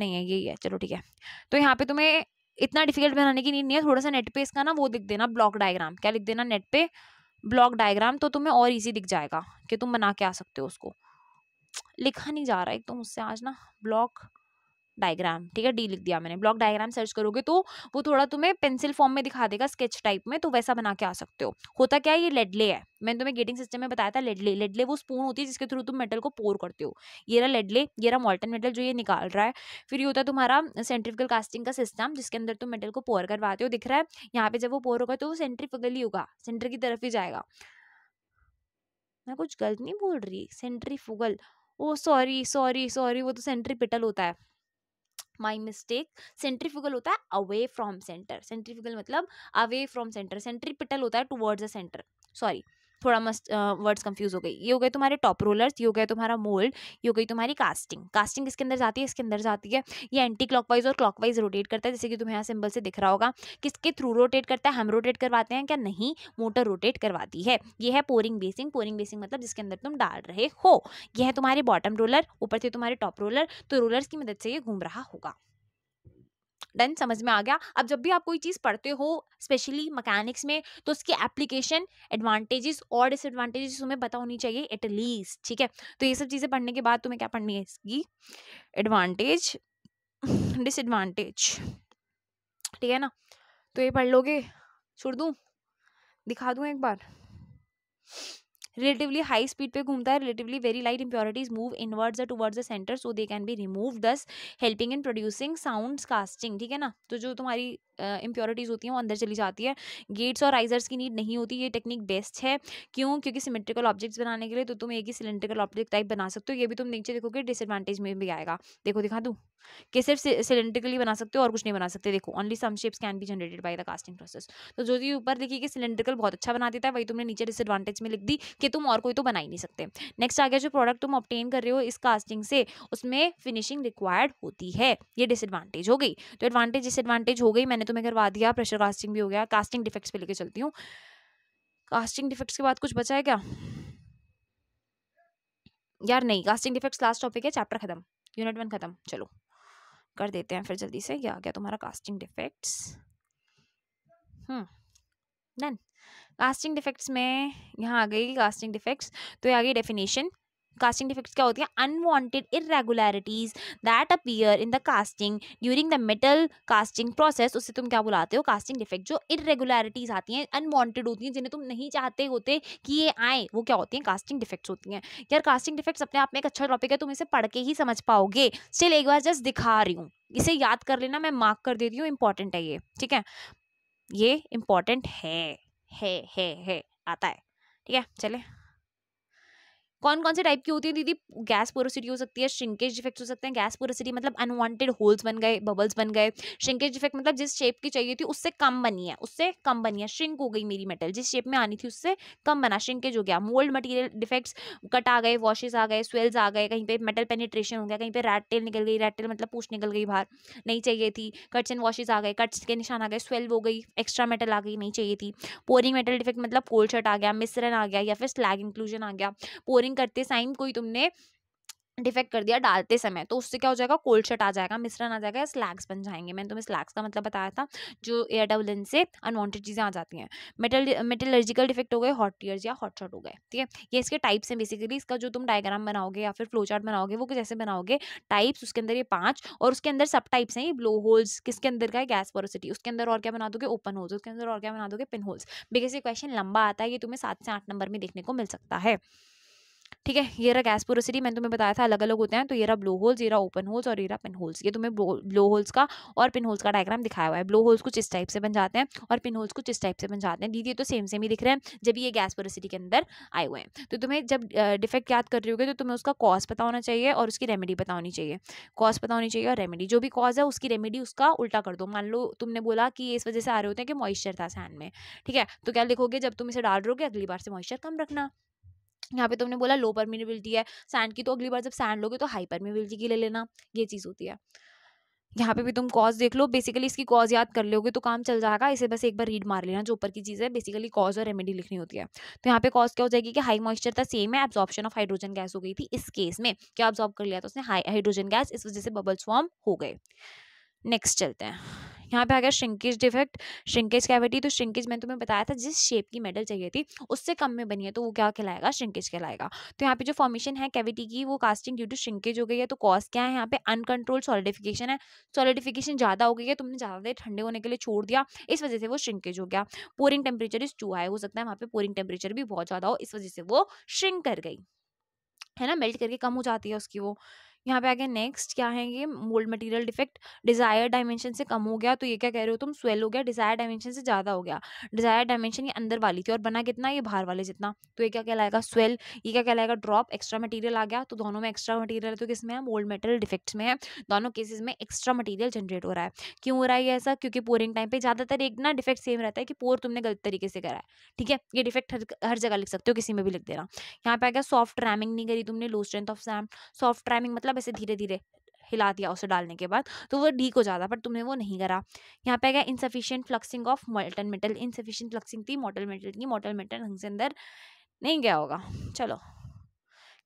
नहीं है यही है चलो ठीक है तो यहाँ पे तुम्हें इतना डिफिकल्ट बनाने की नींद नहीं है थोड़ा सा नेट पे इसका ना वो लिख देना ब्लॉक डायग्राम क्या लिख देना नेट पे ब्लॉक डायग्राम तो तुम्हें और इजी दिख जाएगा कि तुम बना के आ सकते हो उसको लिखा नहीं जा रहा है एक तो मुझसे आज ना ब्लॉक डायग्राम ठीक है डी लिख दिया मैंने ब्लॉक डायग्राम सर्च करोगे तो वो थोड़ा तुम्हें पेंसिल फॉर्म में दिखा देगा स्केच टाइप में तो वैसा बना के आ सकते हो होता क्या है ये लेडले है मैंने तुम्हें गेटिंग सिस्टम में बताया था लेडले लेडले वो स्पून होती है जिसके थ्रू तुम मेटल को पोर करते हो ये रहा लेडले ये रहा मॉल्टन मेटल जो ये निकाल रहा है फिर ये होता है तुम्हारा सेंट्रिफिकल कास्टिंग का सिस्टम जिसके अंदर तुम मेटल को पोर करवाते हो दिख रहा है यहाँ पे जब वो पोर होगा तो वो ही होगा सेंटर की तरफ ही जाएगा मैं कुछ गलत नहीं बोल रही centrifugal oh sorry sorry sorry वो तो सेंट्रीपिटल होता है माय मिस्टेक सेंट्रीफ्यूगल होता है अवे फ्रॉम सेंटर सेंट्रीफ्यूगल मतलब अवे फ्रॉम सेंटर सेंट्रीपिटल होता है टुवर्ड्स द सेंटर सॉरी थोड़ा मस्त वर्ड्स कंफ्यूज हो गई ये हो गए तुम्हारे टॉप रोलर्स ये हो गए तुम्हारा मोल्ड ये हो गई तुम्हारी कास्टिंग कास्टिंग किसके अंदर जाती है इसके अंदर जाती है ये एंटी क्लॉकवाइज और क्लॉकवाइज रोटेट करता है जैसे कि तुम्हें यहाँ सिंबल से दिख रहा होगा किसके थ्रू रोटेट करता है हम रोटेट करवाते हैं क्या नहीं मोटर रोटेट करवाती है ये है पोरिंग बेसिंग पोरिंग बेसिंग मतलब जिसके अंदर तुम डाल रहे हो यह है तुम्हारे बॉटम रोलर ऊपर थे तुम्हारे टॉप रोलर तो रोलर्स की मदद से ये घूम रहा होगा देन समझ में आ गया अब जब भी आप कोई चीज़ पढ़ते हो स्पेशली मकैनिक्स में तो उसकी एप्लीकेशन एडवांटेजेस और डिसएडवांटेजेस तुम्हें पता होनी चाहिए एटलीस्ट ठीक है तो ये सब चीज़ें पढ़ने के बाद तुम्हें क्या पढ़नी है इसकी एडवांटेज डिसएडवांटेज ठीक है ना तो ये पढ़ लोगे छोड़ दूँ दिखा दूँ एक बार रिलेटिवली हाई स्पीड पे घूमता है relatively very light impurities move inwards या towards the centre so they can be remove thus helping in producing sound casting ठीक है ना तो जो तुम्हारी इम्प्योरिटीज़ होती हैं वो अंदर चली जाती है गेट्स और राइजर्स की नीड नहीं होती ये टेक्निक बेस्ट है क्यों क्योंकि सिमेट्रिकल ऑब्जेक्ट्स बनाने के लिए तो तुम एक ही सिलेंड्रिकल ऑब्जेक्ट टाइप बना सकते हो ये भी तुम नीचे देखोगे डिसएडवांटेज में भी आएगा देखो दिखा दूँ कि सिर्फ सिलेंड्रिकली बना सकते हो और कुछ नहीं बना सकते देखो only some shapes can be generated by the casting process तो जो भी ऊपर देखिए कि सिलेंड्रिकल बहुत अच्छा बना देता है वही तुमने नीचे डिसएडवांटेज में लिख दी कि तुम और कोई तो बना ही नहीं सकते नेक्स्ट आ गया जो प्रोडक्ट तुम ऑप्टेन कर रहे हो इस कास्टिंग से उसमें फिनिशिंग रिक्वायर्ड होती है ये डिसएडवांटेज हो गई तो एडवांटेज डिसएडवांटेज हो गई मैंने तुम्हें करवा दिया प्रेशर कास्टिंग भी हो गया कास्टिंग डिफेक्ट्स पे लेके चलती हूँ कास्टिंग डिफेक्ट्स के बाद कुछ बचा है क्या यार नहीं कास्टिंग डिफेक्ट्स लास्ट टॉपिक है चैप्टर खत्म यूनिट वन खत्म चलो कर देते हैं फिर जल्दी से ये आ गया तुम्हारा casting defects hmm done casting defects में यहाँ आ गई कास्टिंग डिफेक्ट्स तो ये आ गई डेफिनेशन कास्टिंग डिफेक्ट्स क्या होती हैं unwanted irregularities that appear in the casting during the metal casting process उससे तुम क्या बुलाते हो कास्टिंग डिफेक्ट जो इरेगुलरिटीज आती हैं अनवांटेड होती हैं जिन्हें तुम नहीं चाहते होते कि ये आए वो क्या होती हैं कास्टिंग डिफेक्ट्स होती हैं यार कास्टिंग डिफेक्ट्स अपने आप में एक अच्छा टॉपिक है तुम इसे पढ़ के ही समझ पाओगे स्टिल एक बार जस्ट दिखा रही हूँ इसे याद कर लेना मैं मार्क कर देती हूँ इंपॉर्टेंट है ये ठीक है ये इंपॉर्टेंट है हे हे हे आता है ठीक है चले कौन कौन से टाइप की होती है दीदी गैस पोरोसिटी हो सकती है श्रिंकेज इफेक्ट हो सकते हैं गैस पोरोसिटी मतलब अनवांटेड होल्स बन गए बबल्स बन गए श्रिंकेज इफेक्ट मतलब जिस शेप की चाहिए थी उससे कम बनी है उससे कम बनी है श्रिंक हो गई मेरी मेटल जिस शेप में आनी थी उससे कम बना श्रिंकेज हो गया मोल्ड मटीरियल डिफेक्ट्स कट आ गए वॉशेज आ गए स्वेल्स आ गए कहीं पर मेटल पेनिट्रेशन हो गया कहीं पर रेड टेल निकल गई रेड टेल मतलब पूछ निकल गई बाहर नहीं चाहिए थी कट्स एंड वॉशेज आ गए कट्स के निशान आ गए स्वेल हो गई एक्स्ट्रा मेटल आ गई नहीं चाहिए थी पोरिंग मेटल डिफेक्ट मतलब कोल्ड शर्ट आ गया मिसरन आ गया या फिर स्लैग इंक्लूजन आ गया पोरिंग स्कोरिंग करते टाइम कोई तुमने डिफेक्ट कर दिया डालते समय तो उससे क्या हो जाएगा कोल्ड शर्ट आ जाएगा मिश्रण आ जाएगा स्लैग्स बन जाएंगे मैंने तुम्हें स्लैग्स का मतलब बताया था जो एयर टर्बुलेंस से अनवांटेड चीज़ें आ जाती हैं मेटल मेटलर्जिकल डिफेक्ट हो गए हॉट टीयर्स या हॉट शॉट हो गए ठीक है ये इसके टाइप्स हैं बेसिकली इसका जो तुम डायग्राम बनाओगे या फिर फ्लो चार्ट बनाओगे वो कैसे बनाओगे टाइप्स उसके अंदर ये पाँच और उसके अंदर सब टाइप्स हैं ये ब्लो होल्स किसके अंदर का है गैस पोरोसिटी उसके अंदर और क्या बना दोगे ओपन होल्स उसके अंदर और क्या बना दोगे पिन होल्स बिकॉज ये क्वेश्चन लंबा आता है ये तुम्हें सात से आठ नंबर में देखने को मिल सकता है ठीक है ये रहा गैस पोरोसिटी मैंने तुम्हें बताया था अलग अलग होते हैं तो ये रहा ब्लो होल्स ये रहा ओपन होल्स और ये रहा पिन होल्स ये तुम्हें ब्लो होल्स का और पिन होल्स का डायग्राम दिखाया हुआ है ब्लो होल्स कुछ इस टाइप से बन जाते हैं और पिन होल्स कुछ इस टाइप से बन जाते हैं दीदी तो सेम सेम ही दिख रहे हैं जब ये गैस पोरोसिटी के अंदर आए हुए हैं तो तुम्हें जब डिफेक्ट याद कर रही होगी तो तुम्हें उसका कॉज पता होना चाहिए और उसकी रेमेडी पता होनी चाहिए कॉज पता होनी चाहिए और रेमेडी जो भी कॉज है उसकी रेमेडी उसका उल्टा कर दो मान लो तुमने बोला कि इस वजह से आ रहे होते हैं कि मॉइस्चर था सैंड में ठीक है तो क्या लिखोगे जब तुम इसे डाल रहोगे अगली बार से मॉइस्चर कम रखना यहाँ पे तुमने बोला लो परमिबिलिटी है सैंड की तो अगली बार जब सैंड लोगे तो हाई परमिबिलिटी की ले लेना ये चीज़ होती है यहाँ पे भी तुम कॉज देख लो बेसिकली इसकी कॉज याद कर लोगे तो काम चल जाएगा इसे बस एक बार रीड मार लेना जो ऊपर की चीज़ है बेसिकली कॉज और रेमेडी लिखनी होती है तो यहाँ पे कॉज क्या हो जाएगी कि हाई मॉइस्चर था सेम है एब्जॉर्प्शन ऑफ हाइड्रोजन गैस हो गई थी इस केस में क्या ऑब्जॉर्व कर लिया था उसने हाई हाइड्रोजन गैस इस वजह से बबल्स फॉर्म हो गए नेक्स्ट चलते हैं यहाँ पे आ गया श्रिंकेज डिफेक्ट श्रिंकेज कैविटी तो श्रिंकेज मैंने तुम्हें बताया था जिस शेप की मेडल चाहिए थी उससे कम में बनी है तो वो क्या कहलाएगा श्रिंकेज कहलाएगा तो यहाँ पे जो फॉर्मेशन है कैविटी की वो कास्टिंग ड्यू टू श्रिंकेज हो गई है तो कॉज क्या है यहाँ पे अनकंट्रोल सॉलिडिफिकेशन है सॉलिडिफिकेशन ज़्यादा हो गई है तुमने ज़्यादा देर ठंडे होने के लिए छोड़ दिया इस वजह से वो श्रिंकेज हो गया pouring temperature is too high हो सकता है वहाँ पे पोरिंग टेम्परेचर भी बहुत ज़्यादा हो इस वजह से वो श्रिंक कर गई है ना मेल्ट करके कम हो जाती है उसकी वो यहाँ पे आ गया नेक्स्ट क्या है ये mould material defect desire dimension से कम हो गया तो ये क्या कह रहे हो तुम स्वेल हो गया डिजायर डायमेंशन से ज़्यादा हो गया डिजायर डायमेंशन ये अंदर वाली थी और बना कितना ये बाहर वाले जितना तो ये क्या कहलाएगा स्वेल ये क्या कहलाएगा ड्रॉप एक्स्ट्रा मटीरियल आ गया तो दोनों में एक्स्ट्रा मटीरियल तो किस में है मोल्ड मेटेरियल डिफेक्ट्स में है दोनों केसेज में एक्स्ट्रा मटीरियल जनरेट हो रहा है क्यों हो रहा है ऐसा क्योंकि पोरिंग टाइम पे ज़्यादातर एक ना डिफेक्ट सेम रहता है कि पोर तुमने गलत तरीके से करा है ठीक है ये डिफेक्ट हर, हर जगह लिख सकते हो किसी में भी लिख देना यहाँ पे आ गया सॉफ्ट रैमिंग नहीं करी तुमने low strength of sand soft ramming मतलब मतलब ऐसे धीरे धीरे हिला दिया उसे डालने के बाद तो वो डीक हो जाता पर तुमने वो नहीं करा यहाँ पे गया insufficient fluxing of molten metal insufficient fluxing थी मॉटल मेटल की मॉटल मेटल ढंग से अंदर नहीं गया होगा चलो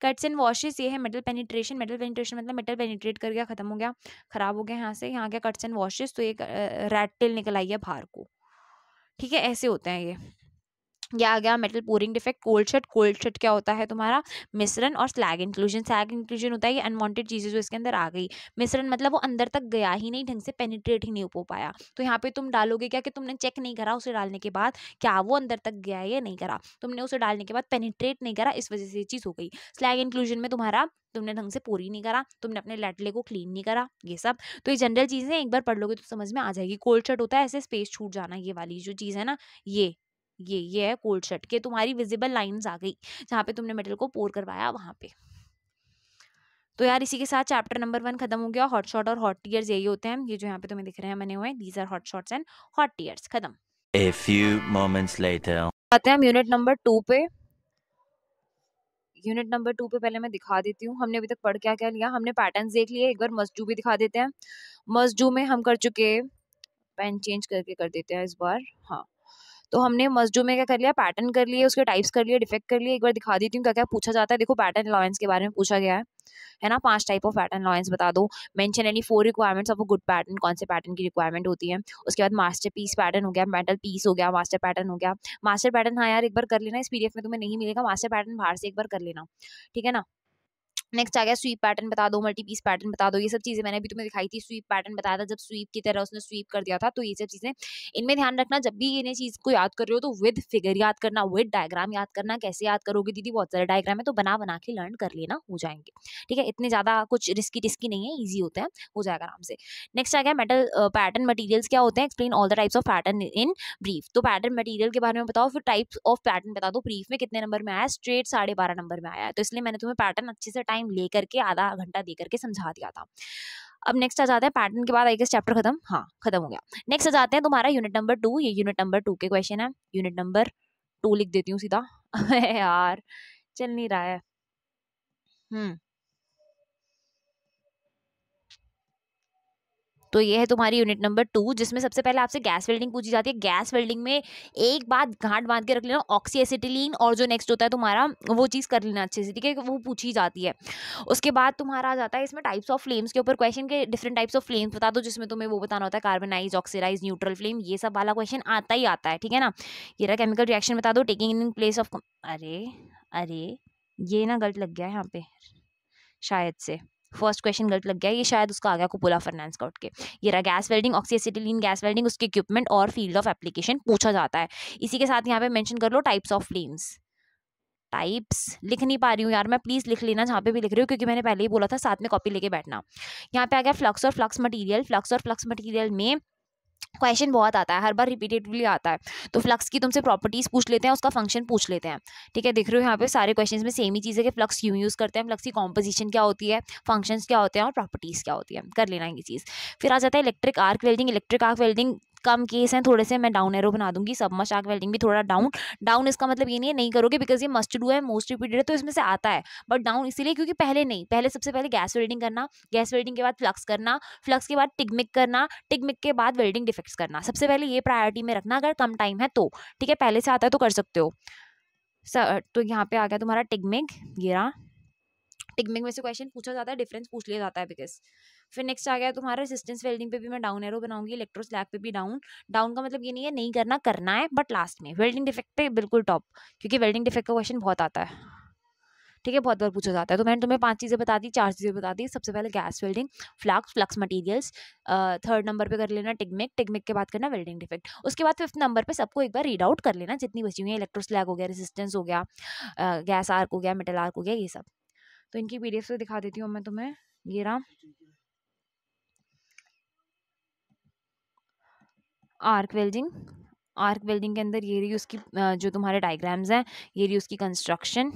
कट्स एंड वॉशेज ये है मेटल पेनिट्रेशन मेटल पेनिट्रेशन मतलब मेटल पेनिट्रेट कर गया खत्म हो गया खराब हो गया यहाँ से यहाँ क्या कट्स एंड वॉशेज तो एक रेड टेल निकल आई है बाहर को ठीक है ऐसे होते हैं ये क्या आ गया metal pouring defect cold shut cold shut क्या होता है तुम्हारा मिश्रण और स्लैग इंक्लूजन स्लैग इंक्लूजन होता है ये अनवांटेड चीज़ें जो इसके अंदर आ गई मिश्रण मतलब वो अंदर तक गया ही नहीं ढंग से पेनिट्रेट ही नहीं हो पाया तो यहाँ पे तुम डालोगे क्या कि तुमने चेक नहीं करा उसे डालने के बाद क्या वो अंदर तक गया या नहीं करा तुमने उसे डालने के बाद पेनिट्रेट नहीं करा इस वजह से ये चीज़ हो गई स्लैग इंक्लूजन में तुम्हारा तुमने ढंग से पूरी नहीं करा तुमने अपने लेटले को क्लीन नहीं करा ये सब तो ये जनरल चीज़ें एक बार पढ़ लोगे तो समझ में आ जाएगी कोल्ड शर्ट होता है ऐसे स्पेस छूट जाना ये वाली जो चीज़ है ना ये ये ये है कोल्ड शर्ट के तुम्हारी विजिबल लाइंस आ गई जहाँ पे तुमने मेटल को पोर करवाया वहाँ पे तो यार इसी के साथ चैप्टर नंबर वन खत्म हो गया हॉट शॉट और हॉट टीयर्स यही होते हैं ये जो यहाँ पे तुम्हें दिख रहे हैं मैंने हुए these are hot shots and hot tears खत्म ए फ्यू मोमेंट्स लेटर आते हैं यूनिट नंबर टू पे यूनिट नंबर टू पे पहले मैं दिखा देती हूँ हमने अभी तक पढ़ क्या क्या लिया हमने पैटर्न देख लिए एक बार मस्जू भी दिखा देते हैं मस्जू में हम कर चुके पेन चेंज करके कर देते हैं इस बार हाँ तो हमने मस्जू में क्या कर लिया पैटर्न कर लिए उसके टाइप्स कर लिए डिफेक्ट कर लिए एक बार दिखा देती हूँ क्या क्या पूछा जाता है देखो पैटर्न अलाउंस के बारे में पूछा गया है है ना पांच टाइप ऑफ पैटर्न अलाउंस बता दो mention any four requirements of good pattern कौन से पैटर्न की रिक्वायरमेंट होती है उसके बाद मास्टर पीस पैटर्न हो गया मेटल पीस हो गया मास्टर पैटर्न हो गया मास्टर पैटर्न हाँ यार एक बार कर लेना इस पीडीएफ में तुम्हें नहीं मिलेगा मास्टर पैटर्न बाहर से एक बार कर लेना ठीक है ना नेक्स्ट आ गया स्वीप पैटर्न बता दो मल्टी पीस पैटर्न बता दो ये सब चीज़ें मैंने अभी तुम्हें दिखाई थी स्वीप पैटर्न बताया था जब स्वीप की तरह उसने स्वीप कर दिया था तो ये सब चीज़ें इनमें ध्यान रखना जब भी इन्हें चीज़ को याद कर रहे हो तो विद फिगर याद करना विद डायग्राम याद करना कैसे याद करोगे दीदी बहुत सारे डायग्राम है तो बना बना के लर्न कर लेना हो जाएंगे ठीक है इतने ज़्यादा कुछ रिस्की टिस्की नहीं है ईजी होता है हो जाएगा आराम से नेक्स्ट आ गया मेटल पैटर्न मटीरियल्स क्या होते हैं explain all the types of pattern in brief तो पैटर्न मटीरियल के बारे में बताओ फिर टाइप्स ऑफ पैटर्न बता दो ब्रीफ में कितने नंबर में आया स्ट्रेट साढ़े नंबर में आया तो इसलिए मैंने तुम्हें पैटर्न अच्छे से टाइम टाइम ले करके आधा घंटा दे करके समझा दिया था अब नेक्स्ट आ जाता है पैटर्न के बाद आई गेस चैप्टर खत्म हाँ खत्म हो गया नेक्स्ट आ जाते हैं तुम्हारा यूनिट नंबर टू ये यूनिट नंबर टू के क्वेश्चन है यूनिट नंबर टू लिख देती हूँ सीधा *laughs* यार चल नहीं रहा है हम्म तो ये है तुम्हारी यूनिट नंबर टू जिसमें सबसे पहले आपसे गैस वेल्डिंग पूछी जाती है गैस वेल्डिंग में एक बात घाट बांध के रख लेना ऑक्सीएसिटिलीन और जो नेक्स्ट होता है तुम्हारा वो चीज़ कर लेना अच्छे से ठीक है वो पूछी जाती है उसके बाद तुम्हारा आ जाता है इसमें टाइप्स ऑफ फ्लेम्स के ऊपर क्वेश्चन के डिफरेंट टाइप्स ऑफ फ्लेम्स बता दो जिसमें तुम्हें वो बताना होता है कार्बनाइज ऑक्सीडाइज न्यूट्रल फ्लेम ये सब वाला क्वेश्चन आता ही आता है ठीक है ना ये रहा केमिकल रिएक्शन बता दो टेकिंग इन प्लेस ऑफ अरे अरे ये ना गलत लग गया है यहाँ पे शायद से फर्स्ट क्वेश्चन गलत लग गया ये शायद उसका आ गया कोपोला फाइनेंस कोर्ट के ये रहा gas welding oxyacetylene gas welding उसके इक्विपमेंट और फील्ड ऑफ एप्लीकेशन पूछा जाता है इसी के साथ यहाँ पे मेंशन कर लो टाइप्स ऑफ फ्लेम्स टाइप्स लिख नहीं पा रही हूँ यार मैं प्लीज़ लिख लेना जहाँ पे भी लिख रही हूँ क्योंकि मैंने पहले ही बोला था साथ में कॉपी लेके बैठना यहाँ पे आ गया फ्लक्स और फ्लक्स मटेरियल फ्लक्स और फ्लक्स मटेरियल में क्वेश्चन बहुत आता है हर बार रिपीटेडली आता है तो फ्लक्स की तुमसे प्रॉपर्टीज़ पूछ लेते हैं उसका फंक्शन पूछ लेते हैं ठीक है देख रहे हो यहाँ पे सारे क्वेश्चंस में सेम ही चीज़ है कि फ्लक्स क्यों यूज़ करते हैं फ्लक्स की कॉम्पोजिशन क्या होती है फंक्शंस क्या होते हैं और प्रॉपर्टीज़ क्या होती है कर लेना ये चीज़ फिर आ जाता है electric arc welding electric arc welding कम केस हैं थोड़े से मैं डाउन एरो बना दूंगी सब मशाक वेल्डिंग भी थोड़ा डाउन डाउन इसका मतलब ये नहीं है नहीं करोगे बिकॉज ये मस्ट डू है मोस्ट रिपीटेड है तो इसमें से आता है बट डाउन इसीलिए क्योंकि पहले नहीं पहले सबसे पहले गैस वेल्डिंग करना गैस वेल्डिंग के बाद फ्लक्स करना फ्लक्स के बाद टिकमिक करना टिकमिक के बाद वेल्डिंग डिफेक्ट्स करना सबसे पहले ये प्रायोरिटी में रखना अगर कम टाइम है तो ठीक है पहले से आता है तो कर सकते हो तो यहाँ पे आ गया तुम्हारा टिकमिक गिरा टिकमिंग में से क्वेश्चन पूछा जाता है डिफरेंस पूछ लिया जाता है बिकॉज फिर नेक्स्ट आ गया तुम्हारा रेसिस्टेंस वेल्डिंग पे भी मैं डाउन एरो बनाऊंगी इलेक्ट्रो स्लैग पे भी डाउन डाउन का मतलब ये नहीं है नहीं करना करना है बट लास्ट में वेल्डिंग डिफेक्ट पे बिल्कुल टॉप क्योंकि वेल्डिंग डिफेक्ट का क्वेश्चन बहुत आता है ठीक है बहुत बार पूछा जाता है तो मैंने तुम्हें पांच चीज़ें बता दी चार चीज़ें बता दी सबसे पहले gas welding flux flux materials third number पे कर लेना टिकमिक टिकमिक के बाद करना वेल्डिंग डिफेक्ट उसके बाद फिफ्थ नंबर पे सबको एक बार रीड आउट कर लेना जितनी बची हुई है इलेक्ट्रोस्लैग हो गया रेजिस्टेंस हो गया गैस आर्क हो गया मेटल आर्क हो गया ये सब तो इनकी पी डी तो दिखा देती हूँ मैं तुम्हें ये रहा आर्क वेल्डिंग आर्क वेल्डिंग के अंदर ये रही उसकी जो तुम्हारे डायग्राम्स हैं ये रही उसकी कंस्ट्रक्शन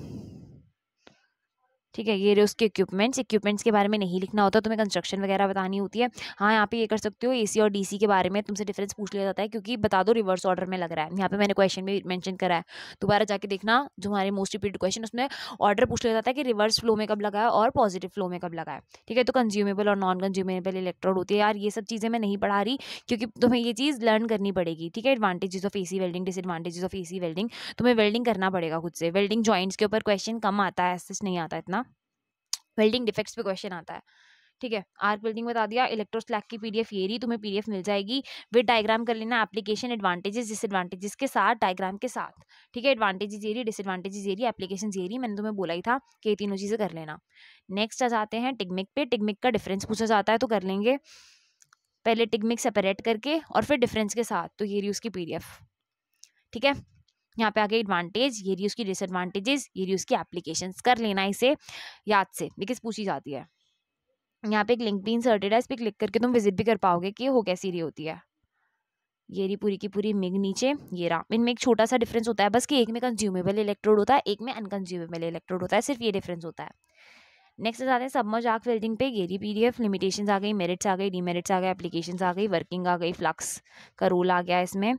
ठीक है ये रहे उसके इक्विपमेंट्स इक्विपमेंट्स के बारे में नहीं लिखना होता तुम्हें कंस्ट्रक्शन वगैरह बतानी होती है हाँ यहाँ पे ये कर सकते हो एसी और डीसी के बारे में तुमसे डिफरेंस पूछ लिया जाता है क्योंकि बता दो रिवर्स ऑर्डर में लग रहा है यहाँ पे मैंने क्वेश्चन भी मैंशन करा है दोबारा जाके देखना जो हमारे मोस्ट रिपीट क्वेश्चन उसमें ऑर्डर पूछ लिया जाता है कि रिवर्स फ्लो में कब लगा है और पॉजिटिव फ्लो में कब लगा है ठीक है तो कंज्यूमेबल और नॉन कंज्यूमेबल इलेक्ट्रोड होती है यार ये सब चीज़ें मैं नहीं पढ़ा रही क्योंकि तुम्हें ये चीज़ लर्न करनी पड़ेगी ठीक है advantages of A C welding disadvantages of A welding तुम्हें वेल्डिंग करना पड़ेगा खुद से वेल्डिंग जॉइंट्स के ऊपर क्वेश्चन कम आता है ऐसे नहीं आता इतना वेल्डिंग डिफेक्ट्स पे क्वेश्चन आता है ठीक है आर्क वेल्डिंग बता दिया इलेक्ट्रोस्लैक की पीडीएफ ये रही तुम्हें पीडीएफ मिल जाएगी विद डायग्राम कर लेना एप्लीकेशन एडवांटेजेस डिसएडवांटेजेस के साथ डायग्राम के साथ ठीक है एडवांटेजेस ये रही डिसएडवांटेजेस ये रही एप्लीकेशन ये रही मैंने तुम्हें बोला ही था कि ये तीनों चीज़ें कर लेना नेक्स्ट आ जाते हैं टिकमिक पे टिकमिक का डिफरेंस पूछा जाता है तो कर लेंगे पहले टिकमिक सेपरेट करके और फिर डिफरेंस के साथ तो ये रही उसकी पीडीएफ ठीक है यहाँ पे आगे एडवांटेज ये रही उसकी डिसएडवांटेजेस ये रही उसकी एप्लीकेशन कर लेना इसे याद से बिकॉज पूछी जाती है यहाँ पे एक लिंक भी इंसर्टेड है इस पर क्लिक करके तुम विजिट भी कर पाओगे कि हो कैसी रही होती है ये रही पूरी की पूरी मिग नीचे ये रहा इनमें एक छोटा सा डिफरेंस होता है बस कि एक में कंज्यूमेबल इलेक्ट्रोड होता है एक में अनकंज्यूमेबल इलेक्ट्रोड होता है सिर्फ ये डिफरेंस होता है नेक्स्ट जाते हैं सबमर्ज आग वेल्डिंग पे ये रही पीडीएफ लिमिटेशंस आ गई मेरिट्स आ गई डीमेरिट्स आ गए एप्लीकेशंस आ गई वर्किंग आ गई फ्लक्स का रोल आ गया इसमें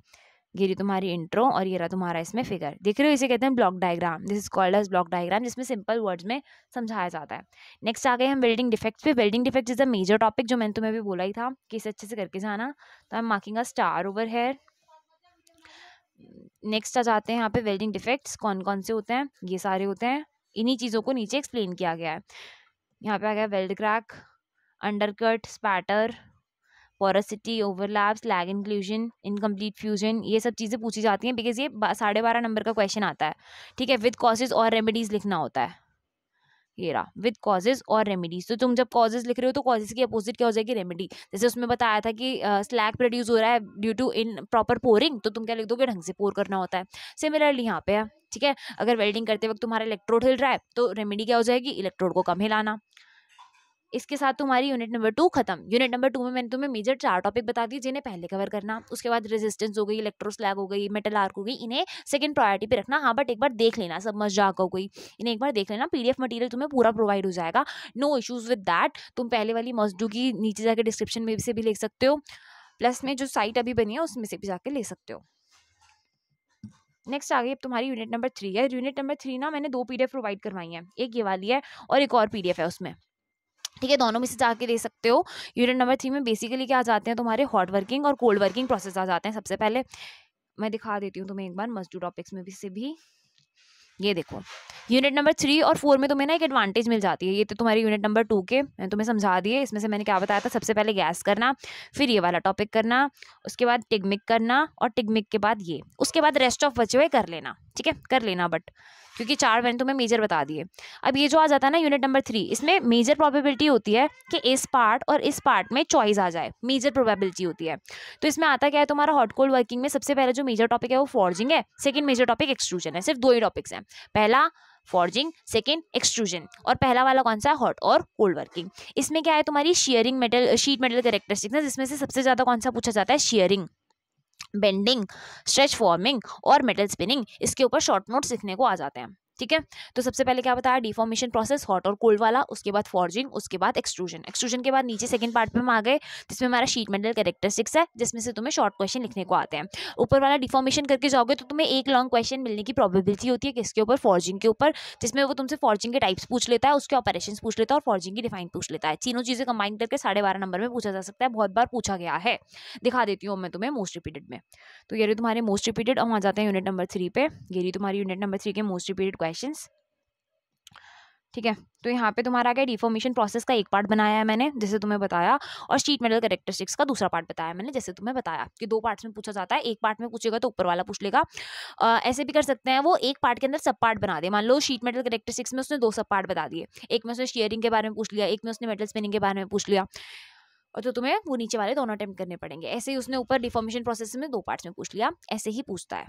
ये रही तुम्हारी इंट्रो और ये रहा तुम्हारा इसमें फिगर देख रहे हो इसे कहते हैं block diagram this is called as block diagram जिसमें सिंपल वर्ड्स में समझाया जाता है नेक्स्ट आ गए हम बिल्डिंग डिफेक्ट्स पे building defects is a major topic जो मैंने तुम्हें भी बोला ही था कि इसे अच्छे से करके जाना तो I am marking a star over here next आ जाते हैं यहाँ पे वेल्डिंग डिफेक्ट्स कौन कौन से होते हैं ये सारे होते हैं इन्हीं चीज़ों को नीचे एक्सप्लेन किया गया है यहाँ पे आ गया weld crack undercut spatter porosity overlaps slag inclusion incomplete fusion ये सब चीज़ें पूछी जाती हैं बिकॉज ये साढ़े बारह नंबर का क्वेश्चन आता है ठीक है विद कॉजेज और रेमेडीज़ लिखना होता है ये रहा विद कॉजेज और रेमेडीज तो तुम जब कॉजेज लिख रहे हो तो कॉजेज की अपोजिट क्या हो जाएगी रेमेडी जैसे उसमें बताया था कि स्लैग uh, प्रोड्यूस हो रहा है due to improper pouring तो तुम क्या लिख दोगे ढंग से पोर करना होता है सिमिलरली यहाँ पे है ठीक है अगर वेल्डिंग करते वक्त तुम्हारा इलेक्ट्रोड हिल रहा है तो रेमेडी क्या हो जाएगी इलेक्ट्रोड को कम हिलाना इसके साथ तुम्हारी यूनिट नंबर टू खत्म यूनिट नंबर टू में मैंने तुम्हें मेजर चार टॉपिक बता दिए जिन्हें पहले कवर करना उसके बाद रेजिस्टेंस हो गई इलेक्ट्रोस्लैग हो गई मेटल आर्क हो गई इन्हें सेकंड प्रायोरिटी पे रखना हाँ बट एक बार देख लेना सब मजाक हो गई इन्हें एक बार देख लेना पीडीएफ मटेरियल तुम्हें पूरा प्रोवाइड हो जाएगा नो इशूज़ विद दैट तुम पहले वाली मस्जू की नीचे जाकर डिस्क्रिप्शन में से भी ले सकते हो प्लस में जो साइट अभी बनी है उसमें से भी जाके ले सकते हो नेक्स्ट आ गई अब तुम्हारी यूनिट नंबर थ्री है यूनिट नंबर थ्री ना मैंने दो पीडीएफ प्रोवाइड करवाई है एक ये वाली है और एक और पीडीएफ है उसमें ठीक है दोनों में से जाके दे सकते हो यूनिट नंबर थ्री में बेसिकली क्या आ जाते हैं तुम्हारे हॉट वर्किंग और कोल्ड वर्किंग प्रोसेस आ जाते हैं सबसे पहले मैं दिखा देती हूँ तुम्हें एक बार मजदूर टॉपिक्स में भी से भी ये देखो यूनिट नंबर थ्री और फोर में तुम्हें ना एक एडवांटेज मिल जाती है ये तो तुम्हारी यूनिट नंबर टू के मैंने तुम्हें समझा दिए इसमें से मैंने क्या बताया था सबसे पहले गैस करना फिर ये वाला टॉपिक करना उसके बाद टिगमिक करना और टिगमिक के बाद ये उसके बाद रेस्ट ऑफ बचे हुए कर लेना ठीक है कर लेना बट क्योंकि चार मैंने तुम्हें मेजर बता दिए अब ये जो आ जाता है ना यूनिट नंबर थ्री इसमें मेजर प्रोबेबिलिटी होती है कि इस पार्ट और इस पार्ट में चॉइस आ जाए मेजर प्रोबेबिलिटी होती है तो इसमें आता क्या है तुम्हारा हॉट कोल्ड वर्किंग में सबसे पहले जो मेजर टॉपिक है वो फॉर्जिंग है सेकंड मेजर टॉपिक एक्सट्रूजन है सिर्फ दो ही टॉपिक्स हैं पहला फॉर्जिंग सेकेंड एक्सट्रूजन और पहला वाला कौन सा हॉट और कोल्ड वर्किंग इसमें क्या है तुम्हारी shearing metal sheet metal characteristics जिसमें से सबसे ज़्यादा कौन सा पूछा जाता है शेयरिंग बेंडिंग स्ट्रेच फॉर्मिंग और मेटल स्पिनिंग इसके ऊपर शॉर्ट नोट सीखने को आ जाते हैं ठीक है तो सबसे पहले क्या बताया डिफॉर्मेशन प्रोसेस हॉट और कोल्ड वाला उसके बाद फॉर्जिंग उसके बाद एक्सट्रूजन एक्सट्रूजन के बाद नीचे सेकंड पार्ट में हम आ गए जिसमें हमारा शीट मेटल कैरेक्टरिस्टिक्स है जिसमें से तुम्हें शॉर्ट क्वेश्चन लिखने को आते हैं ऊपर वाला डिफॉर्मेशन करके जाओगे तो तुम्हें एक लॉन्ग क्वेश्चन मिलने की प्रॉबिलिटी होती है किसके ऊपर फॉर्जिंग के ऊपर जिसमें वो तुमसे फॉर्जिंग के टाइप्स पूछ लेता है उसके ऑपरेशन पूछ लेता है और फॉर्जिंग की डिफाइन पूछ लेता है तीनों चीज़ें कंबाइन करके साढ़े बारह नंबर में पूछा जा सकता है बहुत बार पूछा गया है दिखा देती हूँ मैं तुम्हें मोस्ट रिपीटेड में तो ये रही तुम्हारे मोस्ट रिपीटेड और आ जाते हैं यूनिट नंबर थ्री पे ये तुम्हारी यूनिट नंबर थ्री के मोस्ट रिपीटेड क्वेश्चन क्वेश्चंस ठीक है तो यहाँ पे तुम्हारा क्या डिफॉर्मेशन प्रोसेस का एक पार्ट बनाया है मैंने जैसे तुम्हें बताया और स्ट्रीट मेटल करेक्टरिस्टिक्स का दूसरा पार्ट बताया मैंने जैसे तुम्हें बताया कि दो पार्ट्स में पूछा जाता है एक पार्ट में पूछेगा तो ऊपर वाला पूछ लेगा आ, ऐसे भी कर सकते हैं वो एक पार्ट के अंदर सब पार्ट बना दे मान लो शीट मेटल करेक्टरिस्टिक्स में उसने दो सब पार्ट बता दिए एक में उसने शेयरिंग के बारे में पूछ लिया एक में उसने मेटल स्पिनिंग के बारे में पूछ लिया और तो तुम्हें वो नीचे वाले दोनों अटैम्प्ट करने पड़ेंगे ऐसे ही उसने ऊपर डिफॉर्मेशन प्रोसेस में दो पार्ट्स में पूछ लिया ऐसे ही पूछता है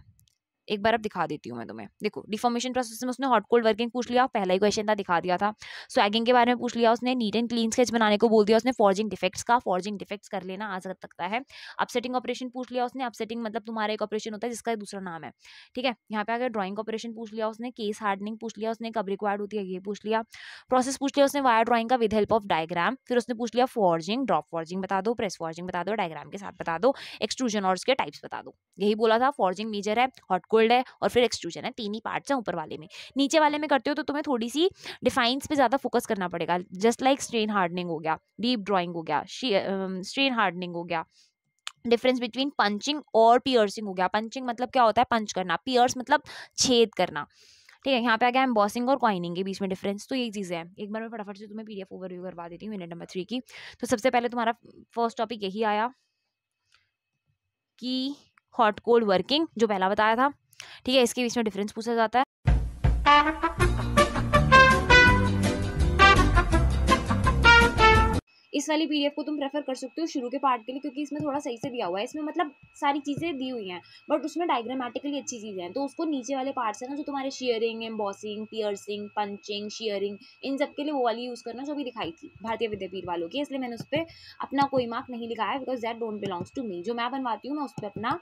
एक बार अब दिखा देती हूँ मैं तुम्हें देखो डिफॉर्मेशन प्रोसेस में उसने हॉट कोल्ड वर्किंग पूछ लिया पहला ही क्वेश्चन था दिखा दिया था स्वैगिंग के बारे में पूछ लिया उसने नीट एंड क्लीन स्केच बनाने को बोल दिया उसने फॉर्जिंग डिफेक्ट्स का फॉर्जिंग डिफेक्ट्स कर लेना आज सकता है अपसेटिंग ऑपरेशन पूछ लिया उसने अपसेटिंग मतलब तुम्हारा एक ऑपरेशन होता है जिसका दूसरा नाम है ठीक है यहाँ पे आकर ड्रॉइंग ऑपरेशन पूछ लिया उसने केस हार्डनिंग पूछ लिया उसने कब रिक्वायर्ड होती है ये पूछ लिया प्रोसेस पूछ लिया उसने वायर ड्रॉइंग का विद हेल्प ऑफ डायग्राम फिर उसने पूछ लिया फॉर्जिंग ड्रॉप फॉर्जिंग बता दो प्रेस फॉर्जिंग बता दो डायग्राम के साथ बता दो एक्सट्रूजन और उसके टाइप्स बता दो यही बोला था फॉर्जिंग मेजर है हॉट कोल्ड फोल्ड है और फिर एक्सट्रूजन है तीन ही पार्ट्स हैं ऊपर वाले में नीचे वाले में करते हो तो तुम्हें थोड़ी सी डिफाइंस पे ज़्यादा फोकस करना पड़ेगा जस्ट लाइक स्ट्रेन हार्डनिंग हो गया डीप ड्राइंग हो गया स्ट्रेन हार्डनिंग um, हो गया डिफरेंस बिटवीन पंचिंग और पियर्सिंग हो गया पंचिंग मतलब क्या होता है पंच करना पियर्स मतलब छेद करना ठीक है यहाँ पे आ गया एम्बॉसिंग और क्वाइनिंग के बीच में डिफरेंस तो ये चीज़ें हैं एक बार मैं फटाफट से तुम्हें पीडीएफ ओवरव्यू करवा देती हूँ यूनिट नंबर थ्री की तो सबसे पहले तुम्हारा फर्स्ट टॉपिक यही आया कि हॉट कोल्ड वर्किंग जो पहला बताया था ठीक है इसके बीच में डिफरेंस पूछा जाता है इस वाली पीडीएफ को तुम प्रेफर कर सकते हो शुरू के पार्ट के लिए क्योंकि इसमें थोड़ा सही से दिया हुआ है इसमें मतलब सारी चीज़ें दी हुई हैं बट उसमें डायग्रामेटिकली अच्छी चीज़ें हैं तो उसको नीचे वाले पार्ट्स हैं ना जो तुम्हारे shearing embossing piercing punching shearing इन सब के लिए वो वाली यूज़ करना जो भी दिखाई थी भारतीय विद्यापीठ वालों की इसलिए मैंने उस पर अपना कोई मार्क नहीं लिखा है because that don't belongs to me जो मैं बनवाती हूँ मैं उस पर अपना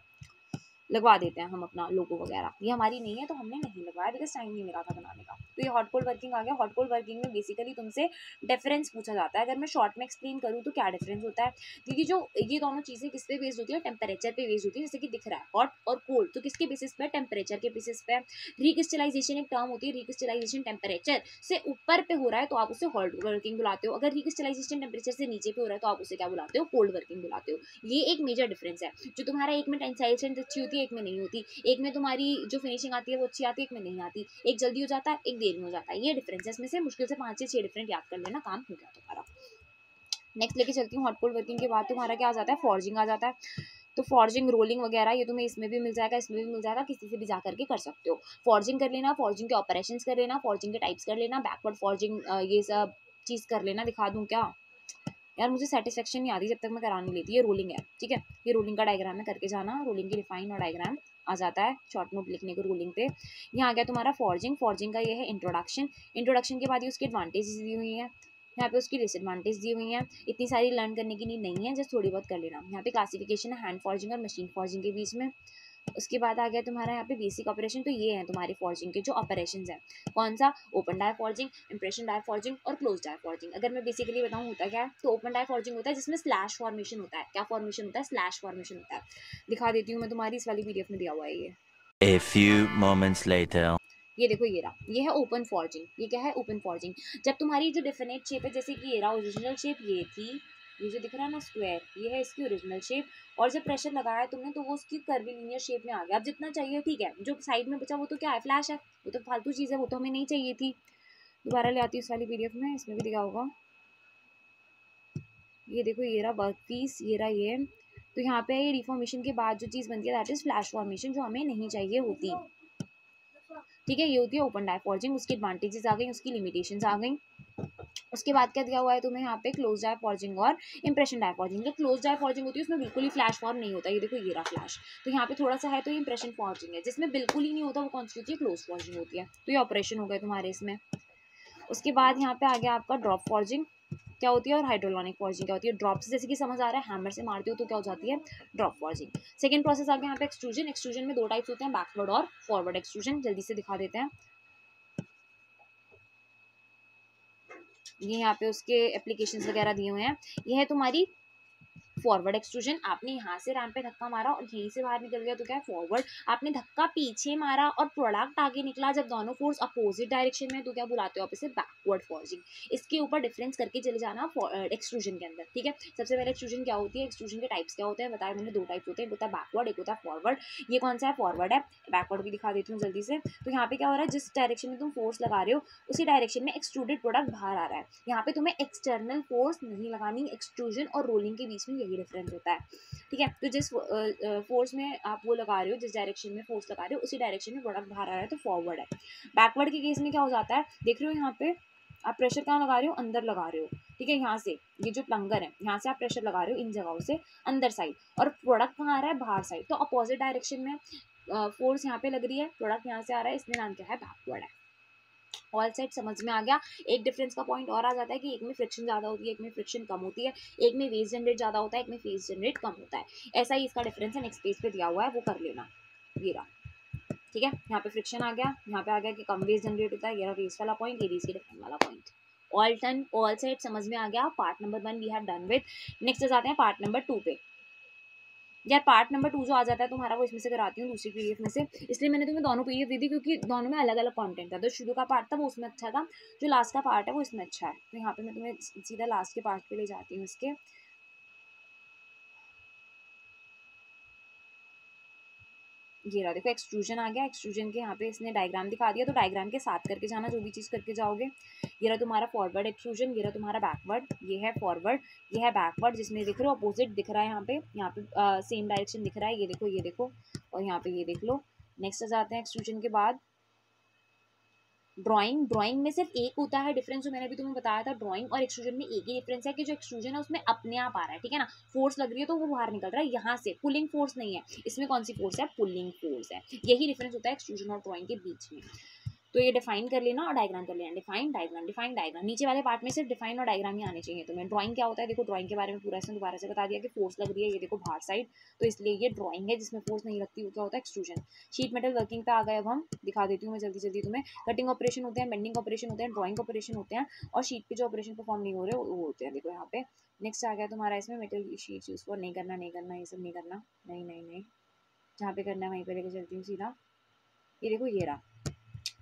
लगवा देते हैं हम अपना लोगो वगैरह ये हमारी नहीं है तो हमने नहीं लगवाया बिकॉज टाइम नहीं मिला था बनाने का तो ये हॉट कोल्ड वर्किंग आ गया हॉट कोल्ड वर्किंग में बेसिकली तुमसे डिफरेंस पूछा जाता है अगर मैं शॉर्ट में एक्सप्लेन करूँ तो क्या डिफरेंस होता है क्योंकि जो ये दोनों चीज़ें किस पे बेस्ड होती है टेम्परेचर पर बेस्ड होती है जैसे कि दिख रहा है हॉट और कोल्ड तो किसके बेसिस पर टेम्परेचर के बेसिस पर रिक्रिस्टलाइजेशन एक टर्म होती है रिक्रिस्टलाइजेशन टेम्परेचर से ऊपर पे हो रहा है तो आप उसे हॉट वर्किंग बुलाते हो अगर रिक्रिस्टलाइजेशन टेम्परेचर से नीचे पे हो रहा है तो आप उसे क्या बुलाते हो कोल्ड वर्किंग बुलाते हो ये एक मेजर डिफरेंस है जो तुम्हारा एक मिनट टेंसाइलेशन अच्छी होती है होती एक में नहीं होती एक में तुम्हारी जो फिनिशिंग आती है वो अच्छी आती है एक में नहीं आती एक जल्दी हो जाता है एक देर में हो जाता है ये डिफरेंसेस में से मुश्किल से पाँच से छः डिफरेंट याद कर लेना काम हो गया तुम्हारा नेक्स्ट लेके चलती हूँ हॉटपोल वर्किंग के बाद तुम्हारा क्या आ जाता है फॉर्जिंग आ जाता है तो फॉर्जिंग रोलिंग वगैरह ये तुम्हें इसमें भी मिल जाएगा इसमें भी मिल जाएगा किसी से भी जा करके कर सकते हो फॉर्जिंग कर लेना फॉर्जिंग के ऑपरेशन कर लेना फॉर्जिंग के टाइप्स कर लेना बैकवर्ड फॉर्जिंग ये सब चीज़ कर लेना दिखा दूँ क्या यार मुझे सेटिस्फेक्शन नहीं आती जब तक मैं करा नहीं लेती ये रोलिंग है ठीक है ये रोलिंग का डायग्राम है करके जाना रोलिंग की रिफाइन और डायग्राम आ जाता है शॉर्ट नोट लिखने को रूलिंग पे यहाँ आ गया तुम्हारा फॉर्जिंग फॉर्जिंग का ये है इंट्रोडक्शन इंट्रोडक्शन के बाद ये उसकी एडवांटेज दी हुई है यहाँ पे उसकी डिसएडवांटेज दी हुई है इतनी सारी लर्न करने की नहीं है जस्ट थोड़ी बहुत कर लेना यहाँ पे क्लासिफिकेशन है हैंड फॉर्जिंग और मशीन फॉर्जिंग के बीच में उसके बाद आ गया तुम्हारा यहाँ पे बेसिक ऑपरेशन तो ये है तुम्हारी फॉर्जिंग के जो ऑपरेशन हैं कौन सा open die forging impression die forging और क्लोज डाय फॉर्जिंग अगर मैं बेसिकली बताऊँ होता क्या है तो ओपन डाय फॉर्जिंग होता है जिसमें स्लैश फॉर्मेशन होता है क्या फॉर्मेशन होता है स्लैश फॉर्मेशन होता है दिखा देती हूँ मैं तुम्हारी इस वाली पीडीएफ में दिया हुआ है ये A few moments later. ये देखो ये रहा ये है ओपन फॉर्जिंग ये क्या है ओपन फॉर्जिंग जब तुम्हारी जो डेफिनेट शेप है जैसे कि ये रहा ओरिजिनल शेप ये थी ये जो दिख रहा है ना स्क्वायर ये है इसकी ओरिजिनल शेप और जब प्रेशर लगाया तुमने तो वो उसकी कर्विलीनियर शेप में आ गया अब जितना चाहिए ठीक है जो साइड में बचा वो तो क्या है फ्लैश है वो तो फालतू चीज़ है वो तो हमें नहीं चाहिए थी दोबारा ले आती हूँ इस वाली पी में इसमें भी दिखा होगा ये देखो ये रहा वर्क पीस ये रहा ये तो यहाँ पे ये रिफॉर्मेशन के बाद जो चीज़ बनती है दैट इज़ फ्लैश फॉर्मेशन जो हमें नहीं चाहिए होती ठीक है ये होती है ओपन डाइफॉर्जिंग उसकी एडवांटेजेस आ गई उसकी लिमिटेशंस आ गई उसके बाद क्या दिया हुआ है तुम्हें यहाँ पे क्लोज डाय फॉर्जिंग और इंप्रेशन डाय फॉर्जिंग जो क्लोज डाय फॉर्जिंग होती है उसमें बिल्कुल ही फ्लैश फॉर्म नहीं होता ये देखो ये रहा फ्लैश तो यहाँ पे थोड़ा सा है तो इंप्रेशन फॉर्जिंग है जिसमें बिल्कुल ही नहीं होता वो कौन सी होती है क्लोज फॉर्जिंग होती है तो ये ऑपरेशन हो गया तुम्हारे इसमें उसके बाद यहाँ पे आ गया आपका ड्रॉप फॉर्जिंग क्या होती है और हाइड्रोलॉनिक फॉर्जिंग क्या होती है ड्रॉप से जैसे कि समझ आ रहा है हैमर से मारती हो तो क्या हो जाती है ड्रॉप फॉर्जिंग सेकेंड प्रोसेस आ गया यहाँ पे एक्सट्रूजन एक्सट्रूजन में दो टाइप्स होते हैं बैकवर्ड और फॉरवर्ड एक्सट्रूजन जल्दी से दिखा देते हैं ये यहाँ पे उसके एप्लीकेशन वगैरह दिए हुए हैं ये है तुम्हारी फॉरवर्ड एक्सट्रूजन आपने यहाँ से रैम पे धक्का मारा और यहीं से बाहर निकल गया तो क्या है फॉरवर्ड आपने धक्का पीछे मारा और प्रोडक्ट आगे निकला जब दोनों फोर्स अपोजिट डायरेक्शन में तो क्या बुलाते हो आप इसे बैकवर्ड फॉर्जिंग इसके ऊपर डिफरेंस करके चले जाना एक्सट्रूजन के अंदर ठीक है सबसे पहले एक्सट्रूजन क्या होती है एक्सट्रूजन के टाइप्स क्या होते हैं बताया मैंने दो टाइप होते हैं एक होता है बैकवर्ड एक होता है फॉरवर्ड ये कौन सा है फॉरवर्ड है बैकवर्ड भी दिखा देती हूँ जल्दी से तो यहाँ पे क्या हो रहा है जिस डायरेक्शन में तुम फोर्स लगा रहे हो उसी डायरेक्शन में एक्सट्रूडेड प्रोडक्ट बाहर आ रहा है यहाँ पे तुम्हें एक्सटर्नल फोर्स नहीं लगानी एक्सट्रूजन और रोलिंग के बीच में यही ये डिफरेंस होता है ठीक है तो जिस फोर्स में आप वो लगा रहे हो जिस डायरेक्शन में फोर्स लगा रहे हो उसी डायरेक्शन में प्रोडक्ट बाहर आ रहा है तो फॉरवर्ड है बैकवर्ड के केस में क्या हो जाता है देख रहे हो यहाँ पे आप प्रेशर कहाँ लगा रहे हो अंदर लगा रहे हो ठीक है यहाँ से ये जो प्लंगर है यहाँ से आप प्रेशर लगा रहे हो इन जगहों से अंदर साइड और प्रोडक्ट कहाँ आ रहा है बाहर साइड तो अपोजिट डायरेक्शन में फोर्स यहाँ पे लग रही है प्रोडक्ट यहाँ से आ रहा है इसमें नाम क्या है बैकवर्ड है ऑल सेट समझ में आ गया एक डिफरेंस का पॉइंट और आ जाता है कि एक में फ्रिक्शन ज़्यादा होती है एक में फ्रिक्शन कम होती है एक में वेस्ट जनरेट ज़्यादा होता है एक में फेस जनरेट कम होता है ऐसा ही इसका डिफरेंस है नेक्स्ट पेज पे दिया हुआ है वो कर लेना ये रहा ठीक है यहाँ पे फ्रिक्शन आ गया यहाँ पे आ गया कि कम वेस्ट जनरेट होता है ये वेस्ट वाला पॉइंट ये के डिफरेंट वाला पॉइंट ऑल टन ऑल सेट समझ में आ गया part number one we have done with next जाते हैं पार्ट नंबर टू पे यार पार्ट नंबर टू जो आ जाता है तुम्हारा वो इसमें से कराती हूँ दूसरी पी में से इसलिए मैंने तुम्हें दोनों पी दी थी क्योंकि दोनों में अलग अलग कॉन्टेंट था तो शुरू का पार्ट था वो उसमें अच्छा था जो लास्ट का पार्ट है वो इसमें अच्छा है तो यहाँ पर मैं तुम्हें सीधा लास्ट के पार्ट पे ले जाती हूँ इसके ये रहा देखो एक्सट्रूजन आ गया एक्सट्रूजन के यहाँ पे इसने डायग्राम दिखा दिया तो डायग्राम के साथ करके जाना जो भी चीज़ करके जाओगे ये रहा तुम्हारा फॉरवर्ड एक्सट्रूजन ये रहा तुम्हारा बैकवर्ड ये है फॉरवर्ड ये है बैकवर्ड जिसमें देख रहे हो अपोजिट दिख रहा है यहाँ पे यहाँ पे सेम डायरेक्शन दिख रहा है ये देखो ये देखो और यहाँ पे ये देख लो नेक्स्ट आ जाते हैं एक्सट्रूजन के बाद ड्राइंग ड्राइंग में सिर्फ एक होता है डिफरेंस जो मैंने अभी तुम्हें बताया था ड्राइंग और एक्सट्रूजन में एक ही डिफरेंस है कि जो एक्सट्रूजन है उसमें अपने आप आ रहा है ठीक है ना फोर्स लग रही है तो वो बाहर निकल रहा है यहाँ से पुलिंग फोर्स नहीं है इसमें कौन सी फोर्स है पुलिंग फोर्स है यही डिफरेंस होता है एक्सट्रूजन और ड्रॉइंग के बीच में तो ये डिफाइन कर लेना और डायग्राम कर लेना डिफाइन डायग्राम डिफाइन डायग्राम नीचे वाले पार्ट में सिर्फ डिफाइन और डायग्राम ही आने चाहिए तो मैं ड्राइंग क्या होता है देखो ड्राइंग के बारे में पूरा इसने दोबारा से बता दिया कि फोर्स लग रही है ये देखो बाहर साइड तो इसलिए ये ड्राइंग है जिसमें फोर्स नहीं लगती वो क्या होता है एक्सट्रूजन शीट मेटल वर्किंग पे आ गए अब हम दिखा देती हूँ मैं जल्दी जल्दी तुम्हें कटिंग ऑपरेशन होते हैं बेंडिंग ऑपरेशन होते हैं ड्रॉइंग ऑपरेशन होते हैं और शीट पे जो ऑपरेशन परफॉर्म नहीं हो रहे वो होते हैं देखो यहाँ पे नेक्स्ट आ गया तुम्हारा इसमें मेटल शीट यूज़ फॉर नहीं करना नहीं करना ये सब नहीं करना नहीं नहीं नहीं जहाँ पे करना है वहीं पर लेकर चलती हूँ सीधा ये देखो ये रहा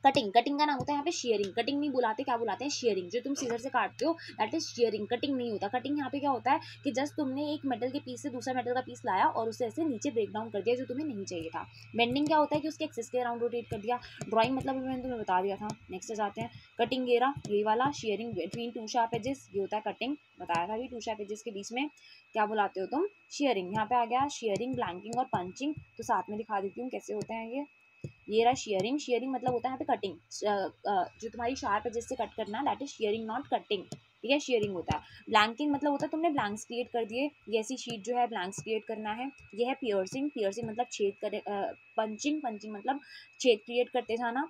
कटिंग कटिंग का नाम होता है यहाँ पे शेयरिंग कटिंग नहीं बुलाते क्या बुलाते हैं शेयरिंग जो तुम सीजर से काटते हो दैट इज शेयरिंग कटिंग नहीं होता कटिंग यहाँ पे क्या होता है कि जस्ट तुमने एक मेटल के पीस से दूसरा मेटल का पीस लाया और उसे ऐसे नीचे ब्रेक डाउन कर दिया जो तुम्हें नहीं चाहिए था बेंडिंग क्या होता है कि उसके एक्सेस के अराउंड रोटेट कर दिया ड्रॉइंग मतलब मैंने तुम्हें बता दिया था नेक्स्ट जाते हैं कटिंग गेरा ये वाला shearing between two sharp edges ये होता है कटिंग बताया था अभी टू शार्प एजेस के बीच में क्या बुलाते हो तुम शेयरिंग यहाँ पे आ गया शेयरिंग ब्लैंकिंग और पंचिंग तो साथ में दिखा देती हूँ कैसे होते हैं ये ये रहा शेयरिंग शेयरिंग मतलब होता है यहाँ पे कटिंग जो तुम्हारी शार्प है जिससे कट करना that is shearing not cutting ठीक है शेयरिंग होता है ब्लैंकिंग मतलब होता है तुमने ब्लैंक्स क्रिएट कर दिए ऐसी शीट जो है ब्लैंक्स क्रिएट करना है ये है पियर्सिंग पियर्सिंग मतलब छेद कर पंचिंग पंचिंग मतलब छेद क्रिएट करते जाना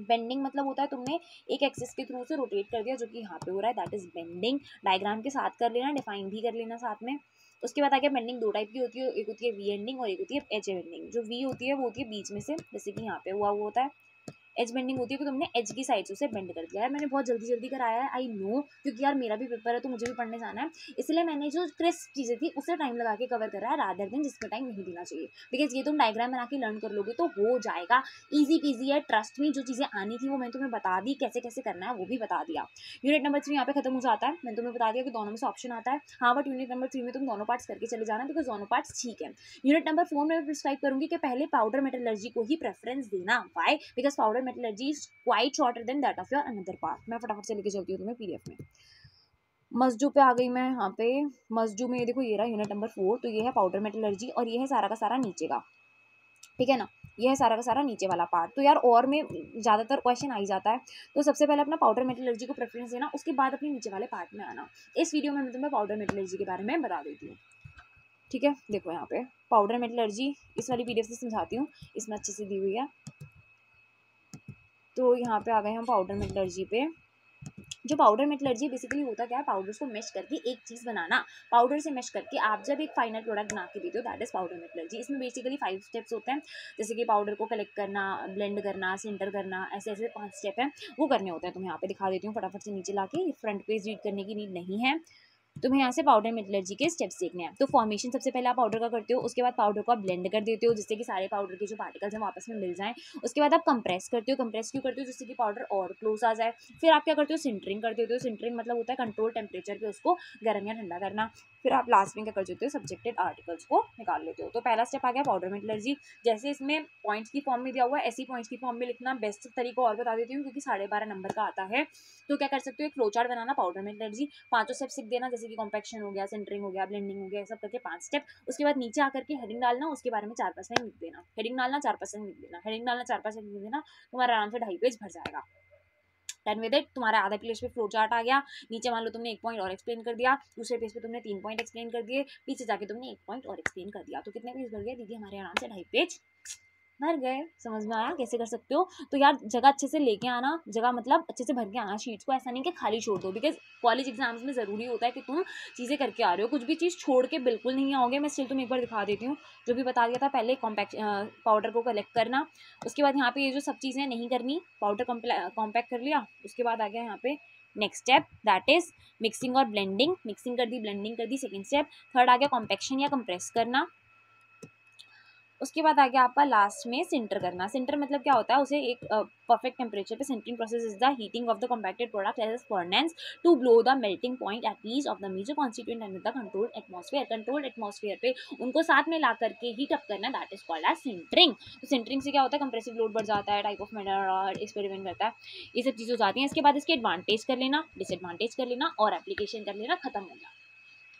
बेंडिंग मतलब होता है तुमने एक एक्सिस के थ्रू से रोटेट कर दिया जो कि यहाँ पे हो रहा है दैट इज़ बेंडिंग डायग्राम के साथ कर लेना डिफाइन भी कर लेना साथ में उसके बाद आगे बेंडिंग दो टाइप की होती है एक होती है वी एंडिंग और एक होती है एच एंडिंग जो वी होती है वो होती है बीच में से जैसे कि यहाँ पे हुआ हुआ होता है एज बेंडिंग होती है कि तो तुमने एज की साइड से उसे बेंड कर दिया है मैंने बहुत जल्दी जल्दी कराया है आई नो क्योंकि यार मेरा भी पेपर है तो मुझे भी पढ़ने जाना है इसलिए मैंने जो क्रिस्प चीज़ें थी उसे टाइम लगा के कवर करा है राधर देन जिसका टाइम नहीं देना चाहिए बिकॉज ये तुम डायग्राम बना के लर्न कर लोगे तो हो जाएगा ईजी पीजी है ट्रस्ट में जो चीज़ें आनी थी वो मैंने तुम्हें बता दी कैसे कैसे करना है वो भी बता दिया यूनिट नंबर थ्री यहाँ पे खत्म हो जाता है मैंने तुम्हें बता दिया कि दोनों में से ऑप्शन आता है हाँ बट यूनिट नंबर थ्री में तुम दोनों पार्ट्स करके चले जाना बिकॉज दोनों पार्ट्स ठीक है यूनिट नंबर फोर में प्रिस्क्राइब करूँगी कि पहले पाउडर मेटलर्जी को ही प्रेफरेंस देना why because powder your metallurgy is quite shorter than that of your another part मैं फटाफट से लेके चलती हूँ तुम्हें पीडीएफ में मस्जू पे आ गई मैं यहाँ पे मस्जू में ये देखो ये रहा यूनिट नंबर फोर तो ये है पाउडर मेटलर्जी और ये है सारा का सारा नीचे का ठीक है ना ये है सारा का सारा नीचे वाला पार्ट तो यार और में ज़्यादातर क्वेश्चन आ ही जाता है तो सबसे पहले अपना पाउडर मेटलर्जी को प्रेफरेंस देना उसके बाद अपने नीचे वाले पार्ट में आना इस वीडियो में मैं तुम्हें पाउडर मेटलर्जी के बारे में बता देती हूँ ठीक है देखो यहाँ पे पाउडर मेटलर्जी इस वाली पीडीएफ से समझाती हूँ इसमें अच्छे से दी हुई है तो यहाँ पे आ गए हम पाउडर मेटलर्जी पे जो पाउडर मेटलर्जी बेसिकली होता क्या है पाउडर्स को मैश करके एक चीज़ बनाना पाउडर से मैश करके आप जब एक फाइनल प्रोडक्ट बना के देते हो दैट इज़ पाउडर मेटलर्जी इसमें बेसिकली फाइव स्टेप्स होते हैं जैसे कि पाउडर को कलेक्ट करना ब्लेंड करना सेंटर करना ऐसे ऐसे पाँच स्टेप हैं वो करने होते हैं तो मैं यहाँ पे दिखा देती हूँ फटाफट से नीचे ला फ्रंट पेज रीड करने की नीड नहीं है तुम्हें तो यहाँ से पाउडर मेटलर्जी के स्टेप्स देखने हैं तो फॉर्मेशन सबसे पहले आप पाउडर का करते हो उसके बाद पाउडर को आप ब्लेंड कर देते हो जिससे कि सारे पाउडर के जो पार्टिकल्स हैं वापस में मिल जाएं उसके बाद आप कंप्रेस करते हो कंप्रेस क्यों करते हो जिससे कि पाउडर और क्लोज आ जाए फिर आप क्या करते हो सिंटरिंग कर देते हो सिंटरिंग मतलब होता है कंट्रोल टेम्परेचर पर उसको गर्म या ठंडा करना फिर आप लास्ट में क्या कर सकते हो सब्जेक्टेड आर्टिकल्स को निकाल लेते हो तो पहला स्टेप आ गया पाउडर मेटलर्जी जैसे इसमें पॉइंट्स की फॉर्म में दिया हुआ है ऐसी पॉइंट्स की फॉर्म में लिखना बेस्ट तरीका और बता देती हूँ क्योंकि साढ़े बारह नंबर का आता है तो क्या कर सकते हो एक फ्लोचार्ट बनाना पाउडर मेटलर्जी पांचों स्टेप सीख देना जैसे कि कॉम्पेक्शन हो गया सेंटरिंग हो गया ब्लेंडिंग हो गया सब करके पाँच स्टेप उसके बाद नीचे आकर के हेडिंग डालना उसके बारे में चार परसेंट लिख देना हेडिंग डालना चार परसेंट लिख देना हेडिंग डालना चार परसेंट लिख देना तुम्हारा आराम से ढाई पेज भर जाएगा दैन विद इट तुम्हारा आधा पेज पे फ्लो चार्ट आ गया नीचे मान लो तुमने एक पॉइंट और एक्सप्लेन कर दिया दूसरे पेज पे तुमने तीन पॉइंट एक्सप्लेन कर दिए पीछे जाके तुमने एक पॉइंट और एक्सप्लेन कर दिया तो कितने पेज भर गए दीदी हमारे आराम से ढाई पेज भर गए समझ में आया कैसे कर सकते हो तो यार जगह अच्छे से लेके आना जगह मतलब अच्छे से भर के आना शीट्स को ऐसा नहीं कि खाली छोड़ दो बिकॉज कॉलेज एग्जाम्स में ज़रूरी होता है कि तुम चीज़ें करके आ रहे हो कुछ भी चीज़ छोड़ के बिल्कुल नहीं आओगे मैं स्टिल तुम एक बार दिखा देती हूँ जो भी बता दिया था पहले कॉम्पैक्ट पाउडर को कलेक्ट करना उसके बाद यहाँ पे ये जो सब चीज़ें नहीं करनी पाउडर कॉम्पैक्ट कर लिया उसके बाद आ गया यहाँ पे next step that is mixing और ब्लेंडिंग मिक्सिंग कर दी ब्लेंडिंग कर दी सेकेंड स्टेप थर्ड आ गया कॉम्पैक्शन या कंप्रेस करना उसके बाद आ गया आपका लास्ट में सिंटर करना सिंटर मतलब क्या होता है उसे एक परफेक्ट टेम्परेचर पे sintering process is the heating of the compacted product as furnace to below the melting point at least of the major constituent and the controlled atmosphere controlled atmosphere पे उनको साथ में ला करके हीट अप करना that is called as sintering तो से क्या होता है कंप्रेसिव लोड बढ़ जाता है टाइप ऑफ मेडर और एक्सपेरिमेंट करता है ये सब चीज़ें हो जाती हैं इसके बाद इसके एडवांटेज कर लेना डिसएडवांटेज कर लेना और एप्लीकेशन कर लेना खत्म हो जाता है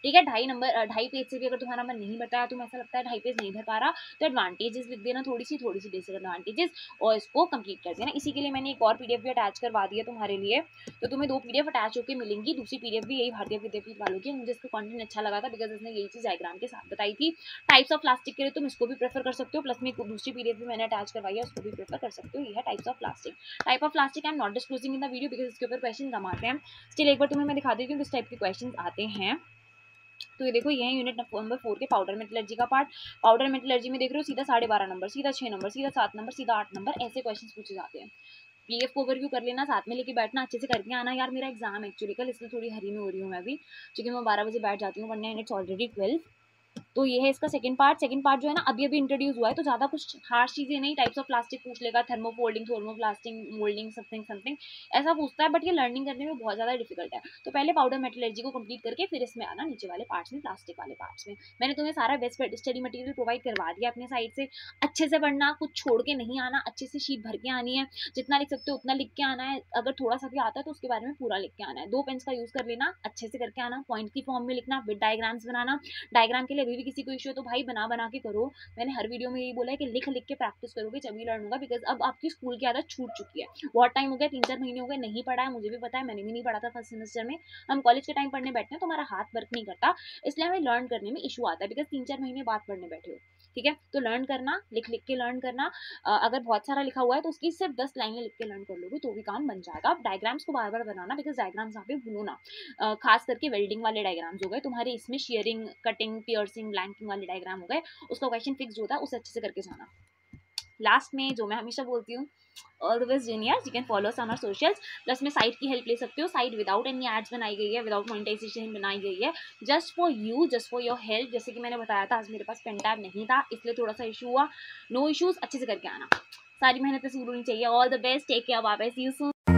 ठीक है ढाई नंबर ढाई पेज से भी अगर तुम्हारा मन नहीं बताया तुम्हें ऐसा लगता है ढाई पेज नहीं भर पा रहा तो एडवांटेजेस लिख देना थोड़ी सी थोड़ी सी एडवांटेजेस और इसको कंप्लीट कर देना इसी के लिए मैंने एक और पीडीएफ भी अटैच करवा दिया तुम्हारे लिए तो तुम्हें दो पीडीएफ अटैच होकर मिलेंगी दूसरी पीडीएफ भी यही भारतीय विद्यापीठ वालों की मुझे इसका कॉन्टेंट अच्छा लगा था बिकॉज इसने यही चीज़ डायग्राम के साथ बताई थी टाइप्स ऑफ प्लास्टिक के लिए तुम इसको भी प्रेफर कर सकते हो प्लस में दूसरी पीडीएफ भी मैंने अटैच करवाई है उसको भी प्रेफर कर सकते हो यह है types of plastic type of plastic I am not disclosing in the video because इसके ऊपर क्वेश्चन कम आते हैं स्टिल एक बार तुम्हें मैं दिखा देती हूँ किस टाइप के क्वेश्चन आते हैं तो ये देखो ये है यूनिट नंबर फोर के पाउडर मेटलर्जी का पार्ट पाउडर मेटलर्जी में देख रहे हो सीधा साढ़े बारह नंबर सीधा छः नंबर सीधा सात नंबर सीधा आठ नंबर ऐसे क्वेश्चन पूछे जाते हैं पी एफ को ओवरव्यू कर लेना साथ में लेके बैठना अच्छे से करके आना यार मेरा एग्जाम एक्चुअली कल इसलिए थोड़ी हरी में हो रही हूँ मैं भी क्योंकि मैं बारह बजे बैठ जाती हूँ पढ़ने एंड इट्स ऑलरेडी ट्वेल्व तो ये है इसका सेकंड पार्ट सेकंड पार्ट जो है ना अभी अभी इंट्रोड्यूस हुआ है तो ज़्यादा कुछ खास चीज़ें नहीं टाइप्स ऑफ प्लास्टिक पूछ लेगा thermoforming thermoplastic moulding something something ऐसा पूछता है बट ये लर्निंग करने में बहुत ज़्यादा डिफिकल्ट है तो पहले पाउडर मेटलर्जी को कंप्लीट करके फिर इसमें आना नीचे वाले पार्ट्स में प्लास्टिक वाले पार्ट्स में मैंने तुम्हें सारा बेस्ट स्टडी मटीरियल प्रोवाइड करवा दिया अपने साइड से अच्छे से पढ़ना कुछ छोड़ के नहीं आना अच्छे से शीट भर के आनी है जितना लिख सकते हो उतना लिख के आना है अगर थोड़ा सा भी आता है तो उसके बारे में पूरा लिख के आना है दो पेन्स का यूज़ कर लेना अच्छे से करके आना पॉइंट की फॉर्म में लिखना विद डायग्राम्स बनाना डायग्राम के लिए कभी भी किसी को इशू है तो भाई बना बना के करो मैंने हर वीडियो में यही बोला है कि लिख लिख के प्रैक्टिस करोगे जब ही लर्न होगा बिकॉज अब आपकी स्कूल की आदत छूट चुकी है बहुत टाइम हो गया तीन चार महीने हो गए नहीं पढ़ा है मुझे भी पता है मैंने भी नहीं पढ़ा था फर्स्ट सेमेस्टर में हम कॉलेज के टाइम पढ़ने बैठते हैं तो हमारा हाथ वर्क नहीं करता इसलिए हमें लर्न करने में इशू आता है बिकॉज तीन चार महीने बाद पढ़ने बैठे हो ठीक है तो लर्न करना लिख लिख के लर्न करना अगर बहुत सारा लिखा हुआ है तो उसकी सिर्फ दस लाइनें लिख के लर्न कर लोगे तो भी काम बन जाएगा आप डायग्राम्स को बार बार बनाना बिकॉज डायग्राम्स यहाँ पे भूलो ना खास करके वेल्डिंग वाले डायग्राम्स हो गए तुम्हारे इसमें शेयरिंग कटिंग पियर्सिंग ब्लैंकिंग वाले डायग्राम हो गए उसका क्वेश्चन फिक्स होता है उसे अच्छे से करके जाना लास्ट में जो मैं हमेशा बोलती हूँ बेस्ट डिनियर्स you can follow us on our socials plus में साइट की हेल्प ले सकते हो साइट विदाउट एनी एड्स बनाई गई है विदाउट मोनिटाइजेशन बनाई गई है just for you just for your help जैसे कि मैंने बताया था आज मेरे पास पेन टैब नहीं था इसलिए थोड़ा सा इशू हुआ नो no इशूज़ अच्छे से करके आना सारी मेहनत से शुरू होनी चाहिए all the best take care वापस यू सू